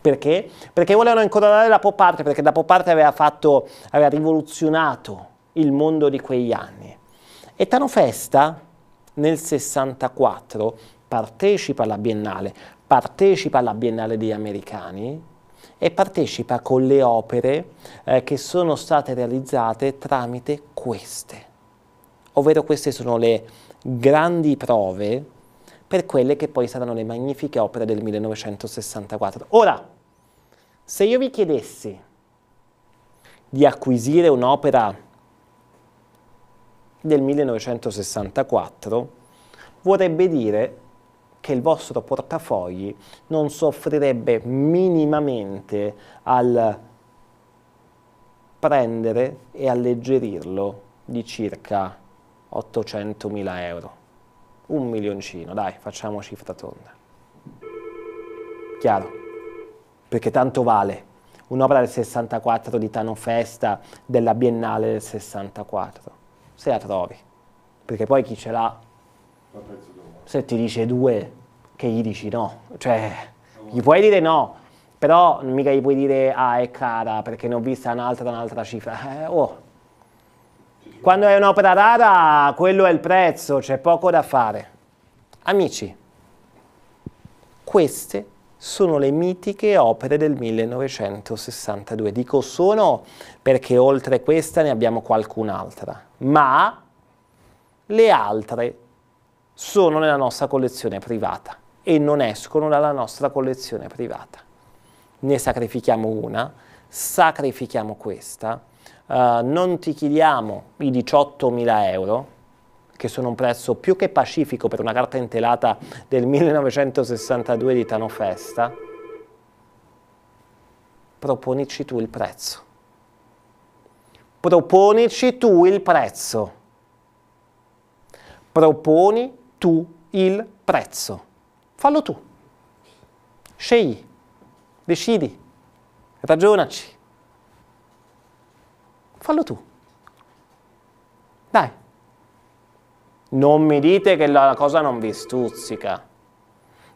Perché? Perché volevano incoronare la pop art, perché la pop art aveva, fatto, aveva rivoluzionato il mondo di quegli anni. E Tano Festa nel 64 partecipa alla Biennale, partecipa alla Biennale degli Americani e partecipa con le opere eh, che sono state realizzate tramite queste. Ovvero queste sono le grandi prove per quelle che poi saranno le magnifiche opere del 1964. Ora, se io vi chiedessi di acquisire un'opera del 1964, vorrebbe dire che il vostro portafogli non soffrirebbe minimamente al prendere e alleggerirlo di circa 800.000 euro. Un milioncino, dai, facciamo cifra tonda. Chiaro? Perché tanto vale un'opera del 64 di Tano Festa della Biennale del 64. Se la trovi, perché poi chi ce l'ha? Se ti dice due, che gli dici no, cioè gli puoi dire no, però mica gli puoi dire ah è cara perché ne ho vista un'altra, un'altra cifra, eh, oh. Quando è un'opera rara, quello è il prezzo, c'è poco da fare. Amici, queste sono le mitiche opere del 1962. Dico sono perché oltre questa ne abbiamo qualcun'altra, ma le altre sono nella nostra collezione privata e non escono dalla nostra collezione privata. Ne sacrifichiamo una, sacrifichiamo questa, eh, non ti chiediamo i 18.000 euro, che sono un prezzo più che pacifico per una carta intelata del 1962 di Tano Festa, proponici tu il prezzo. Proponici tu il prezzo. Proponi tu il prezzo. Fallo tu. Scegli, decidi, ragionaci. Fallo tu. Dai. Non mi dite che la cosa non vi stuzzica.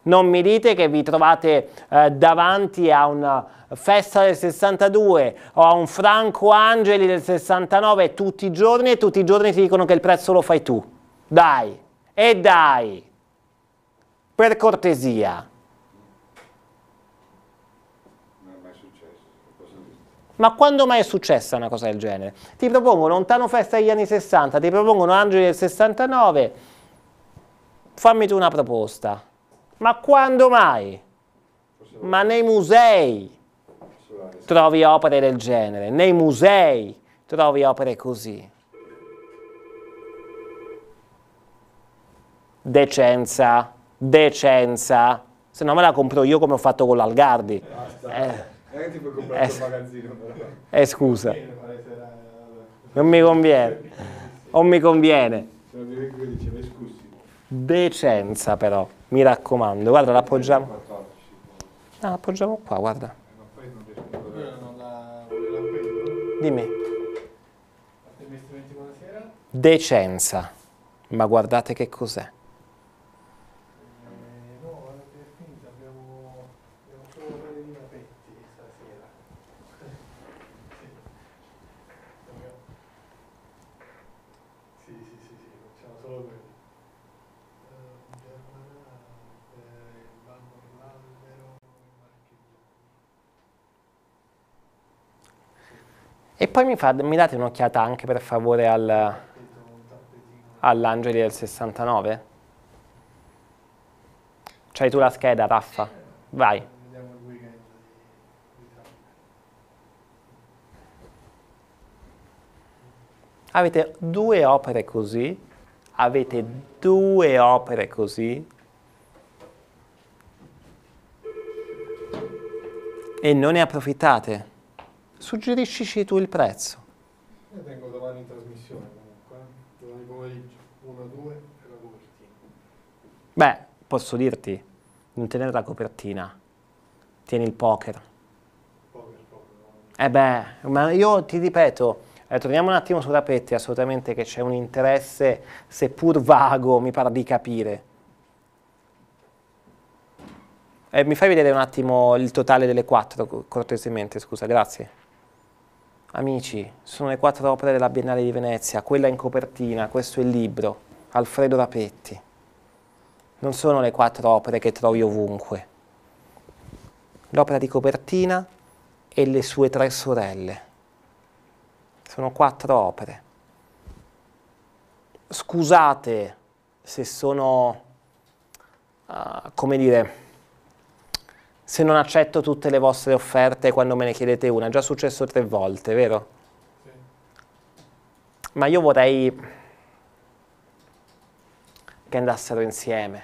Non mi dite che vi trovate eh, davanti a una festa del 62 o a un Franco Angeli del 69 tutti i giorni e tutti i giorni ti dicono che il prezzo lo fai tu. Dai, e dai. Per cortesia. Ma quando mai è successa una cosa del genere? Ti propongo Lontano Festa degli anni 60, ti propongono Angeli del 69, fammi tu una proposta. Ma quando mai? Ma nei musei trovi opere del genere, nei musei trovi opere così. Decenza decenza. Se no me la compro io come ho fatto con l'Algardi. Eh, eh, ti puoi eh, eh, scusa. Non mi conviene. Non mi conviene. Decenza però, mi raccomando. Guarda, l'appoggiamo. Ah, l'appoggiamo qua, guarda. Eh, Dimmi. Decenza. Ma guardate che cos'è. poi mi, fa, mi date un'occhiata anche per favore al, all'Angeli del 69? C'hai tu la scheda, Raffa? Vai. Avete due opere così, avete due opere così, e non ne approfittate. Suggeriscici tu il prezzo. Io vengo domani in trasmissione comunque, eh. domani pomeriggio, 1, 2 e la copertina. Beh, posso dirti, non tenere la copertina, tieni il poker. Poker, Eh beh, ma io ti ripeto, eh, torniamo un attimo sulla pette, assolutamente che c'è un interesse, seppur vago, mi pare di capire. Eh, mi fai vedere un attimo il totale delle quattro, cortesemente, scusa, grazie. Amici, sono le quattro opere della Biennale di Venezia, quella in copertina, questo è il libro, Alfredo Rapetti. Non sono le quattro opere che trovi ovunque. L'opera di copertina e le sue tre sorelle. Sono quattro opere. Scusate se sono, uh, come dire, se non accetto tutte le vostre offerte quando me ne chiedete una. È già successo tre volte, vero? Sì. Ma io vorrei che andassero insieme.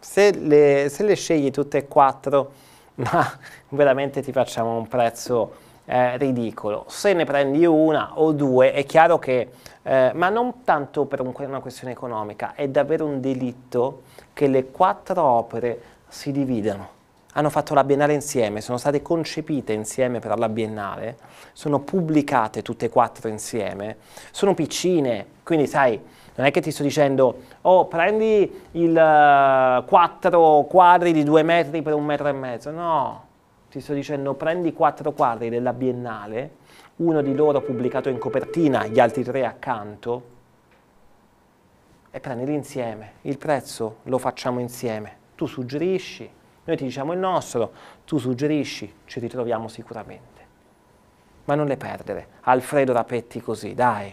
Se le, se le scegli tutte e quattro, ma veramente ti facciamo un prezzo eh, ridicolo. Se ne prendi una o due, è chiaro che, eh, ma non tanto per un, una questione economica, è davvero un delitto che le quattro opere si dividano hanno fatto la Biennale insieme, sono state concepite insieme per la Biennale, sono pubblicate tutte e quattro insieme, sono piccine, quindi sai, non è che ti sto dicendo, oh prendi il 4 eh, quadri di due metri per un metro e mezzo, no, ti sto dicendo prendi quattro quadri della Biennale, uno di loro pubblicato in copertina, gli altri tre accanto, e prendili insieme, il prezzo lo facciamo insieme, tu suggerisci, noi ti diciamo il nostro, tu suggerisci, ci ritroviamo sicuramente. Ma non le perdere. Alfredo Rapetti così, dai.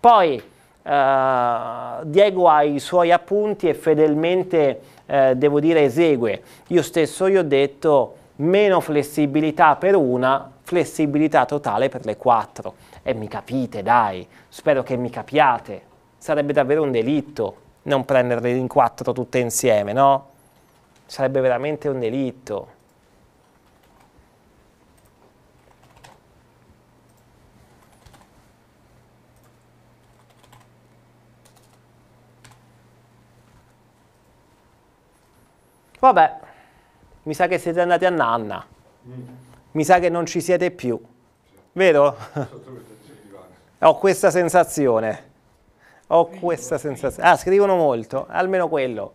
Poi uh, Diego ha i suoi appunti e fedelmente, uh, devo dire, esegue. Io stesso gli ho detto meno flessibilità per una, flessibilità totale per le quattro. E mi capite, dai. Spero che mi capiate. Sarebbe davvero un delitto non prenderle in quattro tutte insieme, no? sarebbe veramente un delitto. Vabbè, mi sa che siete andati a nanna, mi sa che non ci siete più, vero? Ho questa sensazione, ho questa sensazione. Ah, scrivono molto, almeno quello.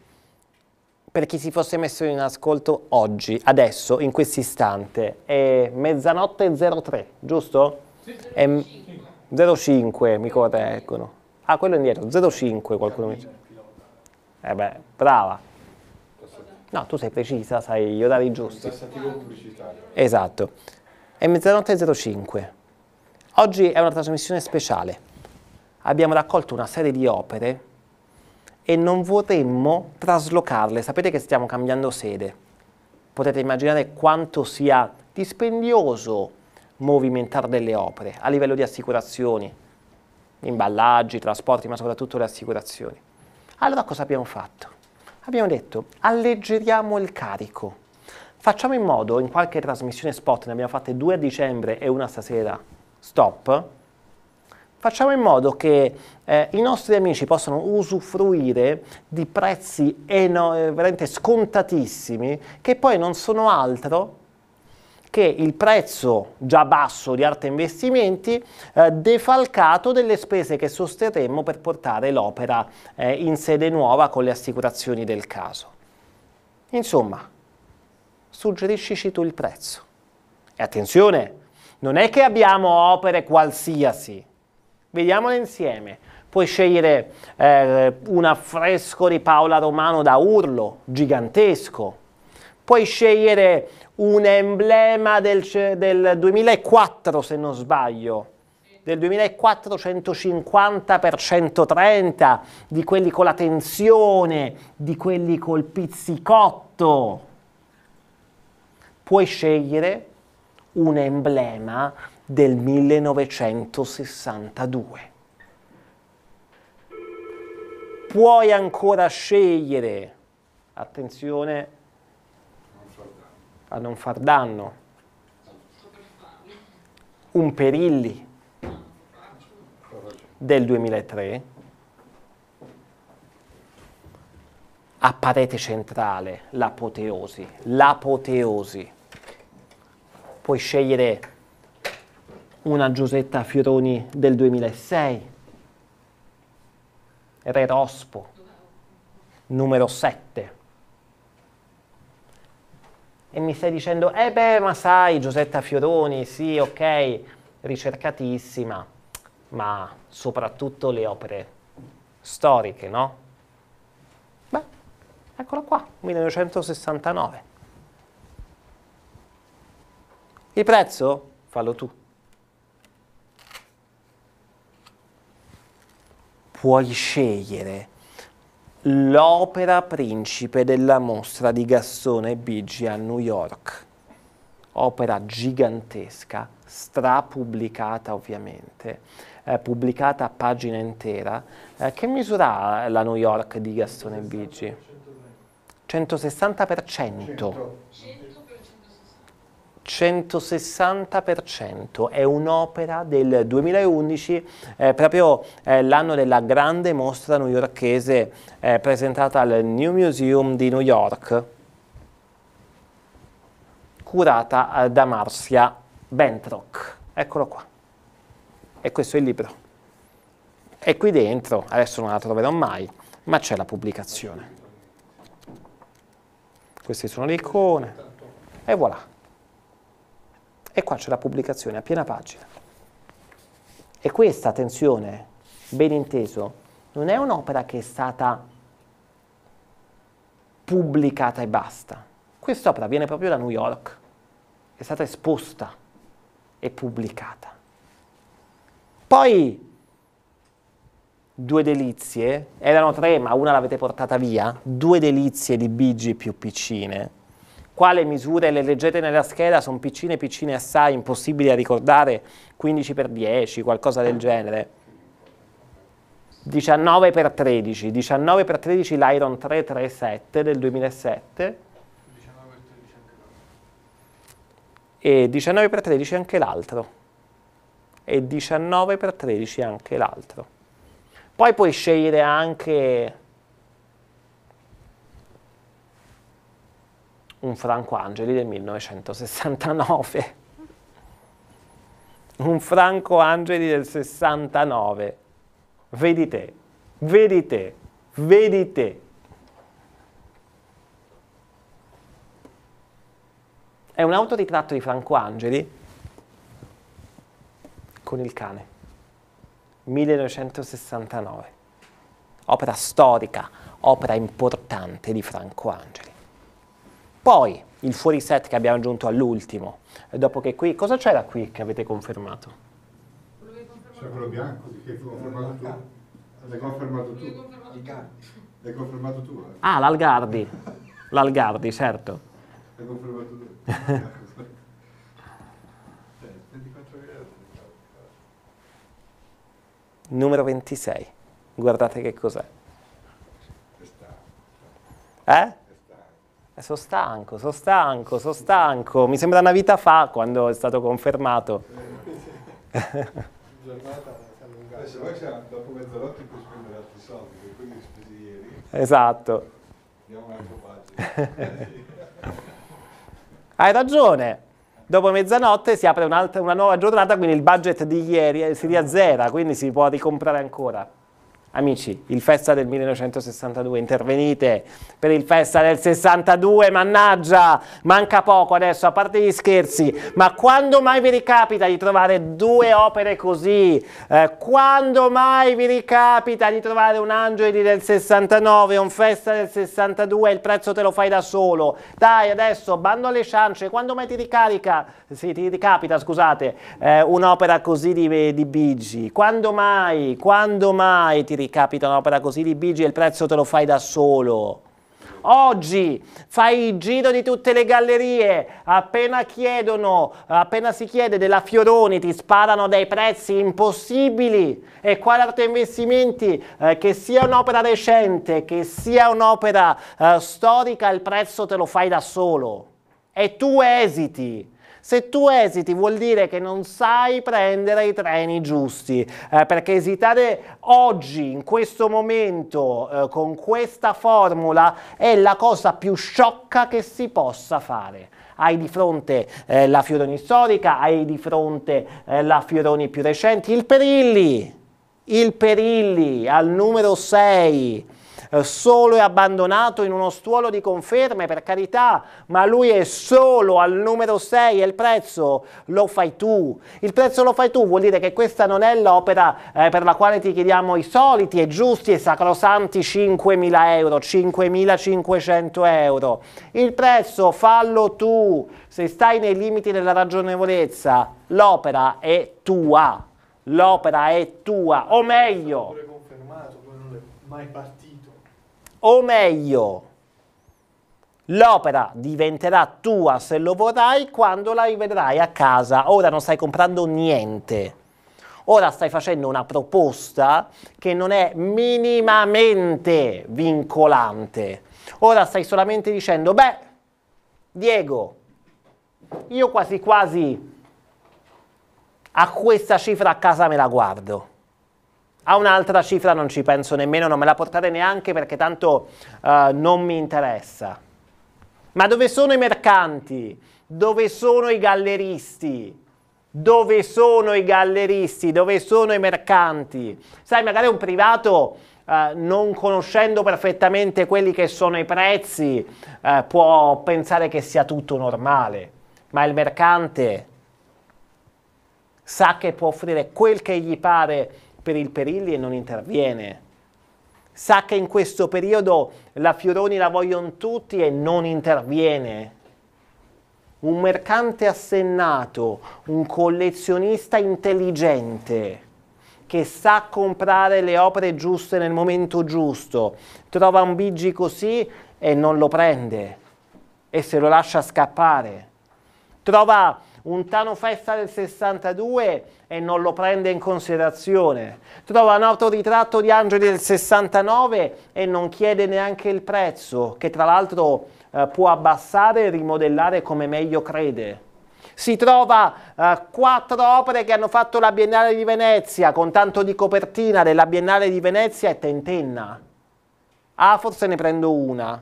per chi si fosse messo in ascolto oggi, adesso, in questo istante, è mezzanotte 03, giusto? Sì, 05. 05, mi correggono. Ah, quello è indietro, 05 qualcuno mi dice. Eh beh, brava. No, tu sei precisa, sai gli orari giusti. Esatto. È mezzanotte 05. Oggi è una trasmissione speciale. Abbiamo raccolto una serie di opere e non vorremmo traslocarle. Sapete che stiamo cambiando sede. Potete immaginare quanto sia dispendioso movimentare delle opere a livello di assicurazioni, imballaggi, trasporti, ma soprattutto le assicurazioni. Allora cosa abbiamo fatto? Abbiamo detto alleggeriamo il carico. Facciamo in modo, in qualche trasmissione spot, ne abbiamo fatte due a dicembre e una stasera, stop, facciamo in modo che eh, i nostri amici possano usufruire di prezzi eh, veramente scontatissimi che poi non sono altro che il prezzo già basso di arte investimenti eh, defalcato delle spese che sosterremmo per portare l'opera eh, in sede nuova con le assicurazioni del caso. Insomma, suggeriscici tu il prezzo. E attenzione, non è che abbiamo opere qualsiasi, Vediamole insieme. Puoi scegliere eh, un affresco di Paola Romano da urlo, gigantesco. Puoi scegliere un emblema del, del 2004, se non sbaglio, del 2450 x 130, di quelli con la tensione, di quelli col pizzicotto. Puoi scegliere un emblema del 1962. Puoi ancora scegliere, attenzione, a non far danno, un Perilli del 2003 a parete centrale, l'apoteosi, l'apoteosi. Puoi scegliere una Giusetta Fioroni del 2006, Re Rospo, numero 7. E mi stai dicendo, eh beh, ma sai, Giusetta Fioroni, sì, ok, ricercatissima, ma soprattutto le opere storiche, no? Beh, eccola qua, 1969. Il prezzo? Fallo tu. puoi scegliere l'opera principe della mostra di Gassone e Bigi a New York. Opera gigantesca, strapubblicata ovviamente, eh, pubblicata a pagina intera. Eh, che misura ha la New York di Gassone e Bigi? 160 per cento. 160% è un'opera del 2011, eh, proprio eh, l'anno della grande mostra newyorkese eh, presentata al New Museum di New York, curata eh, da Marcia Bentrock. Eccolo qua. E questo è il libro. E qui dentro, adesso non la troverò mai, ma c'è la pubblicazione. Queste sono le icone. E voilà. E qua c'è la pubblicazione a piena pagina. E questa, attenzione, ben inteso, non è un'opera che è stata pubblicata e basta. Quest'opera viene proprio da New York, è stata esposta e pubblicata. Poi due delizie, erano tre ma una l'avete portata via, due delizie di Bigi più piccine, quale misure le leggete nella scheda, sono piccine piccine assai, impossibili da ricordare, 15x10, qualcosa del genere. 19x13, 19x13 l'Iron 337 del 2007 e 19x13 anche l'altro e 19x13 anche l'altro. Poi puoi scegliere anche un Franco Angeli del 1969. Un Franco Angeli del 69. Vedi te, vedi te, vedi te. È un autoritratto di Franco Angeli con il cane, 1969. Opera storica, opera importante di Franco Angeli. Poi il fuori set che abbiamo aggiunto all'ultimo, E dopo che qui, cosa c'era qui che avete confermato? Quello C'era quello bianco che hai confermato tu. L'hai confermato tu. L'hai confermato tu. Eh. Ah, l'Algardi. L'Algardi, certo. L'hai confermato tu. Cioè, Numero 26. Guardate che cos'è. Eh? Sono stanco, sono stanco, sono stanco. Mi sembra una vita fa quando è stato confermato. Adesso noi siamo dopo mezzanotte puoi spendere altri soldi, per cui spesi ieri. Esatto. Andiamo un altro pagina. Hai ragione. Dopo mezzanotte si apre una nuova giornata, quindi il budget di ieri si riazzera, quindi si può ricomprare ancora. Amici, il festa del 1962, intervenite per il festa del 62, mannaggia, manca poco adesso, a parte gli scherzi, ma quando mai vi ricapita di trovare due opere così? Eh, quando mai vi ricapita di trovare un Angeli del 69, un festa del 62, il prezzo te lo fai da solo? Dai, adesso, bando alle ciance, quando mai ti ricarica, sì, ti ricapita, scusate, eh, un'opera così di, di Bigi? Quando mai, quando mai ti ricapita un'opera così di Bigi e il prezzo te lo fai da solo. Oggi fai il giro di tutte le gallerie, appena chiedono, appena si chiede della Fioroni ti sparano dei prezzi impossibili e quale altro investimenti, eh, che sia un'opera recente, che sia un'opera eh, storica, il prezzo te lo fai da solo e tu esiti. Se tu esiti vuol dire che non sai prendere i treni giusti, eh, perché esitare oggi, in questo momento, eh, con questa formula è la cosa più sciocca che si possa fare hai di fronte eh, la Fioroni storica, hai di fronte eh, la Fioroni più recente, il Perilli, il Perilli al numero 6 eh, solo e abbandonato in uno stuolo di conferme, per carità, ma lui è solo al numero 6 e il prezzo lo fai tu. Il prezzo lo fai tu vuol dire che questa non è l'opera eh, per la quale ti chiediamo i soliti e giusti e sacrosanti 5.000 euro, 5.500 euro. Il prezzo fallo tu, se stai nei limiti della ragionevolezza, l'opera è tua. L'opera è tua, o meglio... È mai partito o meglio, l'opera diventerà tua se lo vorrai quando la rivedrai a casa. Ora non stai comprando niente. Ora stai facendo una proposta che non è minimamente vincolante. Ora stai solamente dicendo, beh, Diego, io quasi quasi a questa cifra a casa me la guardo. A un'altra cifra non ci penso nemmeno, non me la portate neanche perché tanto uh, non mi interessa. Ma dove sono i mercanti? Dove sono i galleristi? Dove sono i galleristi? Dove sono i mercanti? Sai, magari un privato Uh, non conoscendo perfettamente quelli che sono i prezzi, uh, può pensare che sia tutto normale, ma il mercante sa che può offrire quel che gli pare per il Perilli e non interviene. Sa che in questo periodo la Fioroni la vogliono tutti e non interviene. Un mercante assennato, un collezionista intelligente che sa comprare le opere giuste nel momento giusto, trova un bigi così e non lo prende e se lo lascia scappare. Trova un Tano Festa del 62 e non lo prende in considerazione. Trova un autoritratto di Angeli del 69 e non chiede neanche il prezzo, che tra l'altro eh, può abbassare e rimodellare come meglio crede si trova eh, quattro opere che hanno fatto la Biennale di Venezia, con tanto di copertina della Biennale di Venezia e tentenna. Ah, forse ne prendo una.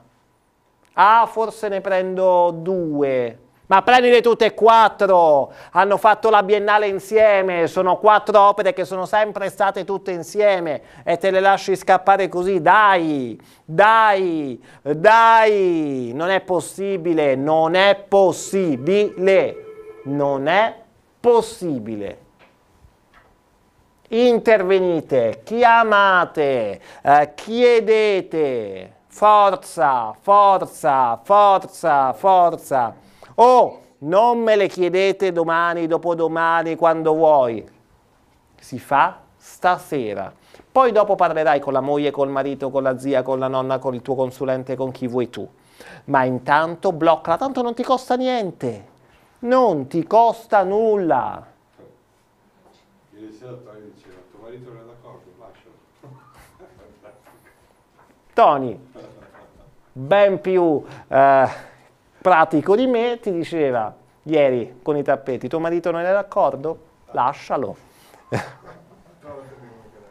Ah, forse ne prendo due. Ma prendile tutte e quattro, hanno fatto la Biennale insieme, sono quattro opere che sono sempre state tutte insieme e te le lasci scappare così, dai, dai, dai, non è possibile, non è possibile, non è possibile intervenite, chiamate, eh, chiedete, forza, forza, forza, forza. Oh, non me le chiedete domani, dopodomani, quando vuoi. Si fa stasera. Poi dopo parlerai con la moglie, col marito, con la zia, con la nonna, con il tuo consulente, con chi vuoi tu. Ma intanto bloccala, tanto non ti costa niente. Non ti costa nulla. Ieri sera Tony diceva, tuo marito non è d'accordo, lascialo. Tony, ben più... Eh, pratico di me ti diceva ieri con i tappeti, tuo marito non è d'accordo? Lascialo.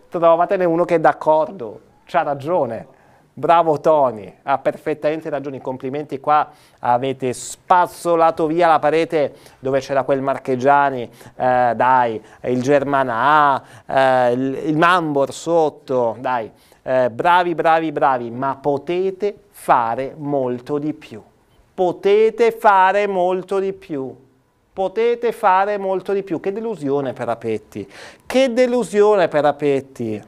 Trovatene uno che è d'accordo, c'ha ragione. Bravo Tony, ha perfettamente ragione, complimenti qua, avete spazzolato via la parete dove c'era quel Marchegiani, eh, dai, il Germana, eh, il Mambor sotto, dai, eh, bravi, bravi, bravi, ma potete fare molto di più potete fare molto di più. Potete fare molto di più. Che delusione per Apetti. Che delusione per Apetti.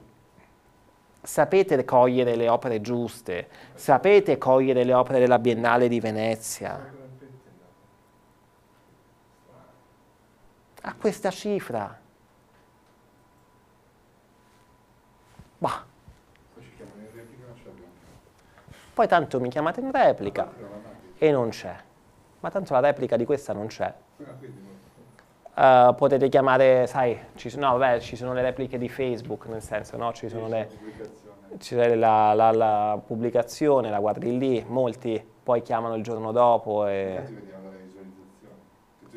Sapete cogliere le opere giuste, sapete cogliere le opere della Biennale di Venezia. A questa cifra. Bah. Poi tanto mi chiamate in replica e non c'è. Ma tanto la replica di questa non c'è. Uh, potete chiamare, sai, ci, no, vabbè, ci sono le repliche di Facebook, nel senso, no? Ci sono le, c'è la, la, la, pubblicazione, la guardi lì, molti poi chiamano il giorno dopo e...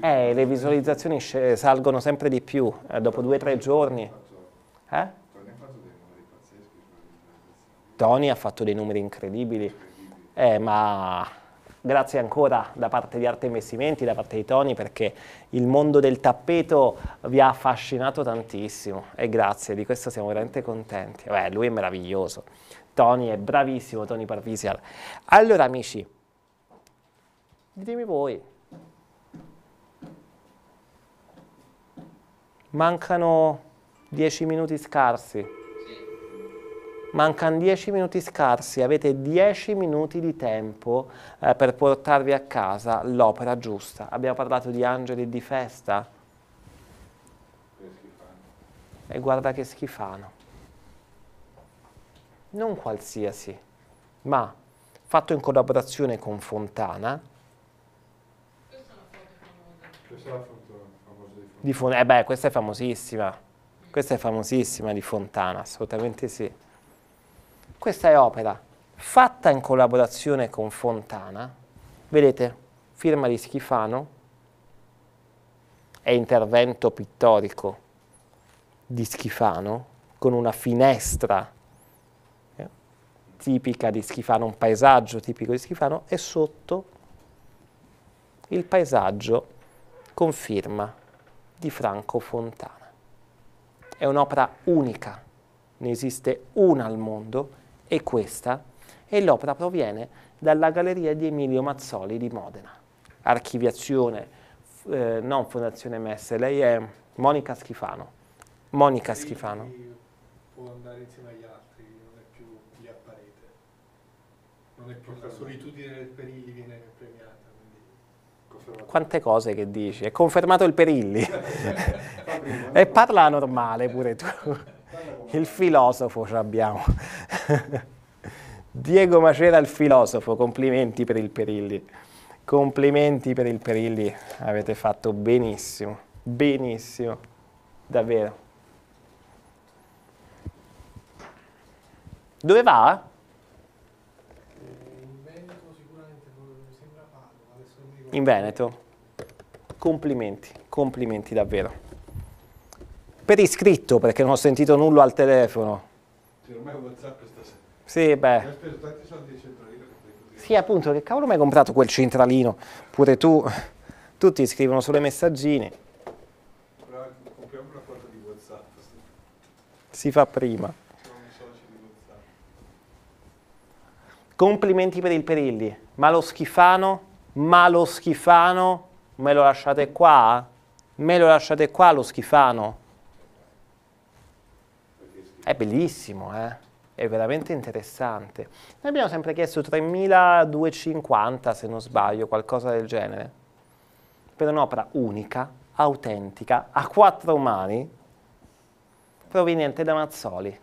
Eh, le visualizzazioni eh, salgono sempre di più, eh, dopo due o tre giorni. Eh? Tony ha fatto dei numeri incredibili, eh, ma Grazie ancora da parte di Arte Investimenti, da parte di Tony, perché il mondo del tappeto vi ha affascinato tantissimo e grazie, di questo siamo veramente contenti. Beh, lui è meraviglioso. Tony è bravissimo, Tony Parvisial. Allora amici, ditemi voi, mancano dieci minuti scarsi mancano 10 minuti scarsi, avete 10 minuti di tempo eh, per portarvi a casa l'opera giusta. Abbiamo parlato di angeli di festa. E guarda che schifano. Non qualsiasi, ma fatto in collaborazione con Fontana. Questa è la foto famosa. foto famosa di Fontana. Eh beh, questa è famosissima. Questa è famosissima di Fontana, assolutamente sì. Questa è opera fatta in collaborazione con Fontana, vedete, firma di Schifano, è intervento pittorico di Schifano, con una finestra eh, tipica di Schifano, un paesaggio tipico di Schifano, e sotto il paesaggio con firma di Franco Fontana. È un'opera unica, ne esiste una al mondo, è questa e l'opera proviene dalla Galleria di Emilio Mazzoli di Modena. Archiviazione, eh, non Fondazione Messe, lei è Monica Schifano. Monica Schifano. Può andare insieme agli altri, non è più lì a parete. Non è più la solitudine del Perilli viene premiata. Quante cose che dici, è confermato il Perilli. e parla normale pure tu. il filosofo ce l'abbiamo. Diego Macera il filosofo, complimenti per il Perilli. Complimenti per il Perilli, avete fatto benissimo, benissimo, davvero. Dove va? In Veneto sicuramente, mi sembra Padova. In Veneto. Complimenti, complimenti davvero. Per iscritto, perché non ho sentito nulla al telefono. Sì, ormai WhatsApp stasera. Sì, beh. Hai speso tanti soldi di centralino. Sì, appunto, che cavolo mi hai comprato quel centralino? Pure tu, tutti scrivono sulle messaggine. Però compriamo una cosa di WhatsApp. Si fa prima. Complimenti per il Perilli. Ma lo schifano, ma lo schifano, me lo lasciate qua? Me lo lasciate qua lo schifano? È bellissimo, eh? È veramente interessante. Noi abbiamo sempre chiesto 3250, se non sbaglio, qualcosa del genere. Per un'opera unica, autentica, a quattro mani, proveniente da Mazzoli.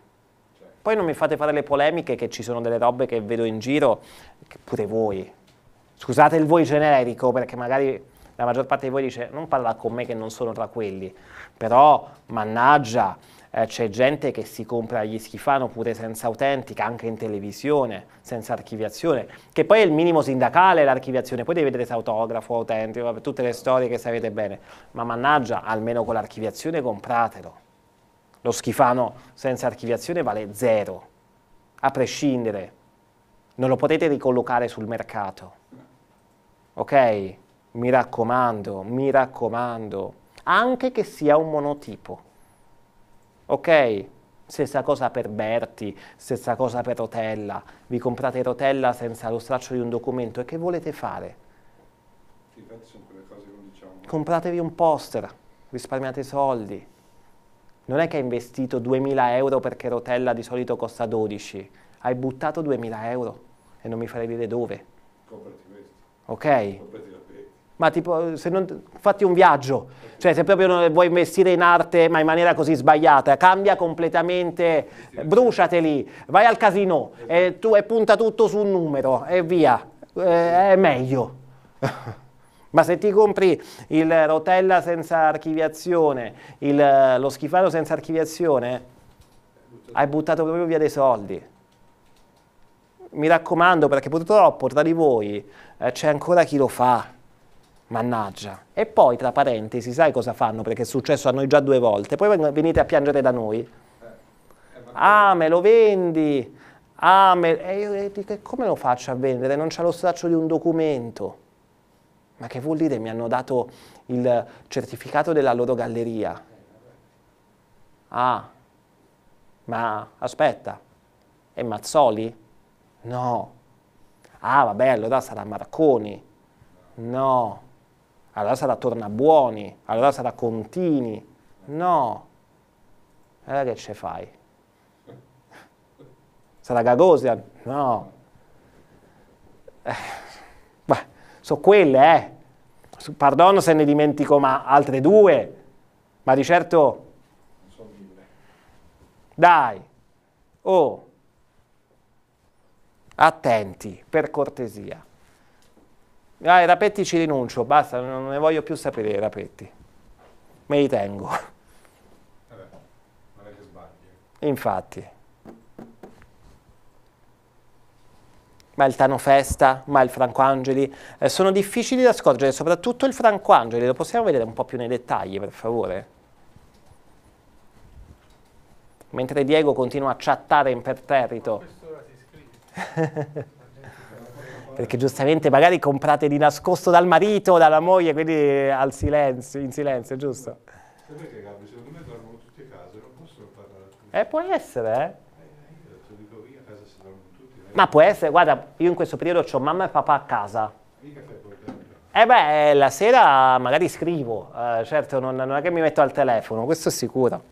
Poi non mi fate fare le polemiche che ci sono delle robe che vedo in giro, che pure voi. Scusate il voi generico, perché magari la maggior parte di voi dice non parla con me che non sono tra quelli, però mannaggia, eh, c'è gente che si compra gli schifano pure senza autentica, anche in televisione, senza archiviazione, che poi è il minimo sindacale l'archiviazione, poi devi vedere se autografo, autentico, per tutte le storie che sapete bene, ma mannaggia, almeno con l'archiviazione compratelo. Lo schifano senza archiviazione vale zero, a prescindere, non lo potete ricollocare sul mercato, ok? Mi raccomando, mi raccomando, anche che sia un monotipo ok? Stessa cosa per Berti, stessa cosa per Rotella. Vi comprate Rotella senza lo straccio di un documento e che volete fare? Diciamo. Compratevi un poster, risparmiate soldi. Non è che hai investito 2000 euro perché Rotella di solito costa 12, hai buttato 2000 euro e non mi farei dire dove. Comprati questo. Ok? Comprati ma tipo, se non, fatti un viaggio, cioè se proprio vuoi investire in arte ma in maniera così sbagliata, cambia completamente, bruciateli, vai al casino e, tu, e punta tutto su un numero e via, eh, è meglio. Ma se ti compri il rotella senza archiviazione, il, lo schifano senza archiviazione, hai buttato proprio via dei soldi. Mi raccomando perché purtroppo tra di voi eh, c'è ancora chi lo fa. Mannaggia. E poi, tra parentesi, sai cosa fanno? Perché è successo a noi già due volte. Poi venite a piangere da noi. Ah, me lo vendi. Ah, me... E io dico, come lo faccio a vendere? Non c'è lo straccio di un documento. Ma che vuol dire? Mi hanno dato il certificato della loro galleria. Ah, ma aspetta, è Mazzoli? No. Ah, vabbè, allora sarà Marconi. No allora sarà Tornabuoni, allora sarà Contini. No, allora che ce fai? Sarà gagosia? No. Eh, beh, sono quelle, eh. Pardono se ne dimentico ma altre due, ma di certo... Dai, oh, attenti, per cortesia. Dai, ah, rapetti ci rinuncio, basta, non ne voglio più sapere rapetti. Me li tengo. Vabbè, non è che sbagli. Eh. Infatti. ma il Tano Festa, ma il Franco Angeli, eh, sono difficili da scorgere, soprattutto il Franco Angeli, lo possiamo vedere un po' più nei dettagli, per favore? Mentre Diego continua a chattare imperterrito. si perché giustamente magari comprate di nascosto dal marito, dalla moglie, quindi al silenzio, in silenzio, giusto? E che Gabri, secondo me dormono tutti a casa, non possono parlare tutti. Eh, può essere, eh? eh, eh, eh. Ma può essere, guarda, io in questo periodo ho mamma e papà a casa. E beh, la sera magari scrivo, eh, certo non, non è che mi metto al telefono, questo è sicuro.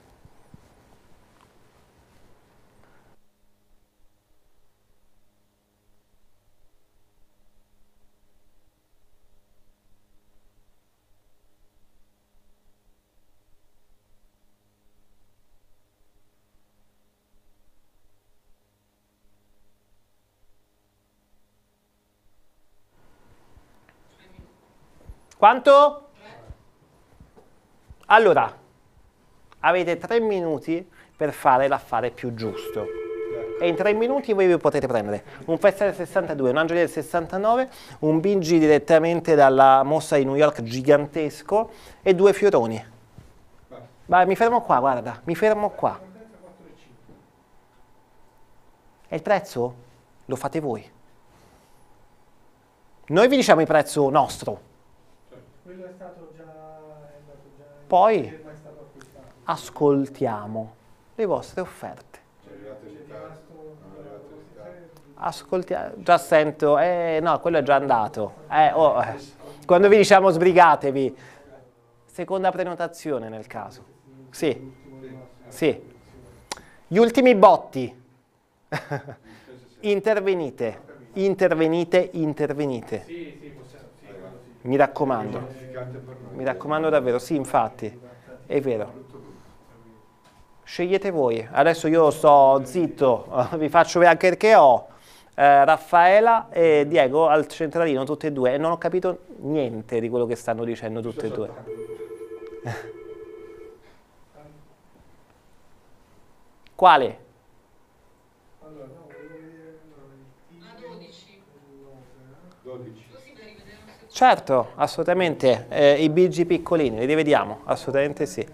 Quanto? Allora, avete tre minuti per fare l'affare più giusto. E in tre minuti voi vi potete prendere un Festa del 62, un Angeli del 69, un Bingi direttamente dalla mossa di New York gigantesco e due fioroni. Ma mi fermo qua, guarda, mi fermo qua. E il prezzo? Lo fate voi. Noi vi diciamo il prezzo nostro. Quello è stato già... È già Poi è stato ascoltiamo le vostre offerte. Ascoltiamo, già sento, eh no, quello è già andato. Eh, oh, eh. Quando vi diciamo sbrigatevi, seconda prenotazione nel caso. Sì, sì. Gli ultimi botti. intervenite, intervenite, intervenite. Mi raccomando. Mi raccomando davvero, sì, infatti, è vero. Scegliete voi. Adesso io sto zitto, vi faccio vedere anche perché ho eh, Raffaela e Diego al centralino, tutte e due, e non ho capito niente di quello che stanno dicendo tutte e due. Quale? Allora, 12. Certo, assolutamente, eh, i BG piccolini, li rivediamo, assolutamente sì.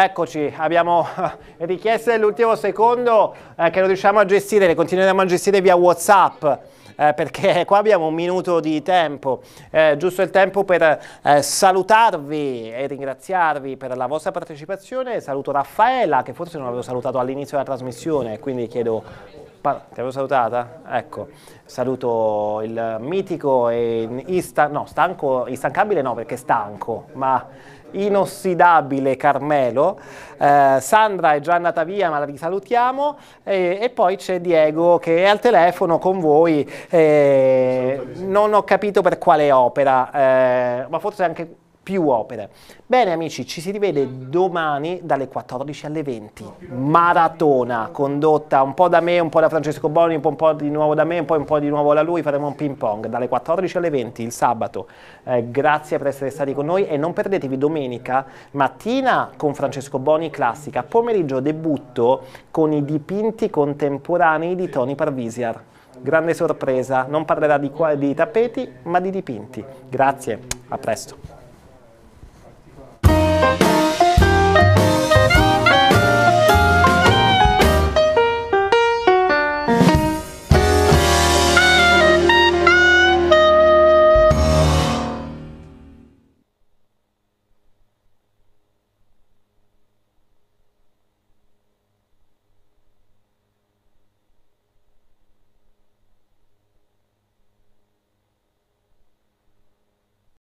Eccoci, abbiamo eh, richieste dell'ultimo secondo eh, che non riusciamo a gestire, le continueremo a gestire via Whatsapp. Eh, perché qua abbiamo un minuto di tempo, eh, giusto il tempo per eh, salutarvi e ringraziarvi per la vostra partecipazione. Saluto Raffaella, che forse non avevo salutato all'inizio della trasmissione, quindi chiedo... Pa- ti avevo salutata? Ecco, saluto il mitico e insta- no, stanco, instancabile no perché stanco, ma inossidabile Carmelo, eh, Sandra è già andata via ma la risalutiamo e, e poi c'è Diego che è al telefono con voi, eh, non ho capito per quale opera, eh, ma forse anche più opere. Bene amici, ci si rivede domani dalle 14 alle 20. Maratona, condotta un po' da me, un po' da Francesco Boni, un po', un po di nuovo da me, un po', un po' di nuovo da lui, faremo un ping pong dalle 14 alle 20 il sabato. Eh, grazie per essere stati con noi e non perdetevi domenica mattina con Francesco Boni classica, pomeriggio debutto con i dipinti contemporanei di Tony Parvisiar. Grande sorpresa, non parlerà di, di tappeti ma di dipinti. Grazie, a presto. you.